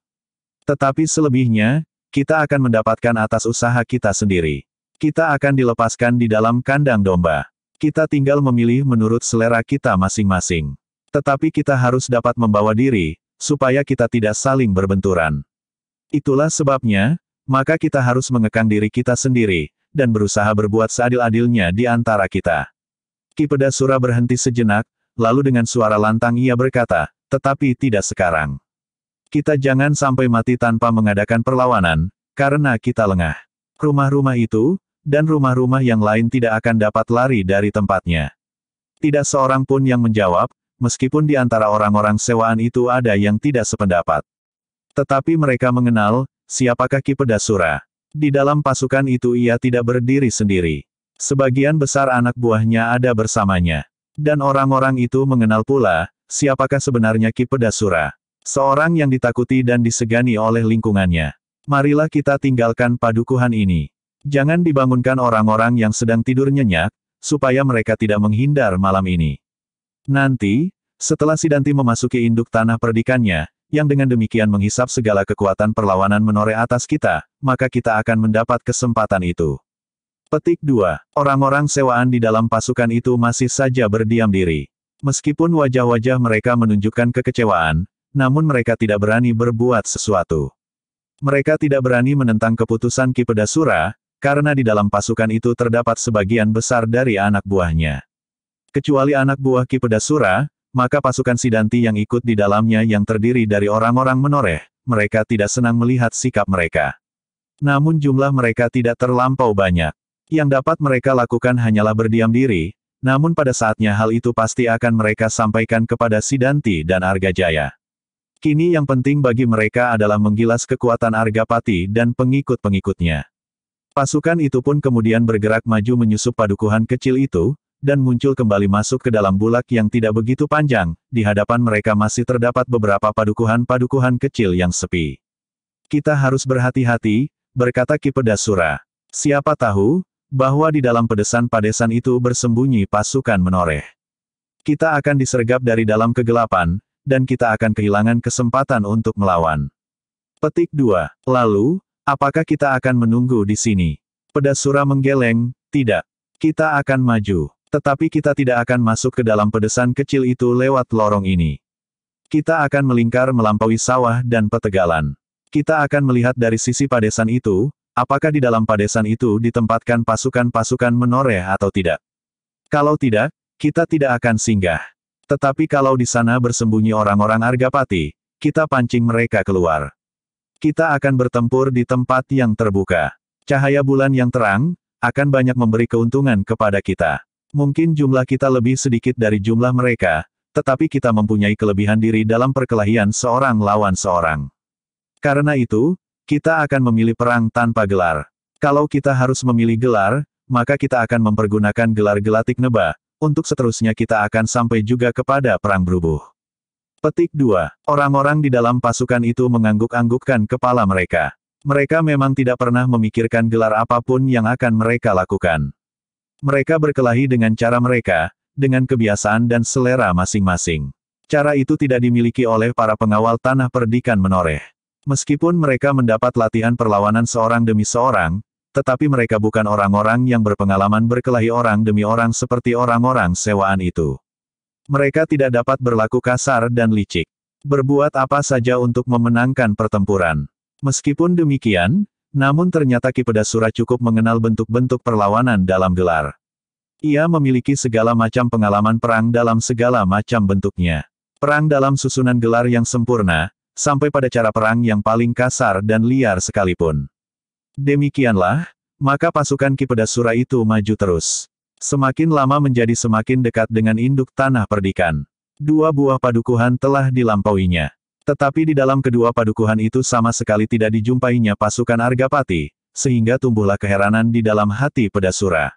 Tetapi selebihnya, kita akan mendapatkan atas usaha kita sendiri. Kita akan dilepaskan di dalam kandang domba. Kita tinggal memilih menurut selera kita masing-masing. Tetapi kita harus dapat membawa diri, supaya kita tidak saling berbenturan. Itulah sebabnya, maka kita harus mengekang diri kita sendiri, dan berusaha berbuat seadil-adilnya di antara kita. Ki Pedasura berhenti sejenak, lalu dengan suara lantang ia berkata, tetapi tidak sekarang. Kita jangan sampai mati tanpa mengadakan perlawanan, karena kita lengah. Rumah-rumah itu, dan rumah-rumah yang lain tidak akan dapat lari dari tempatnya. Tidak seorang pun yang menjawab, meskipun di antara orang-orang sewaan itu ada yang tidak sependapat. Tetapi mereka mengenal, siapakah Ki Pedasura. Di dalam pasukan itu ia tidak berdiri sendiri. Sebagian besar anak buahnya ada bersamanya. Dan orang-orang itu mengenal pula, siapakah sebenarnya Ki Pedasura. Seorang yang ditakuti dan disegani oleh lingkungannya. Marilah kita tinggalkan padukuhan ini. Jangan dibangunkan orang-orang yang sedang tidur nyenyak, supaya mereka tidak menghindar malam ini. Nanti, setelah Sidanti memasuki induk tanah perdikannya, yang dengan demikian menghisap segala kekuatan perlawanan menore atas kita, maka kita akan mendapat kesempatan itu. Petik 2. Orang-orang sewaan di dalam pasukan itu masih saja berdiam diri. Meskipun wajah-wajah mereka menunjukkan kekecewaan, namun mereka tidak berani berbuat sesuatu. Mereka tidak berani menentang keputusan Ki Pedasura, karena di dalam pasukan itu terdapat sebagian besar dari anak buahnya. Kecuali anak buah Ki Pedasura, maka pasukan Sidanti yang ikut di dalamnya yang terdiri dari orang-orang menoreh, mereka tidak senang melihat sikap mereka. Namun jumlah mereka tidak terlampau banyak. Yang dapat mereka lakukan hanyalah berdiam diri, namun pada saatnya hal itu pasti akan mereka sampaikan kepada Sidanti dan Arga Jaya. Kini yang penting bagi mereka adalah menggilas kekuatan Arga Pati dan pengikut-pengikutnya. Pasukan itu pun kemudian bergerak maju menyusup padukuhan kecil itu, dan muncul kembali masuk ke dalam bulak yang tidak begitu panjang, di hadapan mereka masih terdapat beberapa padukuhan-padukuhan kecil yang sepi. Kita harus berhati-hati, berkata Ki Pedasura. Siapa tahu, bahwa di dalam pedesan-padesan itu bersembunyi pasukan menoreh. Kita akan disergap dari dalam kegelapan, dan kita akan kehilangan kesempatan untuk melawan. Petik 2. Lalu, apakah kita akan menunggu di sini? Pedasura menggeleng, tidak. Kita akan maju. Tetapi kita tidak akan masuk ke dalam pedesan kecil itu lewat lorong ini. Kita akan melingkar melampaui sawah dan petegalan. Kita akan melihat dari sisi padesan itu, apakah di dalam padesan itu ditempatkan pasukan-pasukan menoreh atau tidak. Kalau tidak, kita tidak akan singgah. Tetapi kalau di sana bersembunyi orang-orang Argapati, kita pancing mereka keluar. Kita akan bertempur di tempat yang terbuka. Cahaya bulan yang terang, akan banyak memberi keuntungan kepada kita. Mungkin jumlah kita lebih sedikit dari jumlah mereka, tetapi kita mempunyai kelebihan diri dalam perkelahian seorang lawan seorang. Karena itu, kita akan memilih perang tanpa gelar. Kalau kita harus memilih gelar, maka kita akan mempergunakan gelar gelatik neba, untuk seterusnya kita akan sampai juga kepada perang berubuh. Petik 2. Orang-orang di dalam pasukan itu mengangguk-anggukkan kepala mereka. Mereka memang tidak pernah memikirkan gelar apapun yang akan mereka lakukan. Mereka berkelahi dengan cara mereka, dengan kebiasaan dan selera masing-masing. Cara itu tidak dimiliki oleh para pengawal tanah perdikan menoreh. Meskipun mereka mendapat latihan perlawanan seorang demi seorang, tetapi mereka bukan orang-orang yang berpengalaman berkelahi orang demi orang seperti orang-orang sewaan itu. Mereka tidak dapat berlaku kasar dan licik. Berbuat apa saja untuk memenangkan pertempuran. Meskipun demikian, namun ternyata Ki Pedasura cukup mengenal bentuk-bentuk perlawanan dalam gelar. Ia memiliki segala macam pengalaman perang dalam segala macam bentuknya. Perang dalam susunan gelar yang sempurna, sampai pada cara perang yang paling kasar dan liar sekalipun. Demikianlah, maka pasukan Ki Pedasura itu maju terus. Semakin lama menjadi semakin dekat dengan induk tanah perdikan. Dua buah padukuhan telah dilampauinya. Tetapi di dalam kedua padukuhan itu sama sekali tidak dijumpainya pasukan Argapati, sehingga tumbuhlah keheranan di dalam hati pedasura.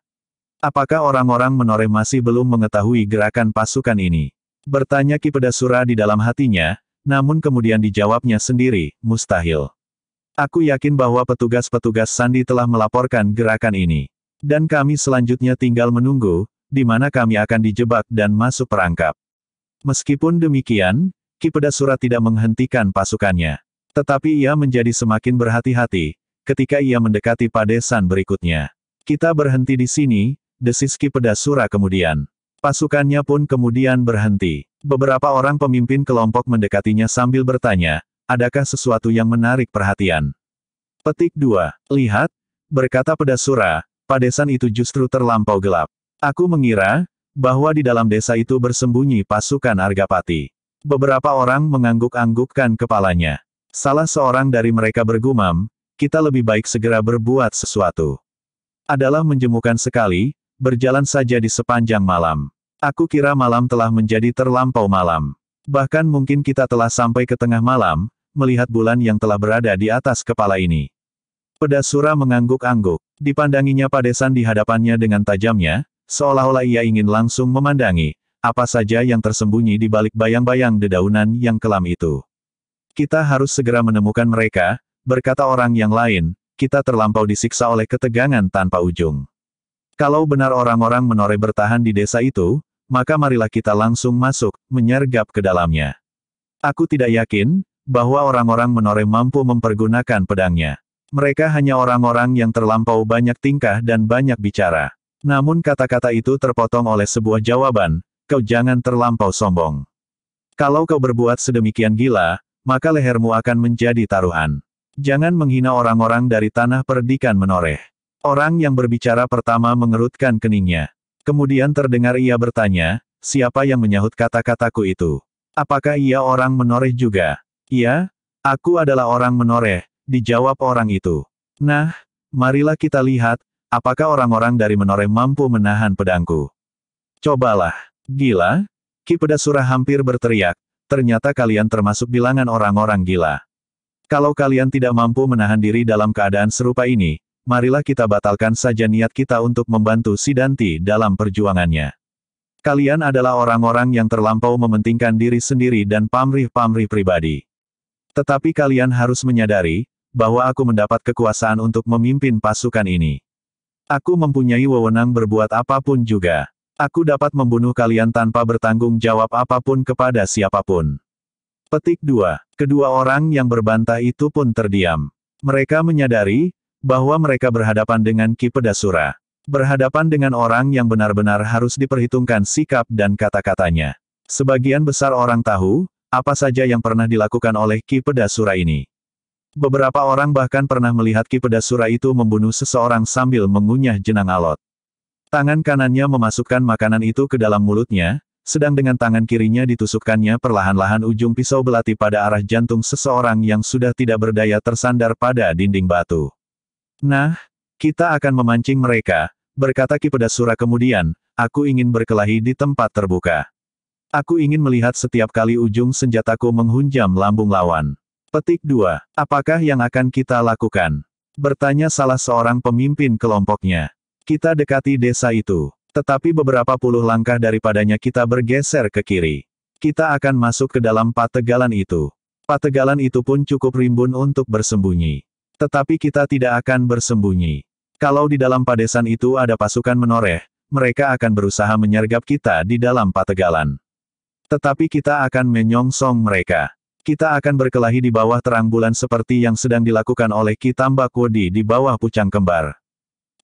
Apakah orang-orang menoreh masih belum mengetahui gerakan pasukan ini? Bertanya Ki Pedasura di dalam hatinya, namun kemudian dijawabnya sendiri, mustahil. Aku yakin bahwa petugas-petugas Sandi telah melaporkan gerakan ini. Dan kami selanjutnya tinggal menunggu, di mana kami akan dijebak dan masuk perangkap. Meskipun demikian, Ki Surat tidak menghentikan pasukannya. Tetapi ia menjadi semakin berhati-hati, ketika ia mendekati padesan berikutnya. Kita berhenti di sini, desis Ki Surat kemudian. Pasukannya pun kemudian berhenti. Beberapa orang pemimpin kelompok mendekatinya sambil bertanya, adakah sesuatu yang menarik perhatian? Petik 2. Lihat, berkata Pedasura, padesan itu justru terlampau gelap. Aku mengira, bahwa di dalam desa itu bersembunyi pasukan Argapati. Beberapa orang mengangguk-anggukkan kepalanya. Salah seorang dari mereka bergumam, kita lebih baik segera berbuat sesuatu. Adalah menjemukan sekali, berjalan saja di sepanjang malam. Aku kira malam telah menjadi terlampau malam. Bahkan mungkin kita telah sampai ke tengah malam, melihat bulan yang telah berada di atas kepala ini. Pedasura mengangguk-angguk, dipandanginya Padesan di hadapannya dengan tajamnya, seolah-olah ia ingin langsung memandangi, apa saja yang tersembunyi di balik bayang-bayang dedaunan yang kelam itu. Kita harus segera menemukan mereka, berkata orang yang lain, kita terlampau disiksa oleh ketegangan tanpa ujung. Kalau benar orang-orang menoreh bertahan di desa itu, maka marilah kita langsung masuk, menyergap ke dalamnya. Aku tidak yakin, bahwa orang-orang menoreh mampu mempergunakan pedangnya. Mereka hanya orang-orang yang terlampau banyak tingkah dan banyak bicara. Namun kata-kata itu terpotong oleh sebuah jawaban, kau jangan terlampau sombong. Kalau kau berbuat sedemikian gila, maka lehermu akan menjadi taruhan. Jangan menghina orang-orang dari tanah perdikan menoreh. Orang yang berbicara pertama mengerutkan keningnya. Kemudian terdengar ia bertanya, siapa yang menyahut kata-kataku itu? Apakah ia orang menoreh juga? Iya, aku adalah orang menoreh, dijawab orang itu. Nah, marilah kita lihat, apakah orang-orang dari menoreh mampu menahan pedangku. Cobalah. Gila? Ki Pedasura hampir berteriak, ternyata kalian termasuk bilangan orang-orang gila. Kalau kalian tidak mampu menahan diri dalam keadaan serupa ini, marilah kita batalkan saja niat kita untuk membantu Sidanti dalam perjuangannya. Kalian adalah orang-orang yang terlampau mementingkan diri sendiri dan pamrih-pamrih pribadi. Tetapi kalian harus menyadari, bahwa aku mendapat kekuasaan untuk memimpin pasukan ini. Aku mempunyai wewenang berbuat apapun juga. Aku dapat membunuh kalian tanpa bertanggung jawab apapun kepada siapapun. Petik 2. Kedua orang yang berbantah itu pun terdiam. Mereka menyadari, bahwa mereka berhadapan dengan Ki Pedasura. Berhadapan dengan orang yang benar-benar harus diperhitungkan sikap dan kata-katanya. Sebagian besar orang tahu, apa saja yang pernah dilakukan oleh Ki Pedasura ini. Beberapa orang bahkan pernah melihat Ki Pedasura itu membunuh seseorang sambil mengunyah jenang alot. Tangan kanannya memasukkan makanan itu ke dalam mulutnya, sedang dengan tangan kirinya ditusukkannya perlahan-lahan ujung pisau belati pada arah jantung seseorang yang sudah tidak berdaya tersandar pada dinding batu. Nah, kita akan memancing mereka, berkata Ki Pedasura kemudian, aku ingin berkelahi di tempat terbuka. Aku ingin melihat setiap kali ujung senjataku menghunjam lambung lawan. Petik 2. Apakah yang akan kita lakukan? Bertanya salah seorang pemimpin kelompoknya. Kita dekati desa itu. Tetapi beberapa puluh langkah daripadanya kita bergeser ke kiri. Kita akan masuk ke dalam pategalan itu. Pategalan itu pun cukup rimbun untuk bersembunyi. Tetapi kita tidak akan bersembunyi. Kalau di dalam padesan itu ada pasukan menoreh, mereka akan berusaha menyergap kita di dalam pategalan. Tetapi kita akan menyongsong mereka. Kita akan berkelahi di bawah terang bulan seperti yang sedang dilakukan oleh Kitamba Kodi di bawah pucang kembar.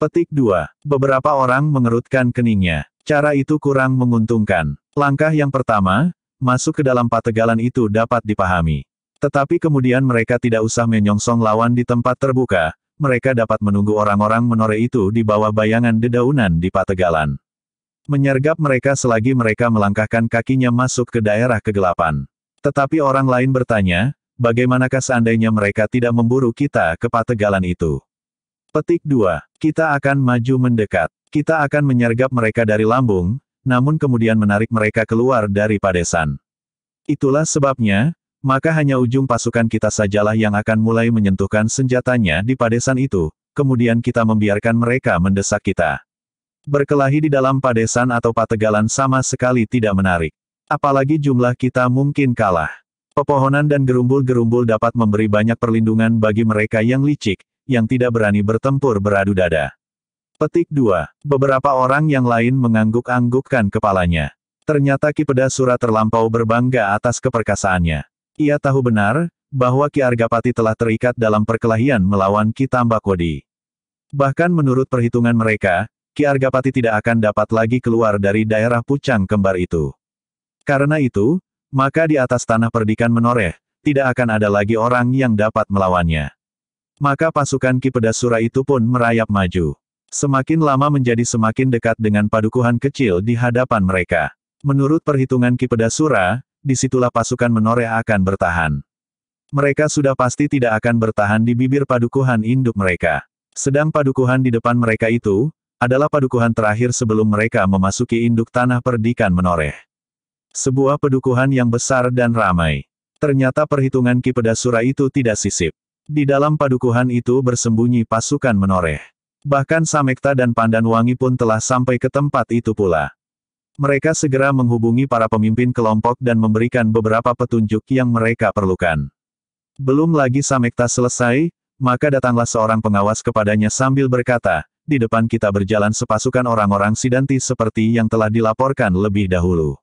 Petik 2. Beberapa orang mengerutkan keningnya. Cara itu kurang menguntungkan. Langkah yang pertama, masuk ke dalam pategalan itu dapat dipahami. Tetapi kemudian mereka tidak usah menyongsong lawan di tempat terbuka, mereka dapat menunggu orang-orang menore itu di bawah bayangan dedaunan di pategalan. Menyergap mereka selagi mereka melangkahkan kakinya masuk ke daerah kegelapan. Tetapi orang lain bertanya, bagaimanakah seandainya mereka tidak memburu kita ke pategalan itu? Petik 2. Kita akan maju mendekat. Kita akan menyergap mereka dari lambung, namun kemudian menarik mereka keluar dari padesan. Itulah sebabnya, maka hanya ujung pasukan kita sajalah yang akan mulai menyentuhkan senjatanya di padesan itu, kemudian kita membiarkan mereka mendesak kita. Berkelahi di dalam padesan atau pategalan sama sekali tidak menarik. Apalagi jumlah kita mungkin kalah. Pepohonan dan gerumbul-gerumbul dapat memberi banyak perlindungan bagi mereka yang licik, yang tidak berani bertempur beradu dada. Petik 2. Beberapa orang yang lain mengangguk-anggukkan kepalanya. Ternyata Ki Pedasura terlampau berbangga atas keperkasaannya. Ia tahu benar, bahwa Ki Argapati telah terikat dalam perkelahian melawan Ki Tambakodi. Bahkan menurut perhitungan mereka, Ki Argapati tidak akan dapat lagi keluar dari daerah Pucang Kembar itu. Karena itu, maka di atas tanah perdikan menoreh, tidak akan ada lagi orang yang dapat melawannya. Maka pasukan Ki Pedasura itu pun merayap maju. Semakin lama menjadi semakin dekat dengan padukuhan kecil di hadapan mereka. Menurut perhitungan Ki Pedasura, disitulah pasukan menoreh akan bertahan. Mereka sudah pasti tidak akan bertahan di bibir padukuhan induk mereka. Sedang padukuhan di depan mereka itu, adalah padukuhan terakhir sebelum mereka memasuki induk tanah perdikan menoreh. Sebuah pedukuhan yang besar dan ramai. Ternyata perhitungan Ki Pedasura itu tidak sisip. Di dalam padukuhan itu bersembunyi pasukan menoreh. Bahkan Samekta dan Pandan Wangi pun telah sampai ke tempat itu pula. Mereka segera menghubungi para pemimpin kelompok dan memberikan beberapa petunjuk yang mereka perlukan. Belum lagi Samekta selesai, maka datanglah seorang pengawas kepadanya sambil berkata, di depan kita berjalan sepasukan orang-orang sidanti seperti yang telah dilaporkan lebih dahulu.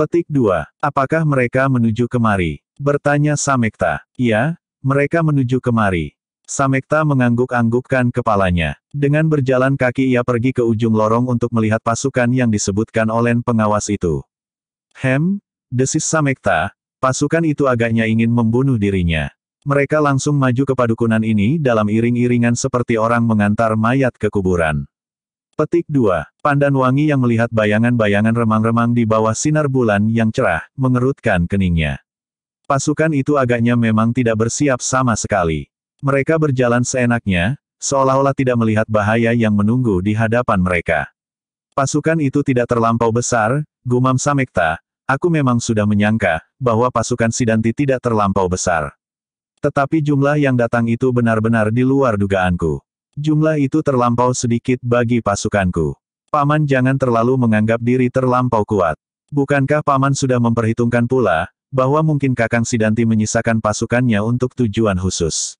Petik 2. Apakah mereka menuju kemari? Bertanya Samekta. "Ya." Mereka menuju kemari. Samekta mengangguk-anggukkan kepalanya. Dengan berjalan kaki ia pergi ke ujung lorong untuk melihat pasukan yang disebutkan oleh pengawas itu. Hem, desis Samekta, pasukan itu agaknya ingin membunuh dirinya. Mereka langsung maju ke padukunan ini dalam iring-iringan seperti orang mengantar mayat ke kuburan. Petik 2. Pandan Wangi yang melihat bayangan-bayangan remang-remang di bawah sinar bulan yang cerah, mengerutkan keningnya. Pasukan itu agaknya memang tidak bersiap sama sekali. Mereka berjalan seenaknya, seolah-olah tidak melihat bahaya yang menunggu di hadapan mereka. Pasukan itu tidak terlampau besar, gumam Samekta, aku memang sudah menyangka, bahwa pasukan Sidanti tidak terlampau besar. Tetapi jumlah yang datang itu benar-benar di luar dugaanku. Jumlah itu terlampau sedikit bagi pasukanku. Paman jangan terlalu menganggap diri terlampau kuat. Bukankah Paman sudah memperhitungkan pula, bahwa mungkin Kakang Sidanti menyisakan pasukannya untuk tujuan khusus.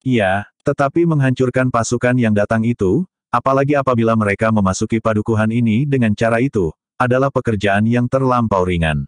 Iya, tetapi menghancurkan pasukan yang datang itu, apalagi apabila mereka memasuki padukuhan ini dengan cara itu, adalah pekerjaan yang terlampau ringan.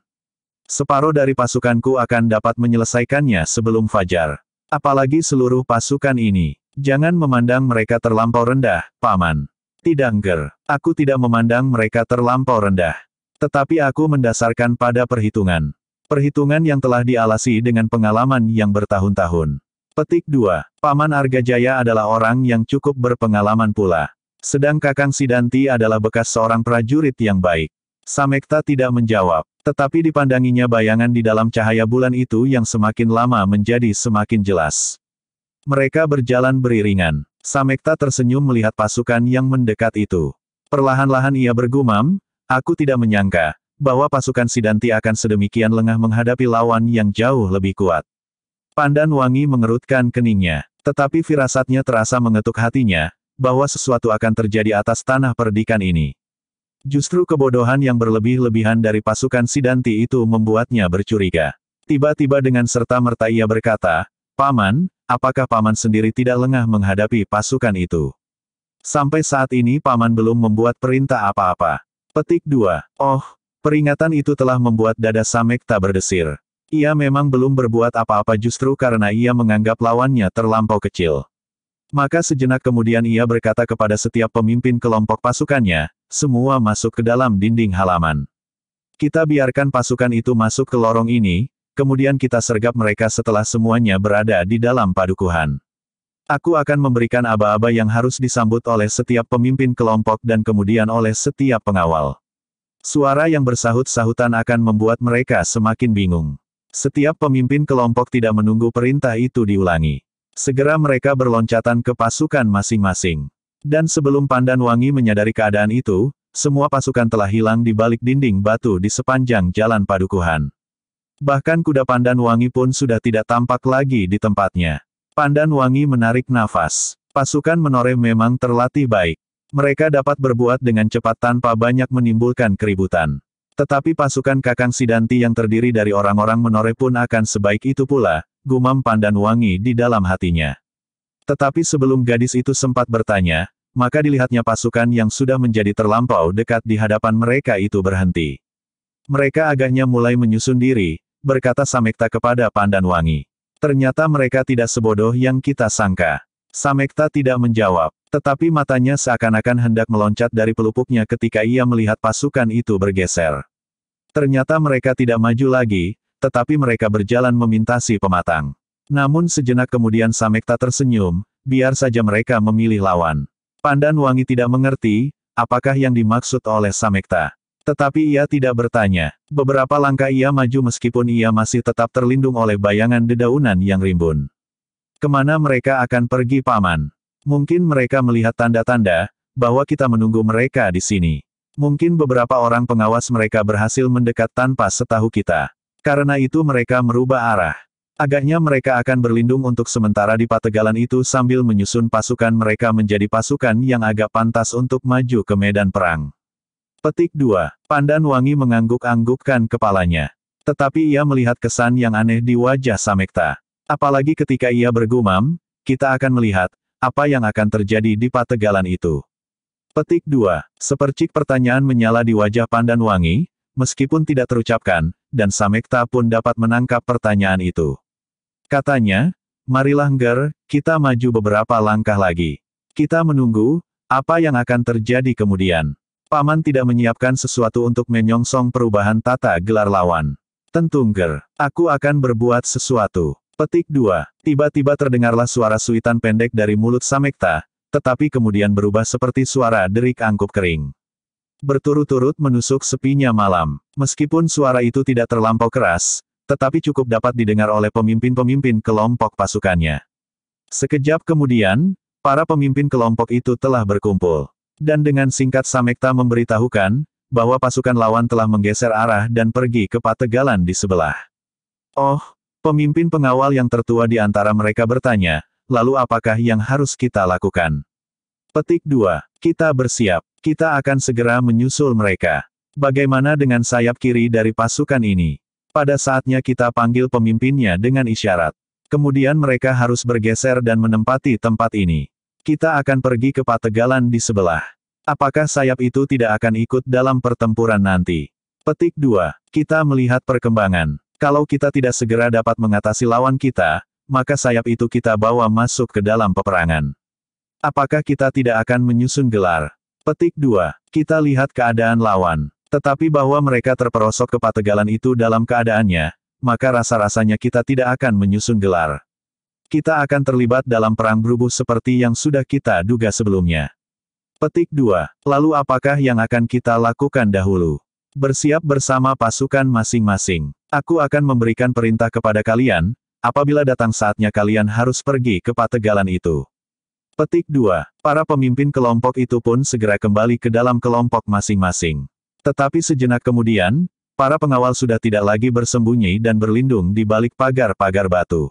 Separuh dari pasukanku akan dapat menyelesaikannya sebelum fajar. Apalagi seluruh pasukan ini. Jangan memandang mereka terlampau rendah, Paman. Tidak ger. Aku tidak memandang mereka terlampau rendah. Tetapi aku mendasarkan pada perhitungan. Perhitungan yang telah dialasi dengan pengalaman yang bertahun-tahun. Petik 2. Paman Argajaya adalah orang yang cukup berpengalaman pula. Sedang Kakang Sidanti adalah bekas seorang prajurit yang baik. Samekta tidak menjawab, tetapi dipandanginya bayangan di dalam cahaya bulan itu yang semakin lama menjadi semakin jelas. Mereka berjalan beriringan. Samekta tersenyum melihat pasukan yang mendekat itu. Perlahan-lahan ia bergumam, aku tidak menyangka, bahwa pasukan Sidanti akan sedemikian lengah menghadapi lawan yang jauh lebih kuat. Pandan Wangi mengerutkan keningnya, tetapi firasatnya terasa mengetuk hatinya, bahwa sesuatu akan terjadi atas tanah perdikan ini. Justru kebodohan yang berlebih-lebihan dari pasukan Sidanti itu membuatnya bercuriga. Tiba-tiba dengan serta-merta ia berkata, Paman, apakah Paman sendiri tidak lengah menghadapi pasukan itu? Sampai saat ini Paman belum membuat perintah apa-apa. Petik 2. Oh, Peringatan itu telah membuat dada Samek tak berdesir. Ia memang belum berbuat apa-apa justru karena ia menganggap lawannya terlampau kecil. Maka sejenak kemudian ia berkata kepada setiap pemimpin kelompok pasukannya, semua masuk ke dalam dinding halaman. Kita biarkan pasukan itu masuk ke lorong ini, kemudian kita sergap mereka setelah semuanya berada di dalam padukuhan. Aku akan memberikan aba-aba yang harus disambut oleh setiap pemimpin kelompok dan kemudian oleh setiap pengawal. Suara yang bersahut-sahutan akan membuat mereka semakin bingung. Setiap pemimpin kelompok tidak menunggu perintah itu diulangi. Segera mereka berloncatan ke pasukan masing-masing. Dan sebelum Pandan Wangi menyadari keadaan itu, semua pasukan telah hilang di balik dinding batu di sepanjang jalan padukuhan. Bahkan kuda Pandan Wangi pun sudah tidak tampak lagi di tempatnya. Pandan Wangi menarik nafas. Pasukan menoreh memang terlatih baik. Mereka dapat berbuat dengan cepat tanpa banyak menimbulkan keributan. Tetapi pasukan Kakang Sidanti yang terdiri dari orang-orang menore pun akan sebaik itu pula, gumam pandan wangi di dalam hatinya. Tetapi sebelum gadis itu sempat bertanya, maka dilihatnya pasukan yang sudah menjadi terlampau dekat di hadapan mereka itu berhenti. Mereka agaknya mulai menyusun diri, berkata Samekta kepada Pandan Wangi. Ternyata mereka tidak sebodoh yang kita sangka. Samekta tidak menjawab, tetapi matanya seakan-akan hendak meloncat dari pelupuknya ketika ia melihat pasukan itu bergeser. Ternyata mereka tidak maju lagi, tetapi mereka berjalan memintasi pematang. Namun sejenak kemudian Samekta tersenyum, biar saja mereka memilih lawan. Pandan Wangi tidak mengerti, apakah yang dimaksud oleh Samekta. Tetapi ia tidak bertanya. Beberapa langkah ia maju meskipun ia masih tetap terlindung oleh bayangan dedaunan yang rimbun. Kemana mereka akan pergi paman? Mungkin mereka melihat tanda-tanda, bahwa kita menunggu mereka di sini. Mungkin beberapa orang pengawas mereka berhasil mendekat tanpa setahu kita. Karena itu mereka merubah arah. Agaknya mereka akan berlindung untuk sementara di pategalan itu sambil menyusun pasukan mereka menjadi pasukan yang agak pantas untuk maju ke medan perang. Petik 2. Pandan Wangi mengangguk-anggukkan kepalanya. Tetapi ia melihat kesan yang aneh di wajah Samekta. Apalagi ketika ia bergumam, kita akan melihat, apa yang akan terjadi di pategalan itu. Petik 2. Sepercik pertanyaan menyala di wajah Pandan Wangi, meskipun tidak terucapkan, dan Samekta pun dapat menangkap pertanyaan itu. Katanya, marilah Ngger, kita maju beberapa langkah lagi. Kita menunggu, apa yang akan terjadi kemudian. Paman tidak menyiapkan sesuatu untuk menyongsong perubahan tata gelar lawan. Tentu Ngger, aku akan berbuat sesuatu. Petik 2. Tiba-tiba terdengarlah suara suitan pendek dari mulut Samekta, tetapi kemudian berubah seperti suara derik angkup kering. Berturut-turut menusuk sepinya malam. Meskipun suara itu tidak terlampau keras, tetapi cukup dapat didengar oleh pemimpin-pemimpin kelompok pasukannya. Sekejap kemudian, para pemimpin kelompok itu telah berkumpul. Dan dengan singkat Samekta memberitahukan, bahwa pasukan lawan telah menggeser arah dan pergi ke pategalan di sebelah. Oh, Pemimpin pengawal yang tertua di antara mereka bertanya, lalu apakah yang harus kita lakukan? Petik 2. Kita bersiap. Kita akan segera menyusul mereka. Bagaimana dengan sayap kiri dari pasukan ini? Pada saatnya kita panggil pemimpinnya dengan isyarat. Kemudian mereka harus bergeser dan menempati tempat ini. Kita akan pergi ke pategalan di sebelah. Apakah sayap itu tidak akan ikut dalam pertempuran nanti? Petik 2. Kita melihat perkembangan. Kalau kita tidak segera dapat mengatasi lawan kita, maka sayap itu kita bawa masuk ke dalam peperangan. Apakah kita tidak akan menyusun gelar? Petik 2. Kita lihat keadaan lawan. Tetapi bahwa mereka terperosok ke pategalan itu dalam keadaannya, maka rasa-rasanya kita tidak akan menyusun gelar. Kita akan terlibat dalam perang berubuh seperti yang sudah kita duga sebelumnya. Petik 2. Lalu apakah yang akan kita lakukan dahulu? Bersiap bersama pasukan masing-masing. Aku akan memberikan perintah kepada kalian, apabila datang saatnya kalian harus pergi ke pategalan itu. Petik 2. Para pemimpin kelompok itu pun segera kembali ke dalam kelompok masing-masing. Tetapi sejenak kemudian, para pengawal sudah tidak lagi bersembunyi dan berlindung di balik pagar-pagar batu.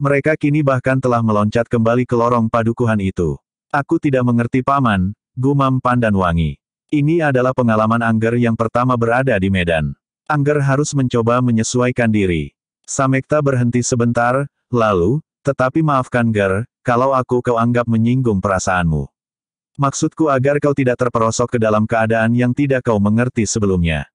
Mereka kini bahkan telah meloncat kembali ke lorong padukuhan itu. Aku tidak mengerti paman, gumam Pandan Wangi. Ini adalah pengalaman Angger yang pertama berada di Medan. Angger harus mencoba menyesuaikan diri. Samekta berhenti sebentar, lalu, tetapi maafkan Ger, kalau aku kau anggap menyinggung perasaanmu. Maksudku agar kau tidak terperosok ke dalam keadaan yang tidak kau mengerti sebelumnya.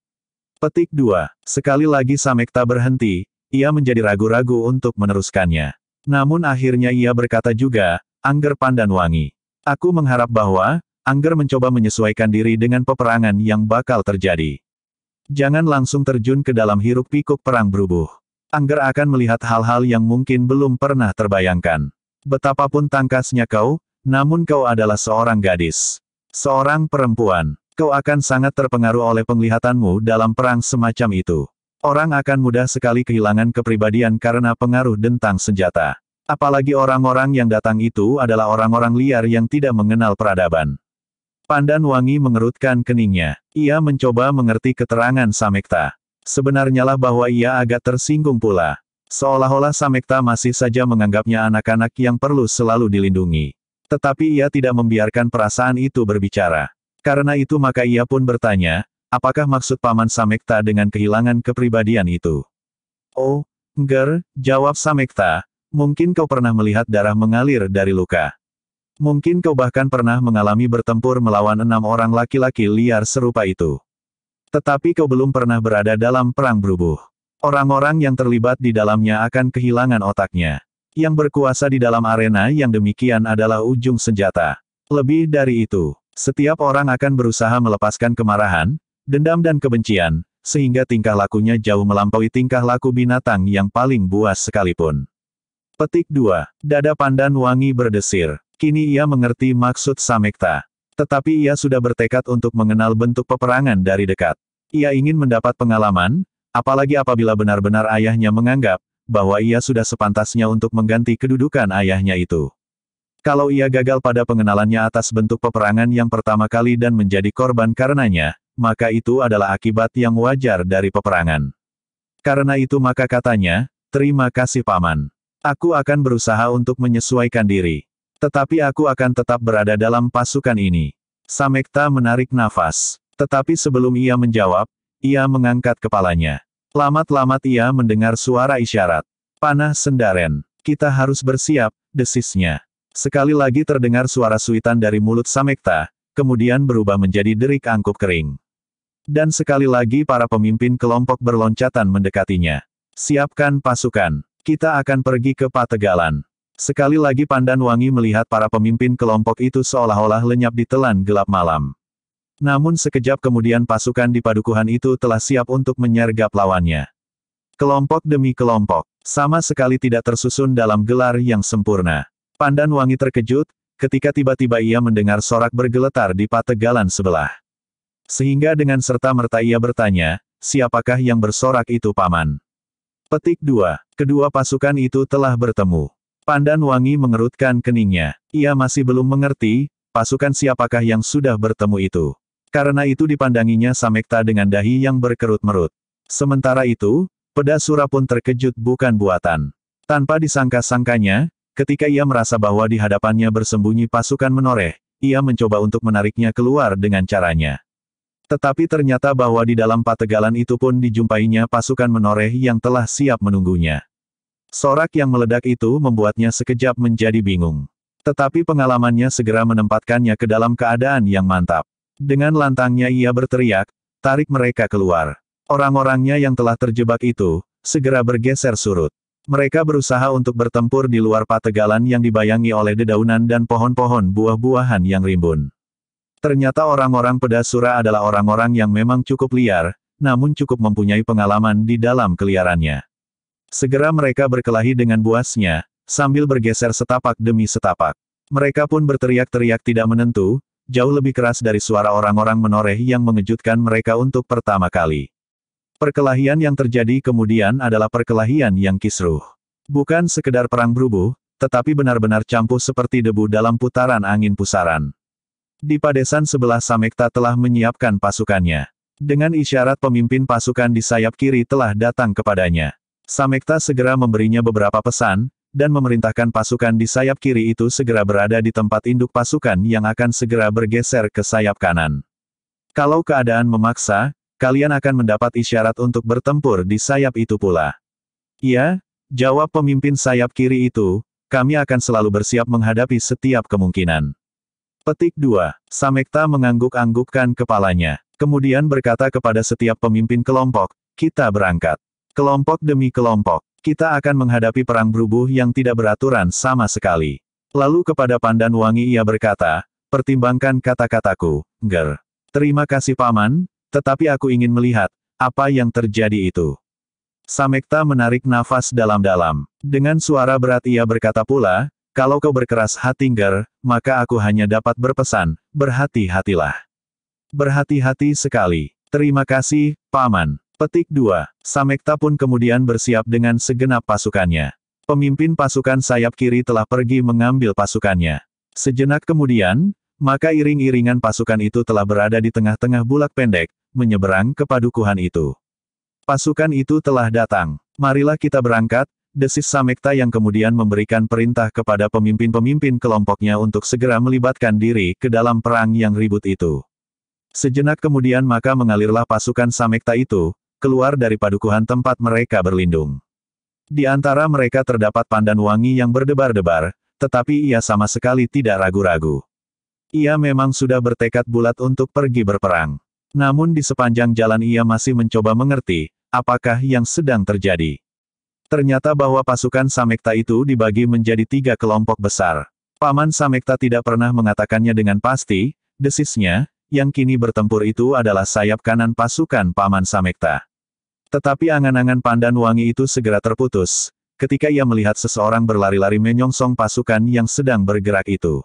Petik 2. Sekali lagi Samekta berhenti, ia menjadi ragu-ragu untuk meneruskannya. Namun akhirnya ia berkata juga, Angger pandan wangi. Aku mengharap bahwa, Angger mencoba menyesuaikan diri dengan peperangan yang bakal terjadi. Jangan langsung terjun ke dalam hiruk pikuk perang berubuh. Angger akan melihat hal-hal yang mungkin belum pernah terbayangkan. Betapapun tangkasnya kau, namun kau adalah seorang gadis. Seorang perempuan. Kau akan sangat terpengaruh oleh penglihatanmu dalam perang semacam itu. Orang akan mudah sekali kehilangan kepribadian karena pengaruh dentang senjata. Apalagi orang-orang yang datang itu adalah orang-orang liar yang tidak mengenal peradaban. Pandan Wangi mengerutkan keningnya. Ia mencoba mengerti keterangan Samekta. Sebenarnya lah bahwa ia agak tersinggung pula. Seolah-olah Samekta masih saja menganggapnya anak-anak yang perlu selalu dilindungi. Tetapi ia tidak membiarkan perasaan itu berbicara. Karena itu maka ia pun bertanya, apakah maksud Paman Samekta dengan kehilangan kepribadian itu? Oh, Ger, jawab Samekta, mungkin kau pernah melihat darah mengalir dari luka. Mungkin kau bahkan pernah mengalami bertempur melawan enam orang laki-laki liar serupa itu. Tetapi kau belum pernah berada dalam perang berubuh. Orang-orang yang terlibat di dalamnya akan kehilangan otaknya. Yang berkuasa di dalam arena yang demikian adalah ujung senjata. Lebih dari itu, setiap orang akan berusaha melepaskan kemarahan, dendam dan kebencian, sehingga tingkah lakunya jauh melampaui tingkah laku binatang yang paling buas sekalipun. Petik 2. Dada pandan wangi berdesir. Kini ia mengerti maksud Samekta. Tetapi ia sudah bertekad untuk mengenal bentuk peperangan dari dekat. Ia ingin mendapat pengalaman, apalagi apabila benar-benar ayahnya menganggap bahwa ia sudah sepantasnya untuk mengganti kedudukan ayahnya itu. Kalau ia gagal pada pengenalannya atas bentuk peperangan yang pertama kali dan menjadi korban karenanya, maka itu adalah akibat yang wajar dari peperangan. Karena itu maka katanya, terima kasih paman. Aku akan berusaha untuk menyesuaikan diri. Tetapi aku akan tetap berada dalam pasukan ini. Samekta menarik nafas. Tetapi sebelum ia menjawab, ia mengangkat kepalanya. Lamat-lamat ia mendengar suara isyarat. Panah sendaren. Kita harus bersiap, desisnya. Sekali lagi terdengar suara suitan dari mulut Samekta, kemudian berubah menjadi derik angkup kering. Dan sekali lagi para pemimpin kelompok berloncatan mendekatinya. Siapkan pasukan. Kita akan pergi ke Pategalan. Sekali lagi Pandan Wangi melihat para pemimpin kelompok itu seolah-olah lenyap di telan gelap malam. Namun sekejap kemudian pasukan di padukuhan itu telah siap untuk menyergap lawannya. Kelompok demi kelompok, sama sekali tidak tersusun dalam gelar yang sempurna. Pandan Wangi terkejut, ketika tiba-tiba ia mendengar sorak bergeletar di pategalan sebelah. Sehingga dengan serta-merta ia bertanya, siapakah yang bersorak itu paman? Petik 2. Kedua pasukan itu telah bertemu. Pandan Wangi mengerutkan keningnya. Ia masih belum mengerti, pasukan siapakah yang sudah bertemu itu. Karena itu dipandanginya Samekta dengan dahi yang berkerut-merut. Sementara itu, Peda Sura pun terkejut bukan buatan. Tanpa disangka-sangkanya, ketika ia merasa bahwa di hadapannya bersembunyi pasukan menoreh, ia mencoba untuk menariknya keluar dengan caranya. Tetapi ternyata bahwa di dalam pategalan itu pun dijumpainya pasukan menoreh yang telah siap menunggunya. Sorak yang meledak itu membuatnya sekejap menjadi bingung. Tetapi pengalamannya segera menempatkannya ke dalam keadaan yang mantap. Dengan lantangnya ia berteriak, tarik mereka keluar. Orang-orangnya yang telah terjebak itu, segera bergeser surut. Mereka berusaha untuk bertempur di luar pategalan yang dibayangi oleh dedaunan dan pohon-pohon buah-buahan yang rimbun. Ternyata orang-orang pedasura adalah orang-orang yang memang cukup liar, namun cukup mempunyai pengalaman di dalam keliarannya. Segera mereka berkelahi dengan buasnya, sambil bergeser setapak demi setapak. Mereka pun berteriak-teriak tidak menentu, jauh lebih keras dari suara orang-orang menoreh yang mengejutkan mereka untuk pertama kali. Perkelahian yang terjadi kemudian adalah perkelahian yang kisruh. Bukan sekedar perang berubuh, tetapi benar-benar campur seperti debu dalam putaran angin pusaran. Di padesan sebelah Samekta telah menyiapkan pasukannya. Dengan isyarat pemimpin pasukan di sayap kiri telah datang kepadanya. Samekta segera memberinya beberapa pesan, dan memerintahkan pasukan di sayap kiri itu segera berada di tempat induk pasukan yang akan segera bergeser ke sayap kanan. Kalau keadaan memaksa, kalian akan mendapat isyarat untuk bertempur di sayap itu pula. Iya, jawab pemimpin sayap kiri itu, kami akan selalu bersiap menghadapi setiap kemungkinan. Petik 2. Samekta mengangguk-anggukkan kepalanya, kemudian berkata kepada setiap pemimpin kelompok, kita berangkat. Kelompok demi kelompok, kita akan menghadapi perang berubuh yang tidak beraturan sama sekali. Lalu kepada Pandan Wangi ia berkata, pertimbangkan kata-kataku, Ger. Terima kasih Paman, tetapi aku ingin melihat, apa yang terjadi itu. Samekta menarik nafas dalam-dalam. Dengan suara berat ia berkata pula, kalau kau berkeras hati Ger, maka aku hanya dapat berpesan, berhati-hatilah. Berhati-hati sekali. Terima kasih, Paman. Petik 2. Samekta pun kemudian bersiap dengan segenap pasukannya. Pemimpin pasukan sayap kiri telah pergi mengambil pasukannya. Sejenak kemudian, maka iring-iringan pasukan itu telah berada di tengah-tengah bulak pendek, menyeberang ke padukuhan itu. Pasukan itu telah datang. Marilah kita berangkat, desis Samekta yang kemudian memberikan perintah kepada pemimpin-pemimpin kelompoknya untuk segera melibatkan diri ke dalam perang yang ribut itu. Sejenak kemudian maka mengalirlah pasukan Samekta itu, keluar dari padukuhan tempat mereka berlindung. Di antara mereka terdapat pandan wangi yang berdebar-debar, tetapi ia sama sekali tidak ragu-ragu. Ia memang sudah bertekad bulat untuk pergi berperang. Namun di sepanjang jalan ia masih mencoba mengerti, apakah yang sedang terjadi. Ternyata bahwa pasukan Samekta itu dibagi menjadi tiga kelompok besar. Paman Samekta tidak pernah mengatakannya dengan pasti, desisnya, yang kini bertempur itu adalah sayap kanan pasukan Paman Samekta. Tetapi angan-angan pandan wangi itu segera terputus, ketika ia melihat seseorang berlari-lari menyongsong pasukan yang sedang bergerak itu.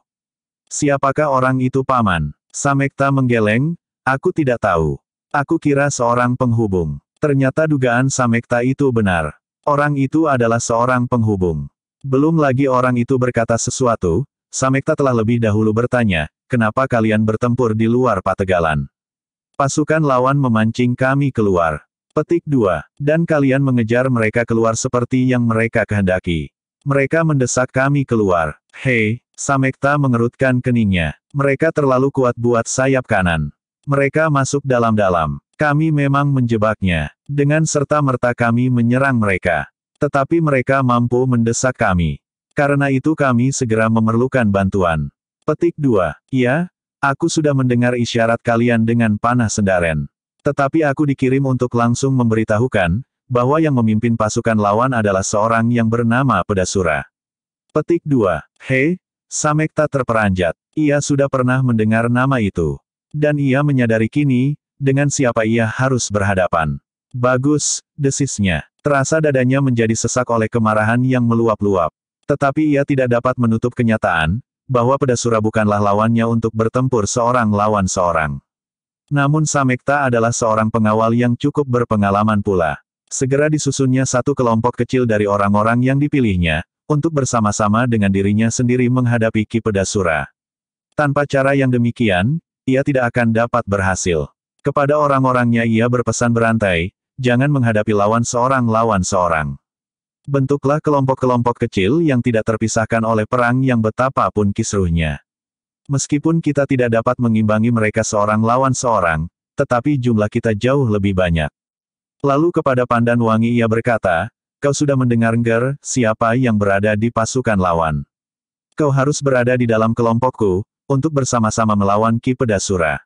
Siapakah orang itu paman? Samekta menggeleng, aku tidak tahu. Aku kira seorang penghubung. Ternyata dugaan Samekta itu benar. Orang itu adalah seorang penghubung. Belum lagi orang itu berkata sesuatu, Samekta telah lebih dahulu bertanya, kenapa kalian bertempur di luar pategalan? Pasukan lawan memancing kami keluar. Petik 2. Dan kalian mengejar mereka keluar seperti yang mereka kehendaki. Mereka mendesak kami keluar. Hei, Samekta mengerutkan keningnya. Mereka terlalu kuat buat sayap kanan. Mereka masuk dalam-dalam. Kami memang menjebaknya. Dengan serta-merta kami menyerang mereka. Tetapi mereka mampu mendesak kami. Karena itu kami segera memerlukan bantuan. Petik 2. Iya, aku sudah mendengar isyarat kalian dengan panah sendaren. Tetapi aku dikirim untuk langsung memberitahukan, bahwa yang memimpin pasukan lawan adalah seorang yang bernama Pedasura. Petik 2. Hei, Samekta terperanjat. Ia sudah pernah mendengar nama itu. Dan ia menyadari kini, dengan siapa ia harus berhadapan. Bagus, desisnya. Terasa dadanya menjadi sesak oleh kemarahan yang meluap-luap. Tetapi ia tidak dapat menutup kenyataan, bahwa Pedasura bukanlah lawannya untuk bertempur seorang lawan seorang. Namun Samekta adalah seorang pengawal yang cukup berpengalaman pula. Segera disusunnya satu kelompok kecil dari orang-orang yang dipilihnya, untuk bersama-sama dengan dirinya sendiri menghadapi Ki Pedasura. Tanpa cara yang demikian, ia tidak akan dapat berhasil. Kepada orang-orangnya ia berpesan berantai, jangan menghadapi lawan seorang lawan seorang. Bentuklah kelompok-kelompok kecil yang tidak terpisahkan oleh perang yang betapa pun kisruhnya. Meskipun kita tidak dapat mengimbangi mereka seorang lawan seorang, tetapi jumlah kita jauh lebih banyak. Lalu kepada Pandan Wangi ia berkata, Kau sudah mendengar ger siapa yang berada di pasukan lawan. Kau harus berada di dalam kelompokku, untuk bersama-sama melawan Ki Pedasura.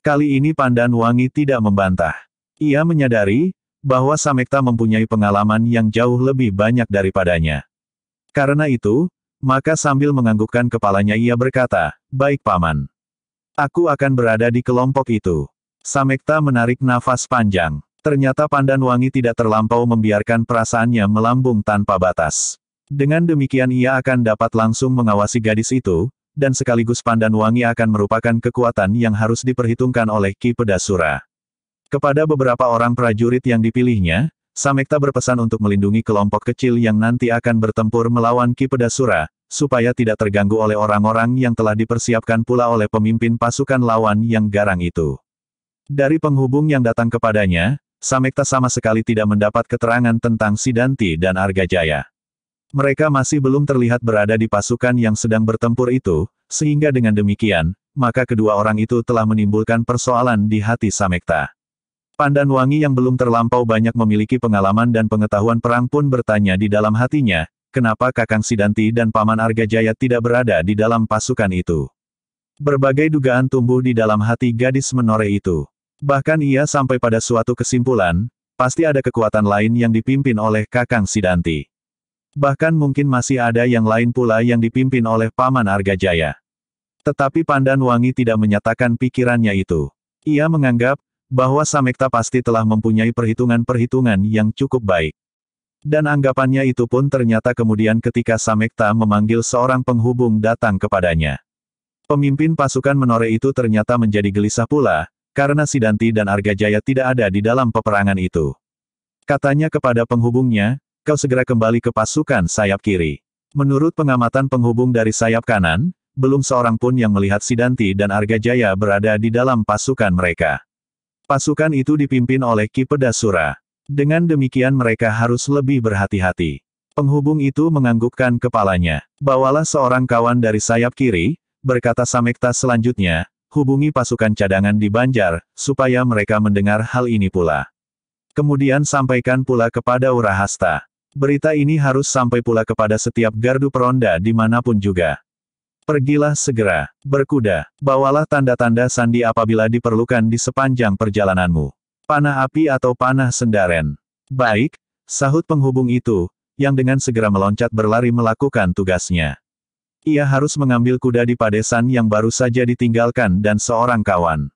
Kali ini Pandan Wangi tidak membantah. Ia menyadari, bahwa Samekta mempunyai pengalaman yang jauh lebih banyak daripadanya. Karena itu, maka sambil menganggukkan kepalanya ia berkata, Baik paman. Aku akan berada di kelompok itu. Samekta menarik nafas panjang. Ternyata Pandan Wangi tidak terlampau membiarkan perasaannya melambung tanpa batas. Dengan demikian ia akan dapat langsung mengawasi gadis itu, dan sekaligus Pandan Wangi akan merupakan kekuatan yang harus diperhitungkan oleh Ki Pedasura. Kepada beberapa orang prajurit yang dipilihnya, Samekta berpesan untuk melindungi kelompok kecil yang nanti akan bertempur melawan Ki Pedasura, supaya tidak terganggu oleh orang-orang yang telah dipersiapkan pula oleh pemimpin pasukan lawan yang garang itu. Dari penghubung yang datang kepadanya, Samekta sama sekali tidak mendapat keterangan tentang Sidanti dan Arga Jaya. Mereka masih belum terlihat berada di pasukan yang sedang bertempur itu, sehingga dengan demikian, maka kedua orang itu telah menimbulkan persoalan di hati Samekta. Pandan Wangi yang belum terlampau banyak memiliki pengalaman dan pengetahuan perang pun bertanya di dalam hatinya, kenapa Kakang Sidanti dan Paman Arga Jaya tidak berada di dalam pasukan itu. Berbagai dugaan tumbuh di dalam hati gadis menore itu. Bahkan ia sampai pada suatu kesimpulan, pasti ada kekuatan lain yang dipimpin oleh Kakang Sidanti. Bahkan mungkin masih ada yang lain pula yang dipimpin oleh Paman Arga Jaya. Tetapi Pandan Wangi tidak menyatakan pikirannya itu. Ia menganggap, bahwa Samekta pasti telah mempunyai perhitungan-perhitungan yang cukup baik. Dan anggapannya itu pun ternyata kemudian ketika Samekta memanggil seorang penghubung datang kepadanya. Pemimpin pasukan Menore itu ternyata menjadi gelisah pula, karena Sidanti dan Arga Jaya tidak ada di dalam peperangan itu. Katanya kepada penghubungnya, kau segera kembali ke pasukan sayap kiri. Menurut pengamatan penghubung dari sayap kanan, belum seorang pun yang melihat Sidanti dan Arga Jaya berada di dalam pasukan mereka. Pasukan itu dipimpin oleh Ki Pedasura. Dengan demikian mereka harus lebih berhati-hati. Penghubung itu menganggukkan kepalanya. Bawalah seorang kawan dari sayap kiri, berkata Samekta selanjutnya, hubungi pasukan cadangan di Banjar, supaya mereka mendengar hal ini pula. Kemudian sampaikan pula kepada Urahasta. Berita ini harus sampai pula kepada setiap gardu peronda dimanapun juga. Pergilah segera, berkuda, bawalah tanda-tanda sandi apabila diperlukan di sepanjang perjalananmu. Panah api atau panah sendaren. Baik, sahut penghubung itu, yang dengan segera meloncat berlari melakukan tugasnya. Ia harus mengambil kuda di padesan yang baru saja ditinggalkan dan seorang kawan.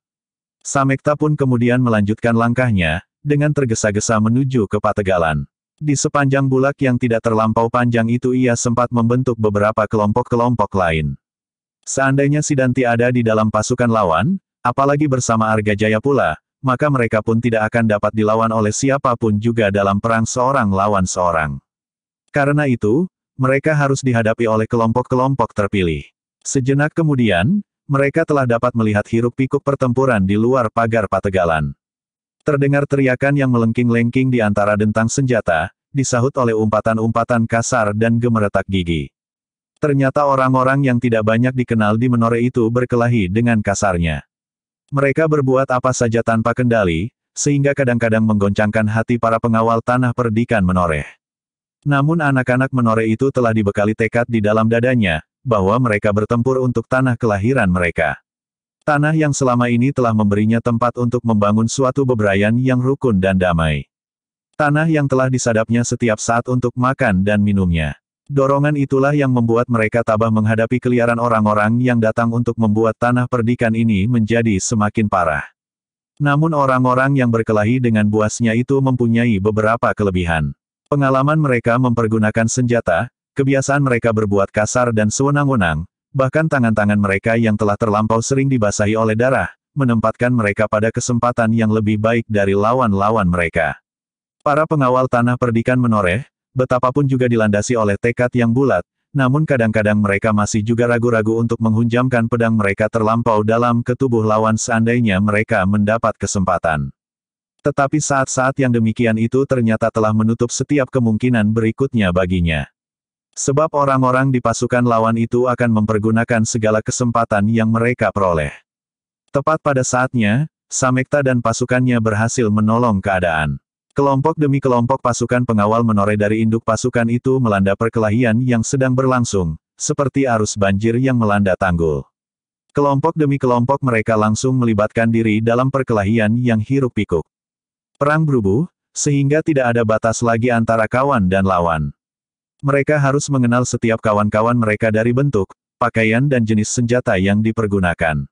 Samekta pun kemudian melanjutkan langkahnya, dengan tergesa-gesa menuju ke Pategalan. Di sepanjang bulak yang tidak terlampau panjang itu ia sempat membentuk beberapa kelompok-kelompok lain. Seandainya Sidanti ada di dalam pasukan lawan, apalagi bersama Arga Jaya pula, maka mereka pun tidak akan dapat dilawan oleh siapapun juga dalam perang seorang lawan seorang. Karena itu, mereka harus dihadapi oleh kelompok-kelompok terpilih. Sejenak kemudian, mereka telah dapat melihat hiruk-pikuk pertempuran di luar pagar Pategalan. Terdengar teriakan yang melengking-lengking di antara dentang senjata, disahut oleh umpatan-umpatan kasar dan gemeretak gigi. Ternyata orang-orang yang tidak banyak dikenal di Menore itu berkelahi dengan kasarnya. Mereka berbuat apa saja tanpa kendali, sehingga kadang-kadang menggoncangkan hati para pengawal tanah perdikan Menoreh. Namun anak-anak Menoreh itu telah dibekali tekad di dalam dadanya, bahwa mereka bertempur untuk tanah kelahiran mereka. Tanah yang selama ini telah memberinya tempat untuk membangun suatu bebrayan yang rukun dan damai. Tanah yang telah disadapnya setiap saat untuk makan dan minumnya. Dorongan itulah yang membuat mereka tabah menghadapi keliaran orang-orang yang datang untuk membuat tanah perdikan ini menjadi semakin parah. Namun orang-orang yang berkelahi dengan buasnya itu mempunyai beberapa kelebihan. Pengalaman mereka mempergunakan senjata, kebiasaan mereka berbuat kasar dan sewenang-wenang, bahkan tangan-tangan mereka yang telah terlampau sering dibasahi oleh darah, menempatkan mereka pada kesempatan yang lebih baik dari lawan-lawan mereka. Para pengawal tanah perdikan menoreh, betapapun juga dilandasi oleh tekad yang bulat, namun kadang-kadang mereka masih juga ragu-ragu untuk menghunjamkan pedang mereka terlampau dalam ke tubuh lawan seandainya mereka mendapat kesempatan. Tetapi saat-saat yang demikian itu ternyata telah menutup setiap kemungkinan berikutnya baginya. Sebab orang-orang di pasukan lawan itu akan mempergunakan segala kesempatan yang mereka peroleh. Tepat pada saatnya, Samekta dan pasukannya berhasil menolong keadaan. Kelompok demi kelompok pasukan pengawal menoreh dari induk pasukan itu melanda perkelahian yang sedang berlangsung, seperti arus banjir yang melanda tanggul. Kelompok demi kelompok mereka langsung melibatkan diri dalam perkelahian yang hiruk-pikuk. Perang berubuh, sehingga tidak ada batas lagi antara kawan dan lawan. Mereka harus mengenal setiap kawan-kawan mereka dari bentuk, pakaian dan jenis senjata yang dipergunakan.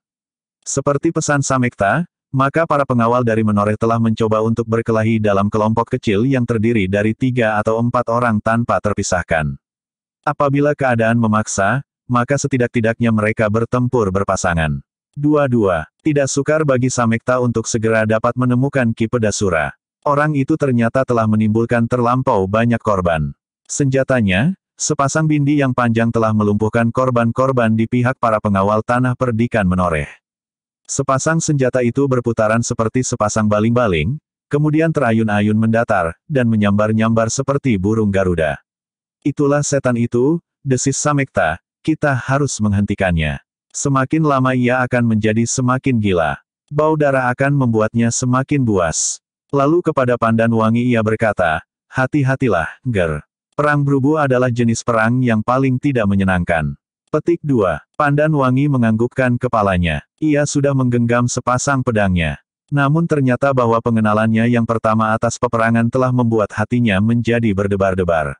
Seperti pesan Samekta, maka para pengawal dari menoreh telah mencoba untuk berkelahi dalam kelompok kecil yang terdiri dari tiga atau empat orang tanpa terpisahkan. Apabila keadaan memaksa, maka setidak-tidaknya mereka bertempur berpasangan. Dua-dua, tidak sukar bagi Samekta untuk segera dapat menemukan Ki Pedasura. Orang itu ternyata telah menimbulkan terlampau banyak korban. Senjatanya, sepasang bindi yang panjang telah melumpuhkan korban-korban di pihak para pengawal tanah perdikan menoreh. Sepasang senjata itu berputaran seperti sepasang baling-baling, kemudian terayun-ayun mendatar, dan menyambar-nyambar seperti burung Garuda. Itulah setan itu, desis Samekta, kita harus menghentikannya. Semakin lama ia akan menjadi semakin gila. Bau darah akan membuatnya semakin buas. Lalu kepada Pandan Wangi ia berkata, hati-hatilah, Ger. Perang berubu adalah jenis perang yang paling tidak menyenangkan. Petik 2. Pandan Wangi menganggukkan kepalanya. Ia sudah menggenggam sepasang pedangnya. Namun ternyata bahwa pengenalannya yang pertama atas peperangan telah membuat hatinya menjadi berdebar-debar.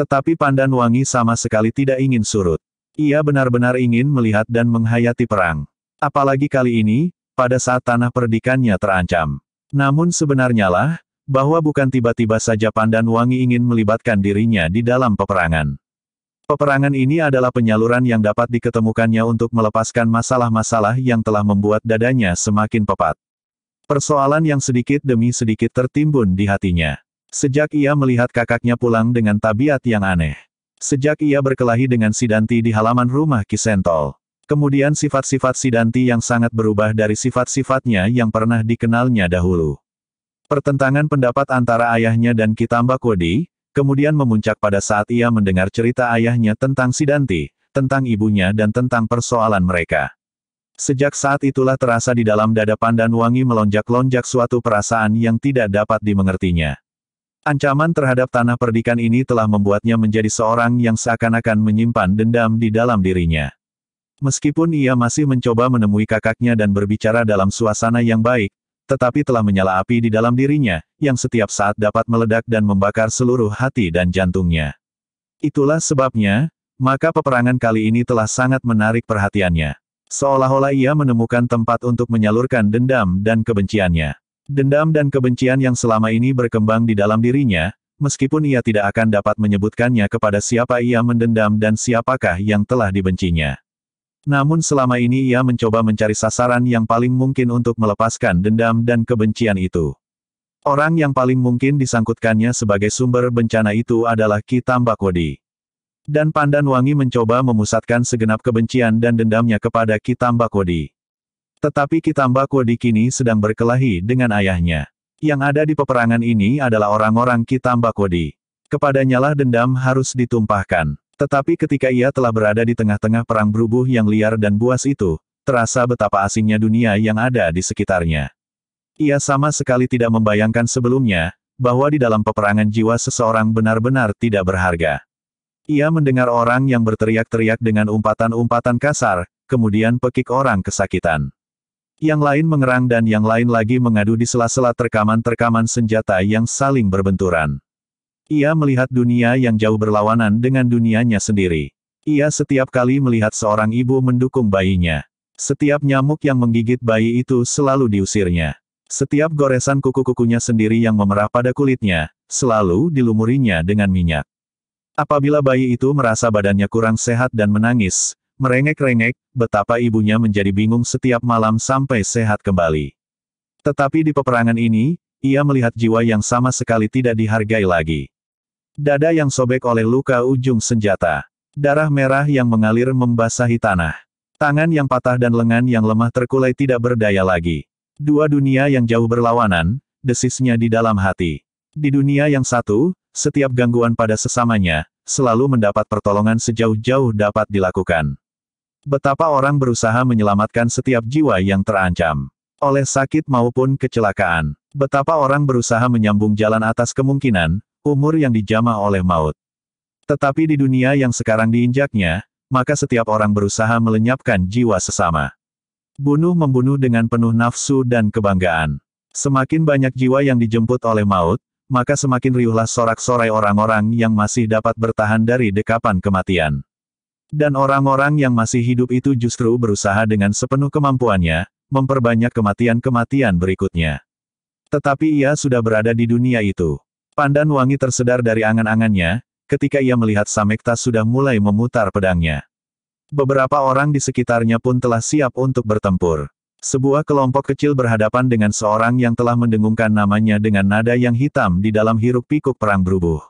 Tetapi Pandan Wangi sama sekali tidak ingin surut. Ia benar-benar ingin melihat dan menghayati perang. Apalagi kali ini, pada saat tanah perdikannya terancam. Namun sebenarnya lah, bahwa bukan tiba-tiba saja Pandan Wangi ingin melibatkan dirinya di dalam peperangan. Peperangan ini adalah penyaluran yang dapat diketemukannya untuk melepaskan masalah-masalah yang telah membuat dadanya semakin pepat. Persoalan yang sedikit demi sedikit tertimbun di hatinya. Sejak ia melihat kakaknya pulang dengan tabiat yang aneh. Sejak ia berkelahi dengan Sidanti di halaman rumah Kisentol. Kemudian sifat-sifat Sidanti yang sangat berubah dari sifat-sifatnya yang pernah dikenalnya dahulu. Pertentangan pendapat antara ayahnya dan Kitamba Kodi, kemudian memuncak pada saat ia mendengar cerita ayahnya tentang Sidanti, tentang ibunya dan tentang persoalan mereka. Sejak saat itulah terasa di dalam dada Pandan Wangi melonjak-lonjak suatu perasaan yang tidak dapat dimengertinya. Ancaman terhadap tanah perdikan ini telah membuatnya menjadi seorang yang seakan-akan menyimpan dendam di dalam dirinya. Meskipun ia masih mencoba menemui kakaknya dan berbicara dalam suasana yang baik, tetapi telah menyala api di dalam dirinya, yang setiap saat dapat meledak dan membakar seluruh hati dan jantungnya. Itulah sebabnya, maka peperangan kali ini telah sangat menarik perhatiannya. Seolah-olah ia menemukan tempat untuk menyalurkan dendam dan kebenciannya. Dendam dan kebencian yang selama ini berkembang di dalam dirinya, meskipun ia tidak akan dapat menyebutkannya kepada siapa ia mendendam dan siapakah yang telah dibencinya. Namun selama ini ia mencoba mencari sasaran yang paling mungkin untuk melepaskan dendam dan kebencian itu. Orang yang paling mungkin disangkutkannya sebagai sumber bencana itu adalah Ki Dan Pandan Wangi mencoba memusatkan segenap kebencian dan dendamnya kepada Ki Tetapi Ki kini sedang berkelahi dengan ayahnya. Yang ada di peperangan ini adalah orang-orang Ki Tambakodi. Kepadanyalah dendam harus ditumpahkan. Tetapi ketika ia telah berada di tengah-tengah perang berubuh yang liar dan buas itu, terasa betapa asingnya dunia yang ada di sekitarnya. Ia sama sekali tidak membayangkan sebelumnya, bahwa di dalam peperangan jiwa seseorang benar-benar tidak berharga. Ia mendengar orang yang berteriak-teriak dengan umpatan-umpatan kasar, kemudian pekik orang kesakitan. Yang lain mengerang dan yang lain lagi mengadu di sela-sela terkaman-terkaman senjata yang saling berbenturan. Ia melihat dunia yang jauh berlawanan dengan dunianya sendiri. Ia setiap kali melihat seorang ibu mendukung bayinya. Setiap nyamuk yang menggigit bayi itu selalu diusirnya. Setiap goresan kuku-kukunya sendiri yang memerah pada kulitnya, selalu dilumurinya dengan minyak. Apabila bayi itu merasa badannya kurang sehat dan menangis, merengek-rengek, betapa ibunya menjadi bingung setiap malam sampai sehat kembali. Tetapi di peperangan ini, ia melihat jiwa yang sama sekali tidak dihargai lagi. Dada yang sobek oleh luka ujung senjata. Darah merah yang mengalir membasahi tanah. Tangan yang patah dan lengan yang lemah terkulai tidak berdaya lagi. Dua dunia yang jauh berlawanan, desisnya di dalam hati. Di dunia yang satu, setiap gangguan pada sesamanya, selalu mendapat pertolongan sejauh-jauh dapat dilakukan. Betapa orang berusaha menyelamatkan setiap jiwa yang terancam. Oleh sakit maupun kecelakaan. Betapa orang berusaha menyambung jalan atas kemungkinan, umur yang dijamah oleh maut. Tetapi di dunia yang sekarang diinjaknya, maka setiap orang berusaha melenyapkan jiwa sesama. Bunuh-membunuh dengan penuh nafsu dan kebanggaan. Semakin banyak jiwa yang dijemput oleh maut, maka semakin riuhlah sorak-sorai orang-orang yang masih dapat bertahan dari dekapan kematian. Dan orang-orang yang masih hidup itu justru berusaha dengan sepenuh kemampuannya, memperbanyak kematian-kematian berikutnya. Tetapi ia sudah berada di dunia itu. Pandan wangi tersedar dari angan-angannya, ketika ia melihat Samekta sudah mulai memutar pedangnya. Beberapa orang di sekitarnya pun telah siap untuk bertempur. Sebuah kelompok kecil berhadapan dengan seorang yang telah mendengungkan namanya dengan nada yang hitam di dalam hiruk-pikuk perang berubuh.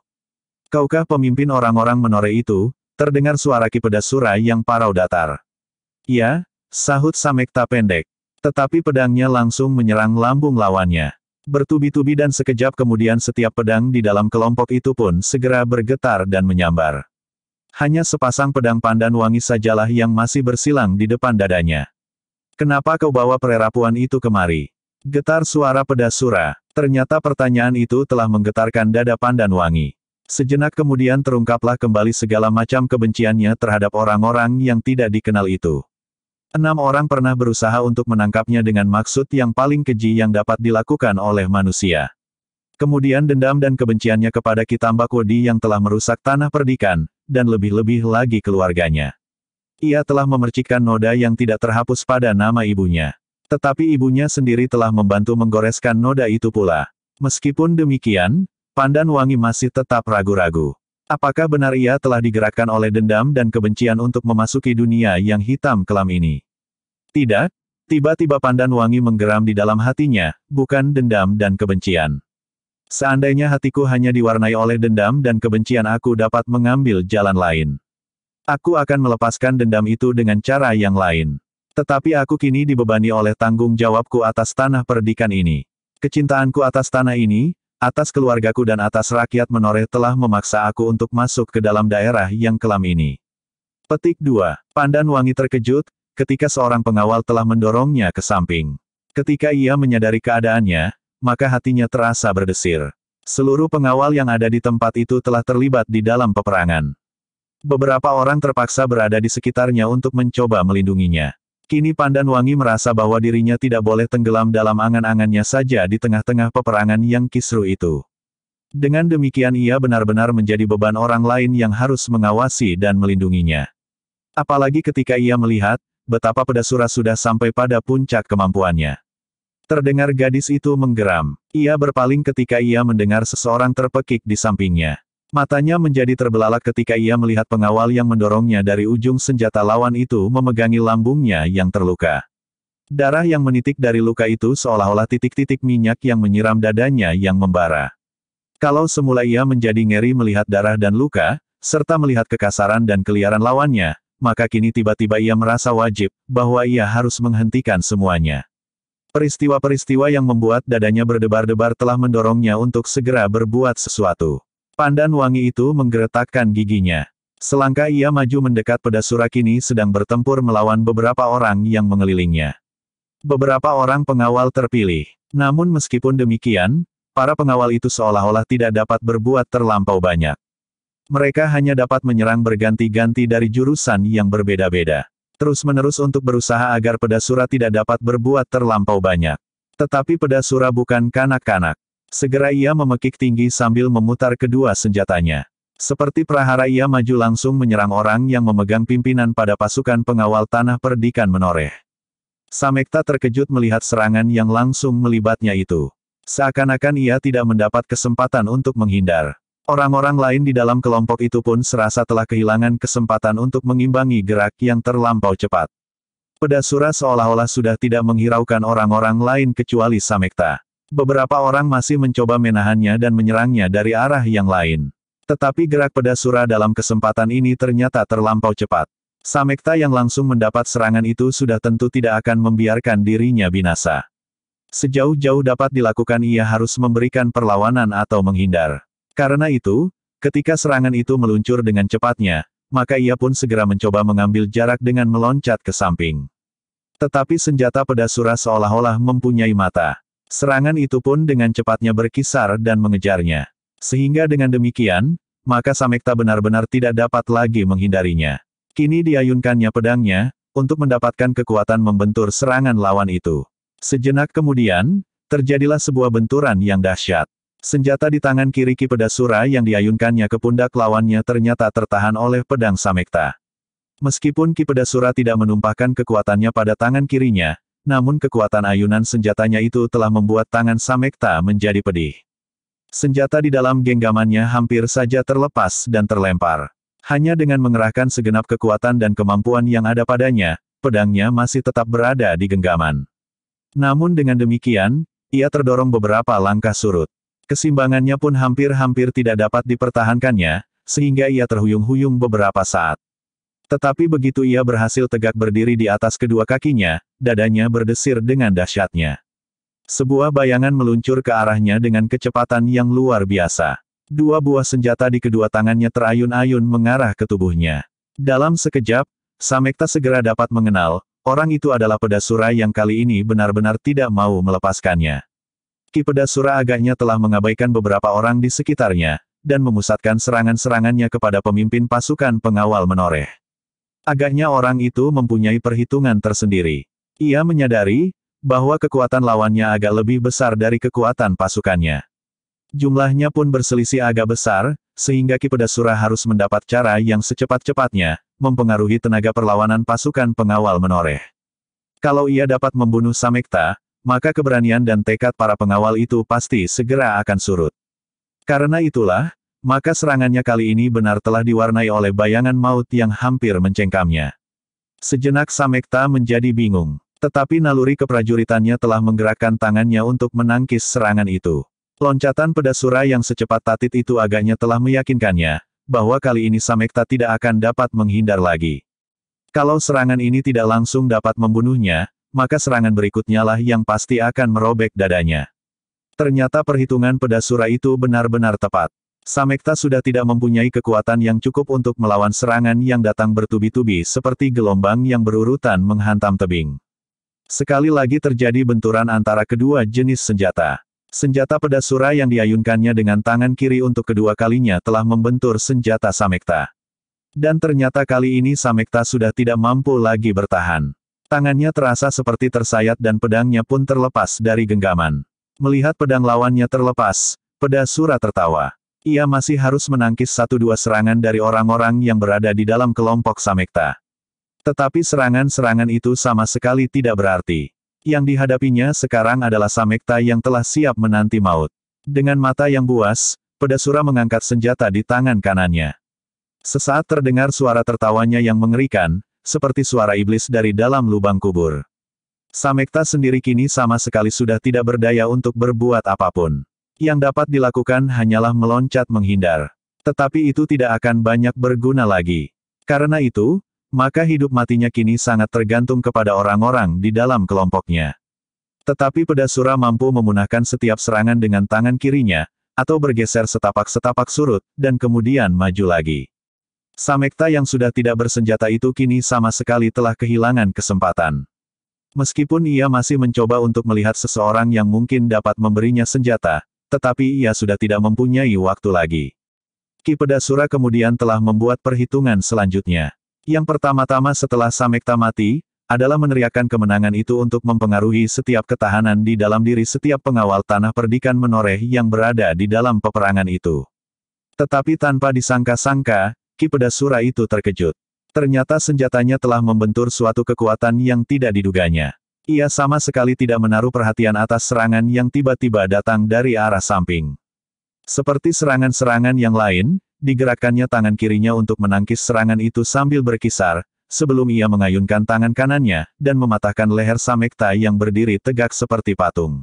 Kaukah pemimpin orang-orang menore itu? Terdengar suara kipeda surai yang parau datar. Ya, sahut Samekta pendek. Tetapi pedangnya langsung menyerang lambung lawannya bertubi-tubi dan sekejap kemudian setiap pedang di dalam kelompok itu pun segera bergetar dan menyambar. Hanya sepasang pedang pandan wangi sajalah yang masih bersilang di depan dadanya. Kenapa kau bawa pererapuan itu kemari? Getar suara pedasura. Ternyata pertanyaan itu telah menggetarkan dada pandan wangi. Sejenak kemudian terungkaplah kembali segala macam kebenciannya terhadap orang-orang yang tidak dikenal itu. Enam orang pernah berusaha untuk menangkapnya dengan maksud yang paling keji yang dapat dilakukan oleh manusia. Kemudian dendam dan kebenciannya kepada Kitamba Kodi yang telah merusak tanah perdikan, dan lebih-lebih lagi keluarganya. Ia telah memercikkan noda yang tidak terhapus pada nama ibunya. Tetapi ibunya sendiri telah membantu menggoreskan noda itu pula. Meskipun demikian, pandan wangi masih tetap ragu-ragu. Apakah benar ia telah digerakkan oleh dendam dan kebencian untuk memasuki dunia yang hitam kelam ini? Tidak, tiba-tiba pandan wangi menggeram di dalam hatinya, bukan dendam dan kebencian. Seandainya hatiku hanya diwarnai oleh dendam dan kebencian aku dapat mengambil jalan lain. Aku akan melepaskan dendam itu dengan cara yang lain. Tetapi aku kini dibebani oleh tanggung jawabku atas tanah perdikan ini. Kecintaanku atas tanah ini, Atas keluargaku dan atas rakyat menoreh telah memaksa aku untuk masuk ke dalam daerah yang kelam ini. Petik 2. Pandan Wangi terkejut, ketika seorang pengawal telah mendorongnya ke samping. Ketika ia menyadari keadaannya, maka hatinya terasa berdesir. Seluruh pengawal yang ada di tempat itu telah terlibat di dalam peperangan. Beberapa orang terpaksa berada di sekitarnya untuk mencoba melindunginya. Kini Pandan Wangi merasa bahwa dirinya tidak boleh tenggelam dalam angan-angannya saja di tengah-tengah peperangan yang kisru itu. Dengan demikian ia benar-benar menjadi beban orang lain yang harus mengawasi dan melindunginya. Apalagi ketika ia melihat, betapa pedasura sudah sampai pada puncak kemampuannya. Terdengar gadis itu menggeram. Ia berpaling ketika ia mendengar seseorang terpekik di sampingnya. Matanya menjadi terbelalak ketika ia melihat pengawal yang mendorongnya dari ujung senjata lawan itu memegangi lambungnya yang terluka. Darah yang menitik dari luka itu seolah-olah titik-titik minyak yang menyiram dadanya yang membara. Kalau semula ia menjadi ngeri melihat darah dan luka, serta melihat kekasaran dan keliaran lawannya, maka kini tiba-tiba ia merasa wajib bahwa ia harus menghentikan semuanya. Peristiwa-peristiwa yang membuat dadanya berdebar-debar telah mendorongnya untuk segera berbuat sesuatu. Pandan wangi itu menggeretakkan giginya. Selangkah ia maju mendekat pada Surakini sedang bertempur melawan beberapa orang yang mengelilingnya. Beberapa orang pengawal terpilih. Namun meskipun demikian, para pengawal itu seolah-olah tidak dapat berbuat terlampau banyak. Mereka hanya dapat menyerang berganti-ganti dari jurusan yang berbeda-beda. Terus-menerus untuk berusaha agar Pedasura tidak dapat berbuat terlampau banyak. Tetapi Pedasura bukan kanak-kanak. Segera ia memekik tinggi sambil memutar kedua senjatanya. Seperti prahara ia maju langsung menyerang orang yang memegang pimpinan pada pasukan pengawal tanah perdikan menoreh. Samekta terkejut melihat serangan yang langsung melibatnya itu. Seakan-akan ia tidak mendapat kesempatan untuk menghindar. Orang-orang lain di dalam kelompok itu pun serasa telah kehilangan kesempatan untuk mengimbangi gerak yang terlampau cepat. Pedasura seolah-olah sudah tidak menghiraukan orang-orang lain kecuali Samekta. Beberapa orang masih mencoba menahannya dan menyerangnya dari arah yang lain. Tetapi gerak pedas Sura dalam kesempatan ini ternyata terlampau cepat. Samekta yang langsung mendapat serangan itu sudah tentu tidak akan membiarkan dirinya binasa. Sejauh-jauh dapat dilakukan ia harus memberikan perlawanan atau menghindar. Karena itu, ketika serangan itu meluncur dengan cepatnya, maka ia pun segera mencoba mengambil jarak dengan meloncat ke samping. Tetapi senjata pedasura seolah-olah mempunyai mata. Serangan itu pun dengan cepatnya berkisar dan mengejarnya. Sehingga dengan demikian, maka Samekta benar-benar tidak dapat lagi menghindarinya. Kini diayunkannya pedangnya, untuk mendapatkan kekuatan membentur serangan lawan itu. Sejenak kemudian, terjadilah sebuah benturan yang dahsyat. Senjata di tangan kiri Ki Pedasura yang diayunkannya ke pundak lawannya ternyata tertahan oleh pedang Samekta. Meskipun Ki Pedasura tidak menumpahkan kekuatannya pada tangan kirinya, namun kekuatan ayunan senjatanya itu telah membuat tangan Samekta menjadi pedih. Senjata di dalam genggamannya hampir saja terlepas dan terlempar. Hanya dengan mengerahkan segenap kekuatan dan kemampuan yang ada padanya, pedangnya masih tetap berada di genggaman. Namun dengan demikian, ia terdorong beberapa langkah surut. Kesimbangannya pun hampir-hampir tidak dapat dipertahankannya, sehingga ia terhuyung-huyung beberapa saat. Tetapi begitu ia berhasil tegak berdiri di atas kedua kakinya, dadanya berdesir dengan dahsyatnya. Sebuah bayangan meluncur ke arahnya dengan kecepatan yang luar biasa. Dua buah senjata di kedua tangannya terayun-ayun mengarah ke tubuhnya. Dalam sekejap, Samekta segera dapat mengenal, orang itu adalah pedasura yang kali ini benar-benar tidak mau melepaskannya. Ki Pedasura agaknya telah mengabaikan beberapa orang di sekitarnya, dan memusatkan serangan-serangannya kepada pemimpin pasukan pengawal menoreh. Agaknya orang itu mempunyai perhitungan tersendiri. Ia menyadari bahwa kekuatan lawannya agak lebih besar dari kekuatan pasukannya. Jumlahnya pun berselisih agak besar, sehingga Ki Pedasura harus mendapat cara yang secepat-cepatnya mempengaruhi tenaga perlawanan pasukan pengawal menoreh. Kalau ia dapat membunuh Samekta, maka keberanian dan tekad para pengawal itu pasti segera akan surut. Karena itulah, maka serangannya kali ini benar telah diwarnai oleh bayangan maut yang hampir mencengkamnya. Sejenak Samekta menjadi bingung. Tetapi naluri keprajuritannya telah menggerakkan tangannya untuk menangkis serangan itu. Loncatan pedasura yang secepat tatit itu agaknya telah meyakinkannya, bahwa kali ini Samekta tidak akan dapat menghindar lagi. Kalau serangan ini tidak langsung dapat membunuhnya, maka serangan berikutnya lah yang pasti akan merobek dadanya. Ternyata perhitungan pedasura itu benar-benar tepat. Samekta sudah tidak mempunyai kekuatan yang cukup untuk melawan serangan yang datang bertubi-tubi seperti gelombang yang berurutan menghantam tebing. Sekali lagi terjadi benturan antara kedua jenis senjata. Senjata pedasura yang diayunkannya dengan tangan kiri untuk kedua kalinya telah membentur senjata Samekta. Dan ternyata kali ini Samekta sudah tidak mampu lagi bertahan. Tangannya terasa seperti tersayat dan pedangnya pun terlepas dari genggaman. Melihat pedang lawannya terlepas, pedasura tertawa. Ia masih harus menangkis satu dua serangan dari orang-orang yang berada di dalam kelompok Samekta. Tetapi serangan-serangan itu sama sekali tidak berarti. Yang dihadapinya sekarang adalah Samekta yang telah siap menanti maut. Dengan mata yang buas, Pedasura mengangkat senjata di tangan kanannya. Sesaat terdengar suara tertawanya yang mengerikan, seperti suara iblis dari dalam lubang kubur. Samekta sendiri kini sama sekali sudah tidak berdaya untuk berbuat apapun. Yang dapat dilakukan hanyalah meloncat menghindar. Tetapi itu tidak akan banyak berguna lagi. Karena itu, maka hidup matinya kini sangat tergantung kepada orang-orang di dalam kelompoknya. Tetapi pedasura mampu memunahkan setiap serangan dengan tangan kirinya, atau bergeser setapak-setapak surut, dan kemudian maju lagi. Samekta yang sudah tidak bersenjata itu kini sama sekali telah kehilangan kesempatan. Meskipun ia masih mencoba untuk melihat seseorang yang mungkin dapat memberinya senjata, tetapi ia sudah tidak mempunyai waktu lagi. Ki Pedasura kemudian telah membuat perhitungan selanjutnya. Yang pertama-tama setelah Samekta mati, adalah meneriakan kemenangan itu untuk mempengaruhi setiap ketahanan di dalam diri setiap pengawal tanah perdikan menoreh yang berada di dalam peperangan itu. Tetapi tanpa disangka-sangka, Ki Pedasura itu terkejut. Ternyata senjatanya telah membentur suatu kekuatan yang tidak diduganya. Ia sama sekali tidak menaruh perhatian atas serangan yang tiba-tiba datang dari arah samping. Seperti serangan-serangan yang lain, digerakkannya tangan kirinya untuk menangkis serangan itu sambil berkisar, sebelum ia mengayunkan tangan kanannya, dan mematahkan leher Samekta yang berdiri tegak seperti patung.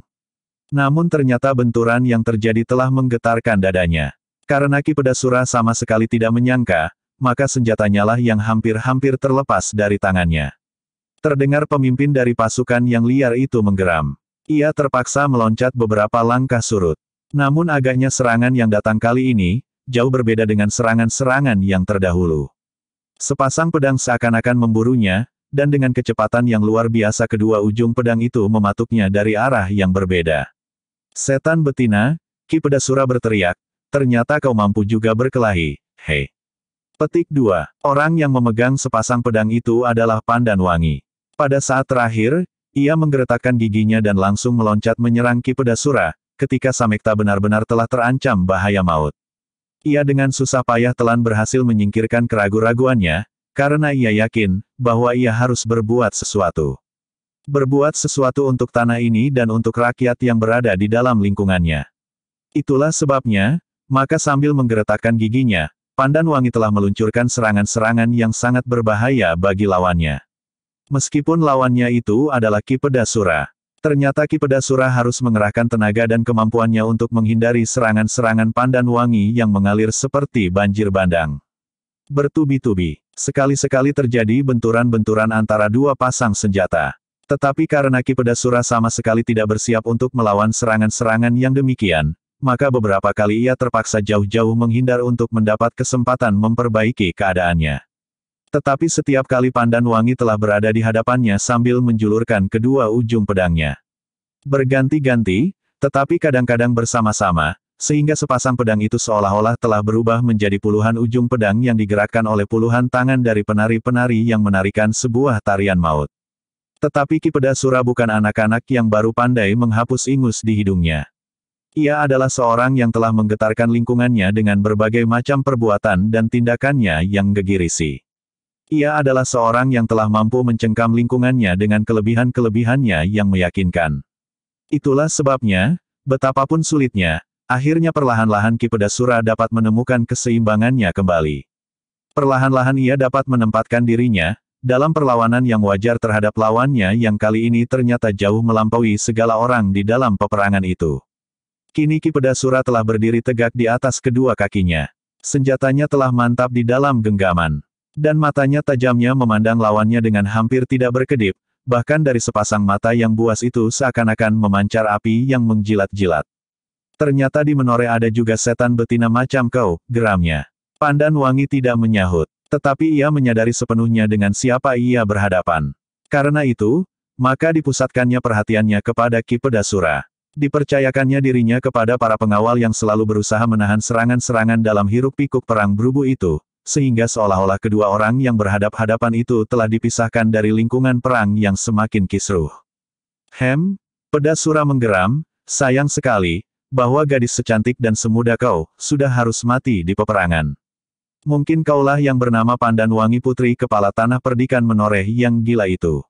Namun ternyata benturan yang terjadi telah menggetarkan dadanya. Karena Ki Pedasura sama sekali tidak menyangka, maka senjatanya lah yang hampir-hampir terlepas dari tangannya. Terdengar pemimpin dari pasukan yang liar itu menggeram. Ia terpaksa meloncat beberapa langkah surut. Namun agaknya serangan yang datang kali ini, jauh berbeda dengan serangan-serangan yang terdahulu. Sepasang pedang seakan-akan memburunya, dan dengan kecepatan yang luar biasa kedua ujung pedang itu mematuknya dari arah yang berbeda. Setan betina, Ki Pedasura berteriak, ternyata kau mampu juga berkelahi, hei. Petik 2. Orang yang memegang sepasang pedang itu adalah Pandan Wangi. Pada saat terakhir, ia menggeretakkan giginya dan langsung meloncat menyerang Ki Pedasura, ketika Samekta benar-benar telah terancam bahaya maut. Ia dengan susah payah telan berhasil menyingkirkan keraguan-raguannya, karena ia yakin, bahwa ia harus berbuat sesuatu. Berbuat sesuatu untuk tanah ini dan untuk rakyat yang berada di dalam lingkungannya. Itulah sebabnya, maka sambil menggeretakkan giginya, Pandan Wangi telah meluncurkan serangan-serangan yang sangat berbahaya bagi lawannya. Meskipun lawannya itu adalah Ki Pedasura. Ternyata Ki Pedasura harus mengerahkan tenaga dan kemampuannya untuk menghindari serangan-serangan pandan wangi yang mengalir seperti banjir bandang. Bertubi-tubi, sekali-sekali terjadi benturan-benturan antara dua pasang senjata. Tetapi karena Ki Pedasura sama sekali tidak bersiap untuk melawan serangan-serangan yang demikian, maka beberapa kali ia terpaksa jauh-jauh menghindar untuk mendapat kesempatan memperbaiki keadaannya. Tetapi setiap kali pandan wangi telah berada di hadapannya sambil menjulurkan kedua ujung pedangnya. Berganti-ganti, tetapi kadang-kadang bersama-sama, sehingga sepasang pedang itu seolah-olah telah berubah menjadi puluhan ujung pedang yang digerakkan oleh puluhan tangan dari penari-penari yang menarikan sebuah tarian maut. Tetapi Ki Pedasura bukan anak-anak yang baru pandai menghapus ingus di hidungnya. Ia adalah seorang yang telah menggetarkan lingkungannya dengan berbagai macam perbuatan dan tindakannya yang gegirisi. Ia adalah seorang yang telah mampu mencengkam lingkungannya dengan kelebihan-kelebihannya yang meyakinkan. Itulah sebabnya, betapapun sulitnya, akhirnya perlahan-lahan Ki Pedasura dapat menemukan keseimbangannya kembali. Perlahan-lahan ia dapat menempatkan dirinya, dalam perlawanan yang wajar terhadap lawannya yang kali ini ternyata jauh melampaui segala orang di dalam peperangan itu. Kini Ki Pedasura telah berdiri tegak di atas kedua kakinya. Senjatanya telah mantap di dalam genggaman dan matanya tajamnya memandang lawannya dengan hampir tidak berkedip, bahkan dari sepasang mata yang buas itu seakan-akan memancar api yang menjilat jilat Ternyata di Menore ada juga setan betina macam kau, geramnya. Pandan Wangi tidak menyahut, tetapi ia menyadari sepenuhnya dengan siapa ia berhadapan. Karena itu, maka dipusatkannya perhatiannya kepada Ki Pedasura. Dipercayakannya dirinya kepada para pengawal yang selalu berusaha menahan serangan-serangan dalam hiruk-pikuk perang berubu itu, sehingga seolah-olah kedua orang yang berhadap-hadapan itu telah dipisahkan dari lingkungan perang yang semakin kisruh. Hem, pedas sura menggeram, sayang sekali, bahwa gadis secantik dan semuda kau, sudah harus mati di peperangan. Mungkin kaulah yang bernama Pandan Wangi Putri Kepala Tanah Perdikan Menoreh yang gila itu.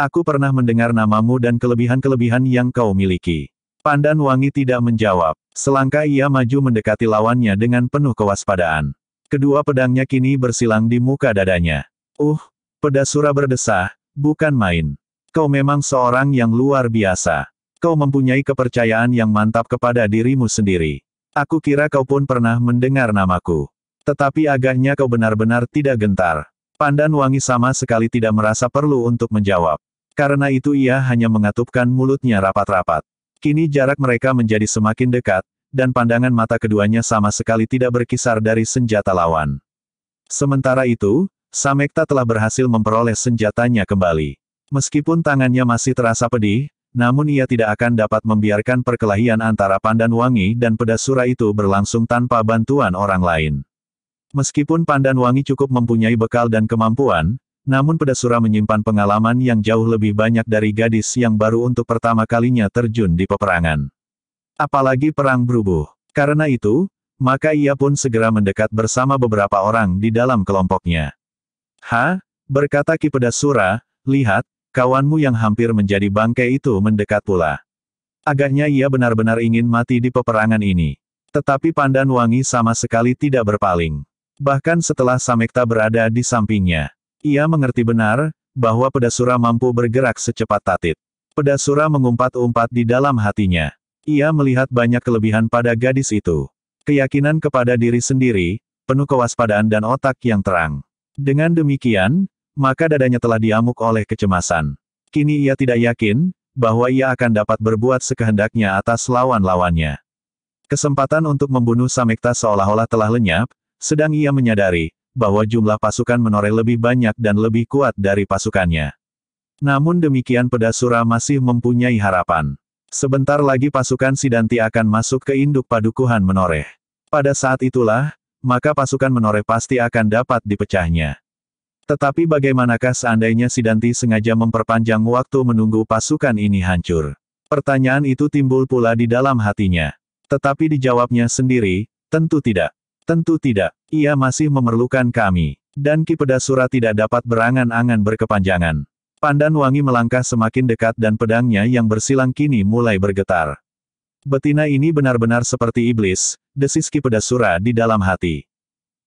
Aku pernah mendengar namamu dan kelebihan-kelebihan yang kau miliki. Pandan Wangi tidak menjawab, selangkah ia maju mendekati lawannya dengan penuh kewaspadaan. Kedua pedangnya kini bersilang di muka dadanya. Uh, pedasura berdesah, bukan main. Kau memang seorang yang luar biasa. Kau mempunyai kepercayaan yang mantap kepada dirimu sendiri. Aku kira kau pun pernah mendengar namaku. Tetapi agaknya kau benar-benar tidak gentar. Pandan Wangi sama sekali tidak merasa perlu untuk menjawab. Karena itu ia hanya mengatupkan mulutnya rapat-rapat. Kini jarak mereka menjadi semakin dekat, dan pandangan mata keduanya sama sekali tidak berkisar dari senjata lawan. Sementara itu, Samekta telah berhasil memperoleh senjatanya kembali. Meskipun tangannya masih terasa pedih, namun ia tidak akan dapat membiarkan perkelahian antara Pandan Wangi dan Pedasura itu berlangsung tanpa bantuan orang lain. Meskipun Pandan Wangi cukup mempunyai bekal dan kemampuan, namun Pedasura menyimpan pengalaman yang jauh lebih banyak dari gadis yang baru untuk pertama kalinya terjun di peperangan. Apalagi perang berubuh. Karena itu, maka ia pun segera mendekat bersama beberapa orang di dalam kelompoknya. Ha? Berkata Ki Pedasura, lihat, kawanmu yang hampir menjadi bangkai itu mendekat pula. Agaknya ia benar-benar ingin mati di peperangan ini. Tetapi Pandan Wangi sama sekali tidak berpaling. Bahkan setelah Samekta berada di sampingnya, ia mengerti benar bahwa Pedasura mampu bergerak secepat tatit. Pedasura mengumpat-umpat di dalam hatinya. Ia melihat banyak kelebihan pada gadis itu. Keyakinan kepada diri sendiri, penuh kewaspadaan dan otak yang terang. Dengan demikian, maka dadanya telah diamuk oleh kecemasan. Kini ia tidak yakin, bahwa ia akan dapat berbuat sekehendaknya atas lawan-lawannya. Kesempatan untuk membunuh Samekta seolah-olah telah lenyap, sedang ia menyadari, bahwa jumlah pasukan menoreh lebih banyak dan lebih kuat dari pasukannya. Namun demikian Pedasura masih mempunyai harapan. Sebentar lagi pasukan Sidanti akan masuk ke induk padukuhan menoreh. Pada saat itulah, maka pasukan menoreh pasti akan dapat dipecahnya. Tetapi bagaimanakah seandainya Sidanti sengaja memperpanjang waktu menunggu pasukan ini hancur? Pertanyaan itu timbul pula di dalam hatinya. Tetapi dijawabnya sendiri, tentu tidak. Tentu tidak, ia masih memerlukan kami. Dan Ki Pedasura tidak dapat berangan-angan berkepanjangan. Pandan wangi melangkah semakin dekat dan pedangnya yang bersilang kini mulai bergetar. Betina ini benar-benar seperti iblis, desis Ki Pedasura di dalam hati.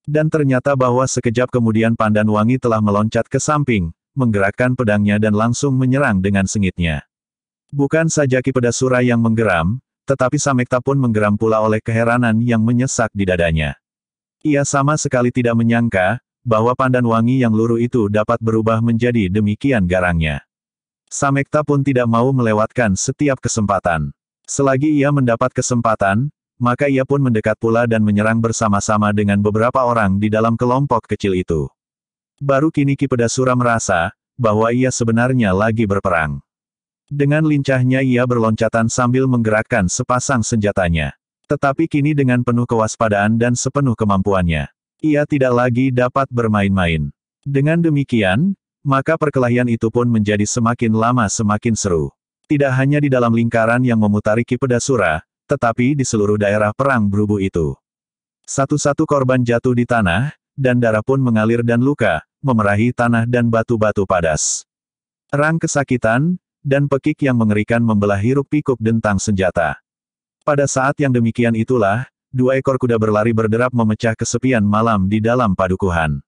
Dan ternyata bahwa sekejap kemudian Pandan Wangi telah meloncat ke samping, menggerakkan pedangnya dan langsung menyerang dengan sengitnya. Bukan saja Ki Pedasura yang menggeram, tetapi Samekta pun menggeram pula oleh keheranan yang menyesak di dadanya. Ia sama sekali tidak menyangka, bahwa pandan wangi yang luruh itu dapat berubah menjadi demikian garangnya. Samekta pun tidak mau melewatkan setiap kesempatan. Selagi ia mendapat kesempatan, maka ia pun mendekat pula dan menyerang bersama-sama dengan beberapa orang di dalam kelompok kecil itu. Baru kini Pedasura merasa, bahwa ia sebenarnya lagi berperang. Dengan lincahnya ia berloncatan sambil menggerakkan sepasang senjatanya. Tetapi kini dengan penuh kewaspadaan dan sepenuh kemampuannya. Ia tidak lagi dapat bermain-main. Dengan demikian, maka perkelahian itu pun menjadi semakin lama semakin seru. Tidak hanya di dalam lingkaran yang memutari Kipedasura, tetapi di seluruh daerah perang berubu itu. Satu-satu korban jatuh di tanah, dan darah pun mengalir dan luka, memerahi tanah dan batu-batu padas. Rang kesakitan, dan pekik yang mengerikan membelah hiruk pikuk dentang senjata. Pada saat yang demikian itulah, dua ekor kuda berlari berderap memecah kesepian malam di dalam padukuhan.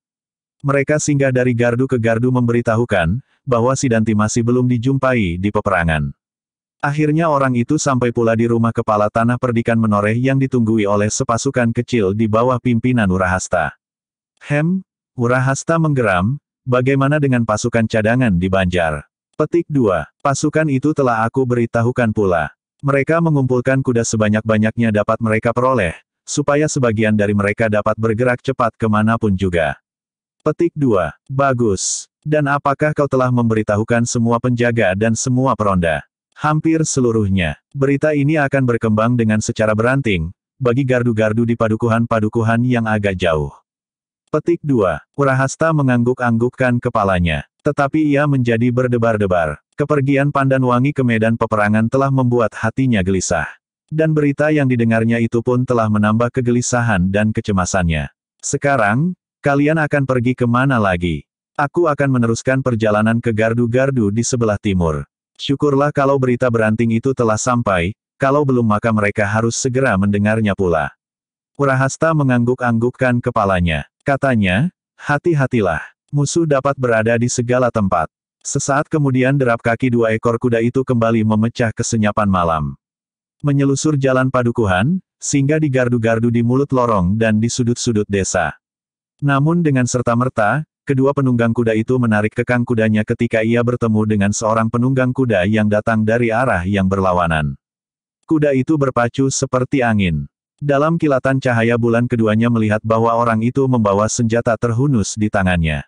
Mereka singgah dari gardu ke gardu memberitahukan, bahwa Sidanti masih belum dijumpai di peperangan. Akhirnya orang itu sampai pula di rumah kepala tanah perdikan menoreh yang ditunggui oleh sepasukan kecil di bawah pimpinan Urahasta. Hem, Urahasta menggeram, bagaimana dengan pasukan cadangan di Banjar? Petik 2. Pasukan itu telah aku beritahukan pula. Mereka mengumpulkan kuda sebanyak-banyaknya dapat mereka peroleh, supaya sebagian dari mereka dapat bergerak cepat kemanapun juga. Petik 2. Bagus. Dan apakah kau telah memberitahukan semua penjaga dan semua peronda? Hampir seluruhnya. Berita ini akan berkembang dengan secara beranting, bagi gardu-gardu di padukuhan-padukuhan yang agak jauh. Petik 2. Urahasta mengangguk-anggukkan kepalanya. Tetapi ia menjadi berdebar-debar. Kepergian Pandan Wangi ke medan peperangan telah membuat hatinya gelisah. Dan berita yang didengarnya itu pun telah menambah kegelisahan dan kecemasannya. Sekarang, kalian akan pergi ke mana lagi? Aku akan meneruskan perjalanan ke gardu-gardu di sebelah timur. Syukurlah kalau berita beranting itu telah sampai, kalau belum maka mereka harus segera mendengarnya pula. Urahasta mengangguk-anggukkan kepalanya. Katanya, hati-hatilah, musuh dapat berada di segala tempat. Sesaat kemudian derap kaki dua ekor kuda itu kembali memecah kesenyapan malam. Menyelusur jalan padukuhan, sehingga di gardu-gardu di mulut lorong dan di sudut-sudut desa. Namun dengan serta-merta, kedua penunggang kuda itu menarik kekang kudanya ketika ia bertemu dengan seorang penunggang kuda yang datang dari arah yang berlawanan. Kuda itu berpacu seperti angin. Dalam kilatan cahaya bulan keduanya melihat bahwa orang itu membawa senjata terhunus di tangannya.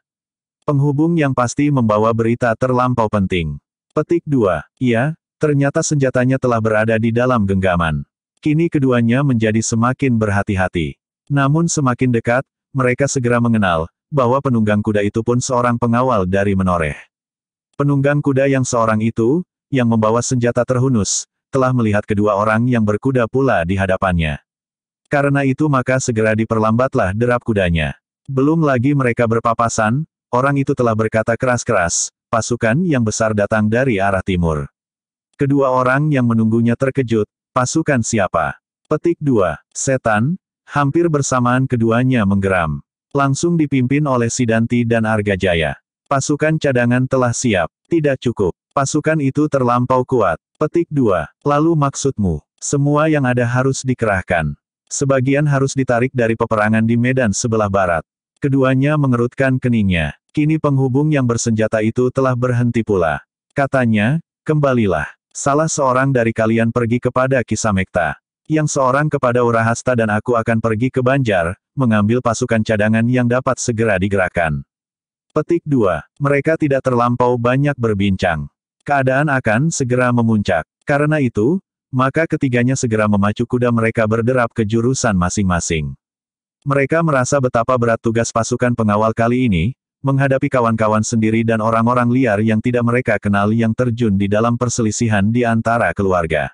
Penghubung yang pasti membawa berita terlampau penting. Petik 2. Iya, ternyata senjatanya telah berada di dalam genggaman. Kini keduanya menjadi semakin berhati-hati. Namun semakin dekat, mereka segera mengenal, bahwa penunggang kuda itu pun seorang pengawal dari menoreh. Penunggang kuda yang seorang itu, yang membawa senjata terhunus, telah melihat kedua orang yang berkuda pula di hadapannya. Karena itu maka segera diperlambatlah derap kudanya. Belum lagi mereka berpapasan, orang itu telah berkata keras-keras, pasukan yang besar datang dari arah timur. Kedua orang yang menunggunya terkejut, pasukan siapa? Petik dua. Setan, hampir bersamaan keduanya menggeram. Langsung dipimpin oleh Sidanti dan Arga Jaya. Pasukan cadangan telah siap, tidak cukup. Pasukan itu terlampau kuat. Petik dua. Lalu maksudmu, semua yang ada harus dikerahkan. Sebagian harus ditarik dari peperangan di medan sebelah barat. Keduanya mengerutkan keningnya. Kini penghubung yang bersenjata itu telah berhenti pula. Katanya, kembalilah. Salah seorang dari kalian pergi kepada Kisamekta. Yang seorang kepada Urahasta dan aku akan pergi ke Banjar, mengambil pasukan cadangan yang dapat segera digerakkan. Petik 2. Mereka tidak terlampau banyak berbincang. Keadaan akan segera memuncak. Karena itu, maka ketiganya segera memacu kuda mereka berderap ke jurusan masing-masing. Mereka merasa betapa berat tugas pasukan pengawal kali ini, menghadapi kawan-kawan sendiri dan orang-orang liar yang tidak mereka kenal yang terjun di dalam perselisihan di antara keluarga.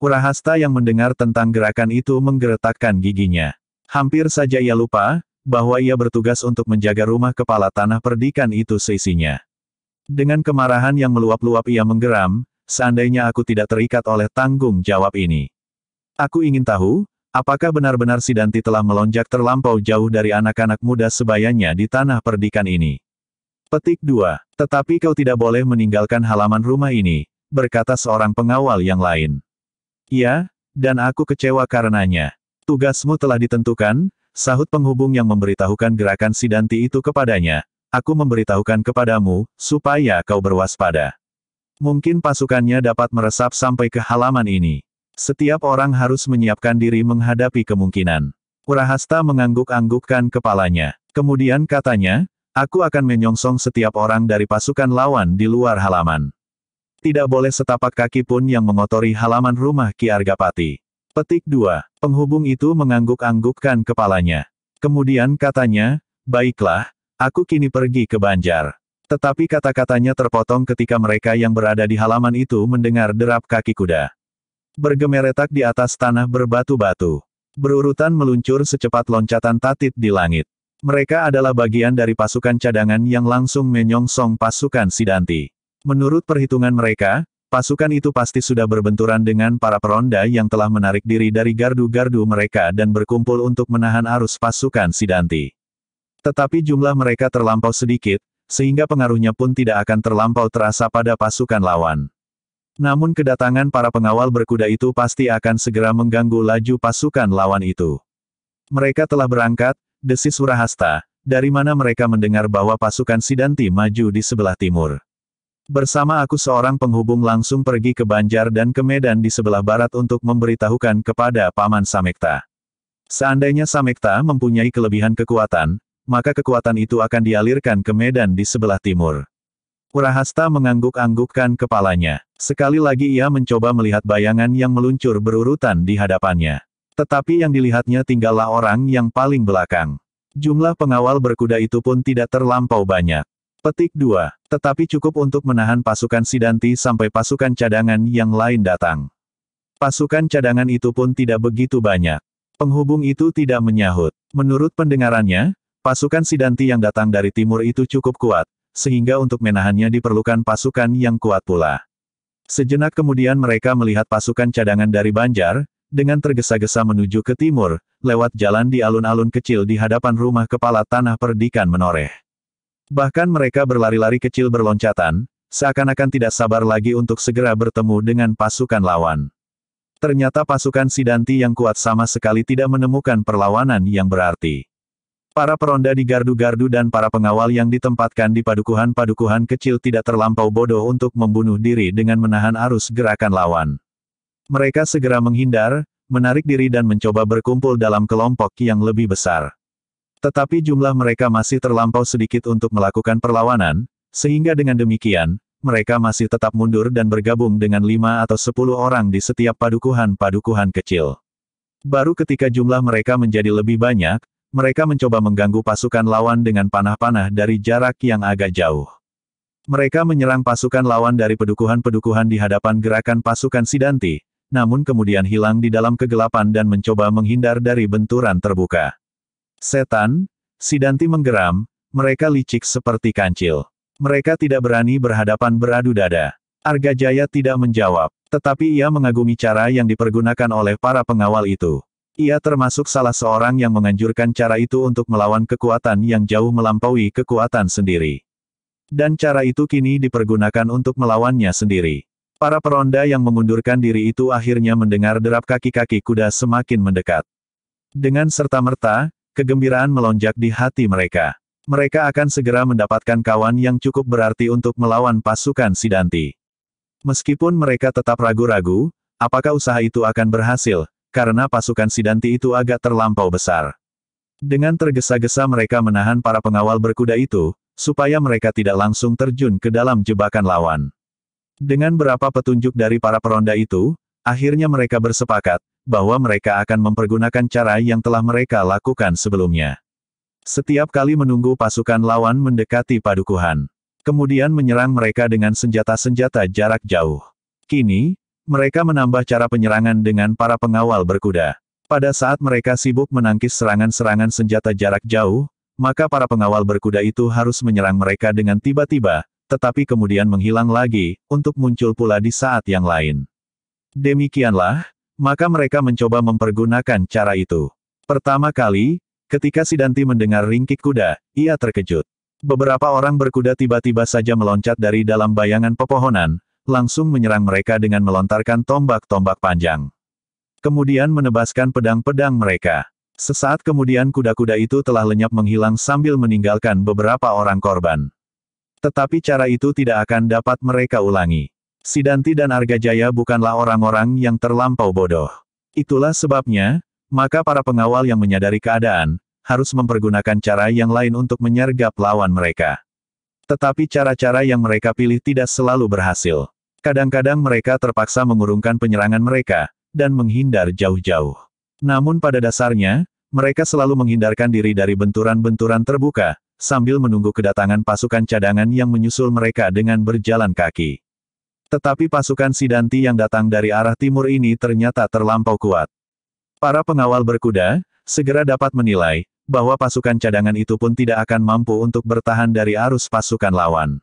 Urahasta yang mendengar tentang gerakan itu menggeretakkan giginya. Hampir saja ia lupa, bahwa ia bertugas untuk menjaga rumah kepala tanah perdikan itu seisinya. Dengan kemarahan yang meluap-luap ia menggeram, seandainya aku tidak terikat oleh tanggung jawab ini. Aku ingin tahu, apakah benar-benar Sidanti telah melonjak terlampau jauh dari anak-anak muda sebayanya di tanah perdikan ini. Petik 2. Tetapi kau tidak boleh meninggalkan halaman rumah ini, berkata seorang pengawal yang lain. "Ya, dan aku kecewa karenanya. Tugasmu telah ditentukan, sahut penghubung yang memberitahukan gerakan Sidanti itu kepadanya. Aku memberitahukan kepadamu, supaya kau berwaspada. Mungkin pasukannya dapat meresap sampai ke halaman ini. Setiap orang harus menyiapkan diri menghadapi kemungkinan. Urahasta mengangguk-anggukkan kepalanya. Kemudian katanya, aku akan menyongsong setiap orang dari pasukan lawan di luar halaman. Tidak boleh setapak kaki pun yang mengotori halaman rumah Ki Argapati. Petik 2. Penghubung itu mengangguk-anggukkan kepalanya. Kemudian katanya, baiklah, aku kini pergi ke Banjar. Tetapi kata-katanya terpotong ketika mereka yang berada di halaman itu mendengar derap kaki kuda. Bergemeretak di atas tanah berbatu-batu. Berurutan meluncur secepat loncatan tatit di langit. Mereka adalah bagian dari pasukan cadangan yang langsung menyongsong pasukan Sidanti. Menurut perhitungan mereka, pasukan itu pasti sudah berbenturan dengan para peronda yang telah menarik diri dari gardu-gardu mereka dan berkumpul untuk menahan arus pasukan Sidanti. Tetapi jumlah mereka terlampau sedikit, sehingga pengaruhnya pun tidak akan terlampau terasa pada pasukan lawan. Namun kedatangan para pengawal berkuda itu pasti akan segera mengganggu laju pasukan lawan itu. Mereka telah berangkat, desis Surahasta, dari mana mereka mendengar bahwa pasukan Sidanti maju di sebelah timur. Bersama aku seorang penghubung langsung pergi ke Banjar dan ke Medan di sebelah barat untuk memberitahukan kepada Paman Samekta. Seandainya Samekta mempunyai kelebihan kekuatan, maka kekuatan itu akan dialirkan ke medan di sebelah timur. Urahasta mengangguk-anggukkan kepalanya. Sekali lagi ia mencoba melihat bayangan yang meluncur berurutan di hadapannya. Tetapi yang dilihatnya tinggallah orang yang paling belakang. Jumlah pengawal berkuda itu pun tidak terlampau banyak. Petik 2. Tetapi cukup untuk menahan pasukan Sidanti sampai pasukan cadangan yang lain datang. Pasukan cadangan itu pun tidak begitu banyak. Penghubung itu tidak menyahut. Menurut pendengarannya, Pasukan Sidanti yang datang dari timur itu cukup kuat, sehingga untuk menahannya diperlukan pasukan yang kuat pula. Sejenak kemudian mereka melihat pasukan cadangan dari Banjar, dengan tergesa-gesa menuju ke timur, lewat jalan di alun-alun kecil di hadapan rumah kepala tanah perdikan menoreh. Bahkan mereka berlari-lari kecil berloncatan, seakan-akan tidak sabar lagi untuk segera bertemu dengan pasukan lawan. Ternyata pasukan Sidanti yang kuat sama sekali tidak menemukan perlawanan yang berarti. Para peronda di gardu-gardu dan para pengawal yang ditempatkan di padukuhan-padukuhan kecil tidak terlampau bodoh untuk membunuh diri dengan menahan arus gerakan lawan. Mereka segera menghindar, menarik diri dan mencoba berkumpul dalam kelompok yang lebih besar. Tetapi jumlah mereka masih terlampau sedikit untuk melakukan perlawanan, sehingga dengan demikian, mereka masih tetap mundur dan bergabung dengan lima atau sepuluh orang di setiap padukuhan-padukuhan kecil. Baru ketika jumlah mereka menjadi lebih banyak, mereka mencoba mengganggu pasukan lawan dengan panah-panah dari jarak yang agak jauh. Mereka menyerang pasukan lawan dari pedukuhan-pedukuhan di hadapan gerakan pasukan Sidanti, namun kemudian hilang di dalam kegelapan dan mencoba menghindar dari benturan terbuka. Setan, Sidanti menggeram, mereka licik seperti kancil. Mereka tidak berani berhadapan beradu dada. Arga Jaya tidak menjawab, tetapi ia mengagumi cara yang dipergunakan oleh para pengawal itu. Ia termasuk salah seorang yang menganjurkan cara itu untuk melawan kekuatan yang jauh melampaui kekuatan sendiri. Dan cara itu kini dipergunakan untuk melawannya sendiri. Para peronda yang mengundurkan diri itu akhirnya mendengar derap kaki-kaki kuda semakin mendekat. Dengan serta-merta, kegembiraan melonjak di hati mereka. Mereka akan segera mendapatkan kawan yang cukup berarti untuk melawan pasukan Sidanti. Meskipun mereka tetap ragu-ragu, apakah usaha itu akan berhasil, karena pasukan Sidanti itu agak terlampau besar. Dengan tergesa-gesa mereka menahan para pengawal berkuda itu, supaya mereka tidak langsung terjun ke dalam jebakan lawan. Dengan berapa petunjuk dari para peronda itu, akhirnya mereka bersepakat, bahwa mereka akan mempergunakan cara yang telah mereka lakukan sebelumnya. Setiap kali menunggu pasukan lawan mendekati padukuhan. Kemudian menyerang mereka dengan senjata-senjata jarak jauh. Kini, mereka menambah cara penyerangan dengan para pengawal berkuda. Pada saat mereka sibuk menangkis serangan-serangan senjata jarak jauh, maka para pengawal berkuda itu harus menyerang mereka dengan tiba-tiba, tetapi kemudian menghilang lagi, untuk muncul pula di saat yang lain. Demikianlah, maka mereka mencoba mempergunakan cara itu. Pertama kali, ketika Sidanti mendengar ringkik kuda, ia terkejut. Beberapa orang berkuda tiba-tiba saja meloncat dari dalam bayangan pepohonan, langsung menyerang mereka dengan melontarkan tombak-tombak panjang. Kemudian menebaskan pedang-pedang mereka. Sesaat kemudian kuda-kuda itu telah lenyap menghilang sambil meninggalkan beberapa orang korban. Tetapi cara itu tidak akan dapat mereka ulangi. Sidanti dan Jaya bukanlah orang-orang yang terlampau bodoh. Itulah sebabnya, maka para pengawal yang menyadari keadaan, harus mempergunakan cara yang lain untuk menyergap lawan mereka. Tetapi cara-cara yang mereka pilih tidak selalu berhasil. Kadang-kadang mereka terpaksa mengurungkan penyerangan mereka, dan menghindar jauh-jauh. Namun pada dasarnya, mereka selalu menghindarkan diri dari benturan-benturan terbuka, sambil menunggu kedatangan pasukan cadangan yang menyusul mereka dengan berjalan kaki. Tetapi pasukan Sidanti yang datang dari arah timur ini ternyata terlampau kuat. Para pengawal berkuda, segera dapat menilai, bahwa pasukan cadangan itu pun tidak akan mampu untuk bertahan dari arus pasukan lawan.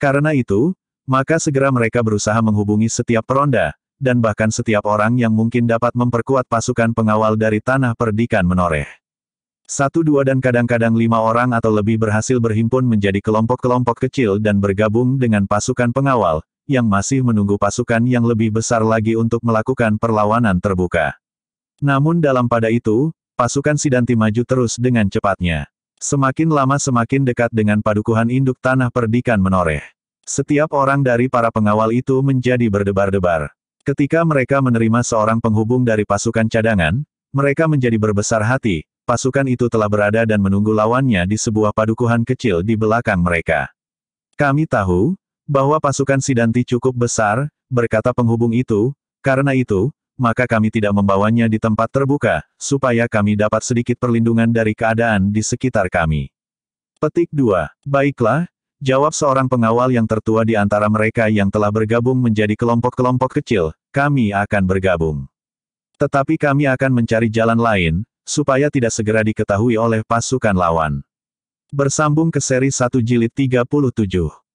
Karena itu, maka segera mereka berusaha menghubungi setiap peronda, dan bahkan setiap orang yang mungkin dapat memperkuat pasukan pengawal dari tanah perdikan menoreh. Satu dua dan kadang-kadang lima orang atau lebih berhasil berhimpun menjadi kelompok-kelompok kecil dan bergabung dengan pasukan pengawal, yang masih menunggu pasukan yang lebih besar lagi untuk melakukan perlawanan terbuka. Namun dalam pada itu, pasukan Sidanti maju terus dengan cepatnya. Semakin lama semakin dekat dengan padukuhan induk tanah perdikan menoreh. Setiap orang dari para pengawal itu menjadi berdebar-debar. Ketika mereka menerima seorang penghubung dari pasukan cadangan, mereka menjadi berbesar hati, pasukan itu telah berada dan menunggu lawannya di sebuah padukuhan kecil di belakang mereka. Kami tahu, bahwa pasukan Sidanti cukup besar, berkata penghubung itu, karena itu, maka kami tidak membawanya di tempat terbuka, supaya kami dapat sedikit perlindungan dari keadaan di sekitar kami. Petik 2. Baiklah, jawab seorang pengawal yang tertua di antara mereka yang telah bergabung menjadi kelompok-kelompok kecil, kami akan bergabung. Tetapi kami akan mencari jalan lain, supaya tidak segera diketahui oleh pasukan lawan. Bersambung ke seri 1 jilid 37.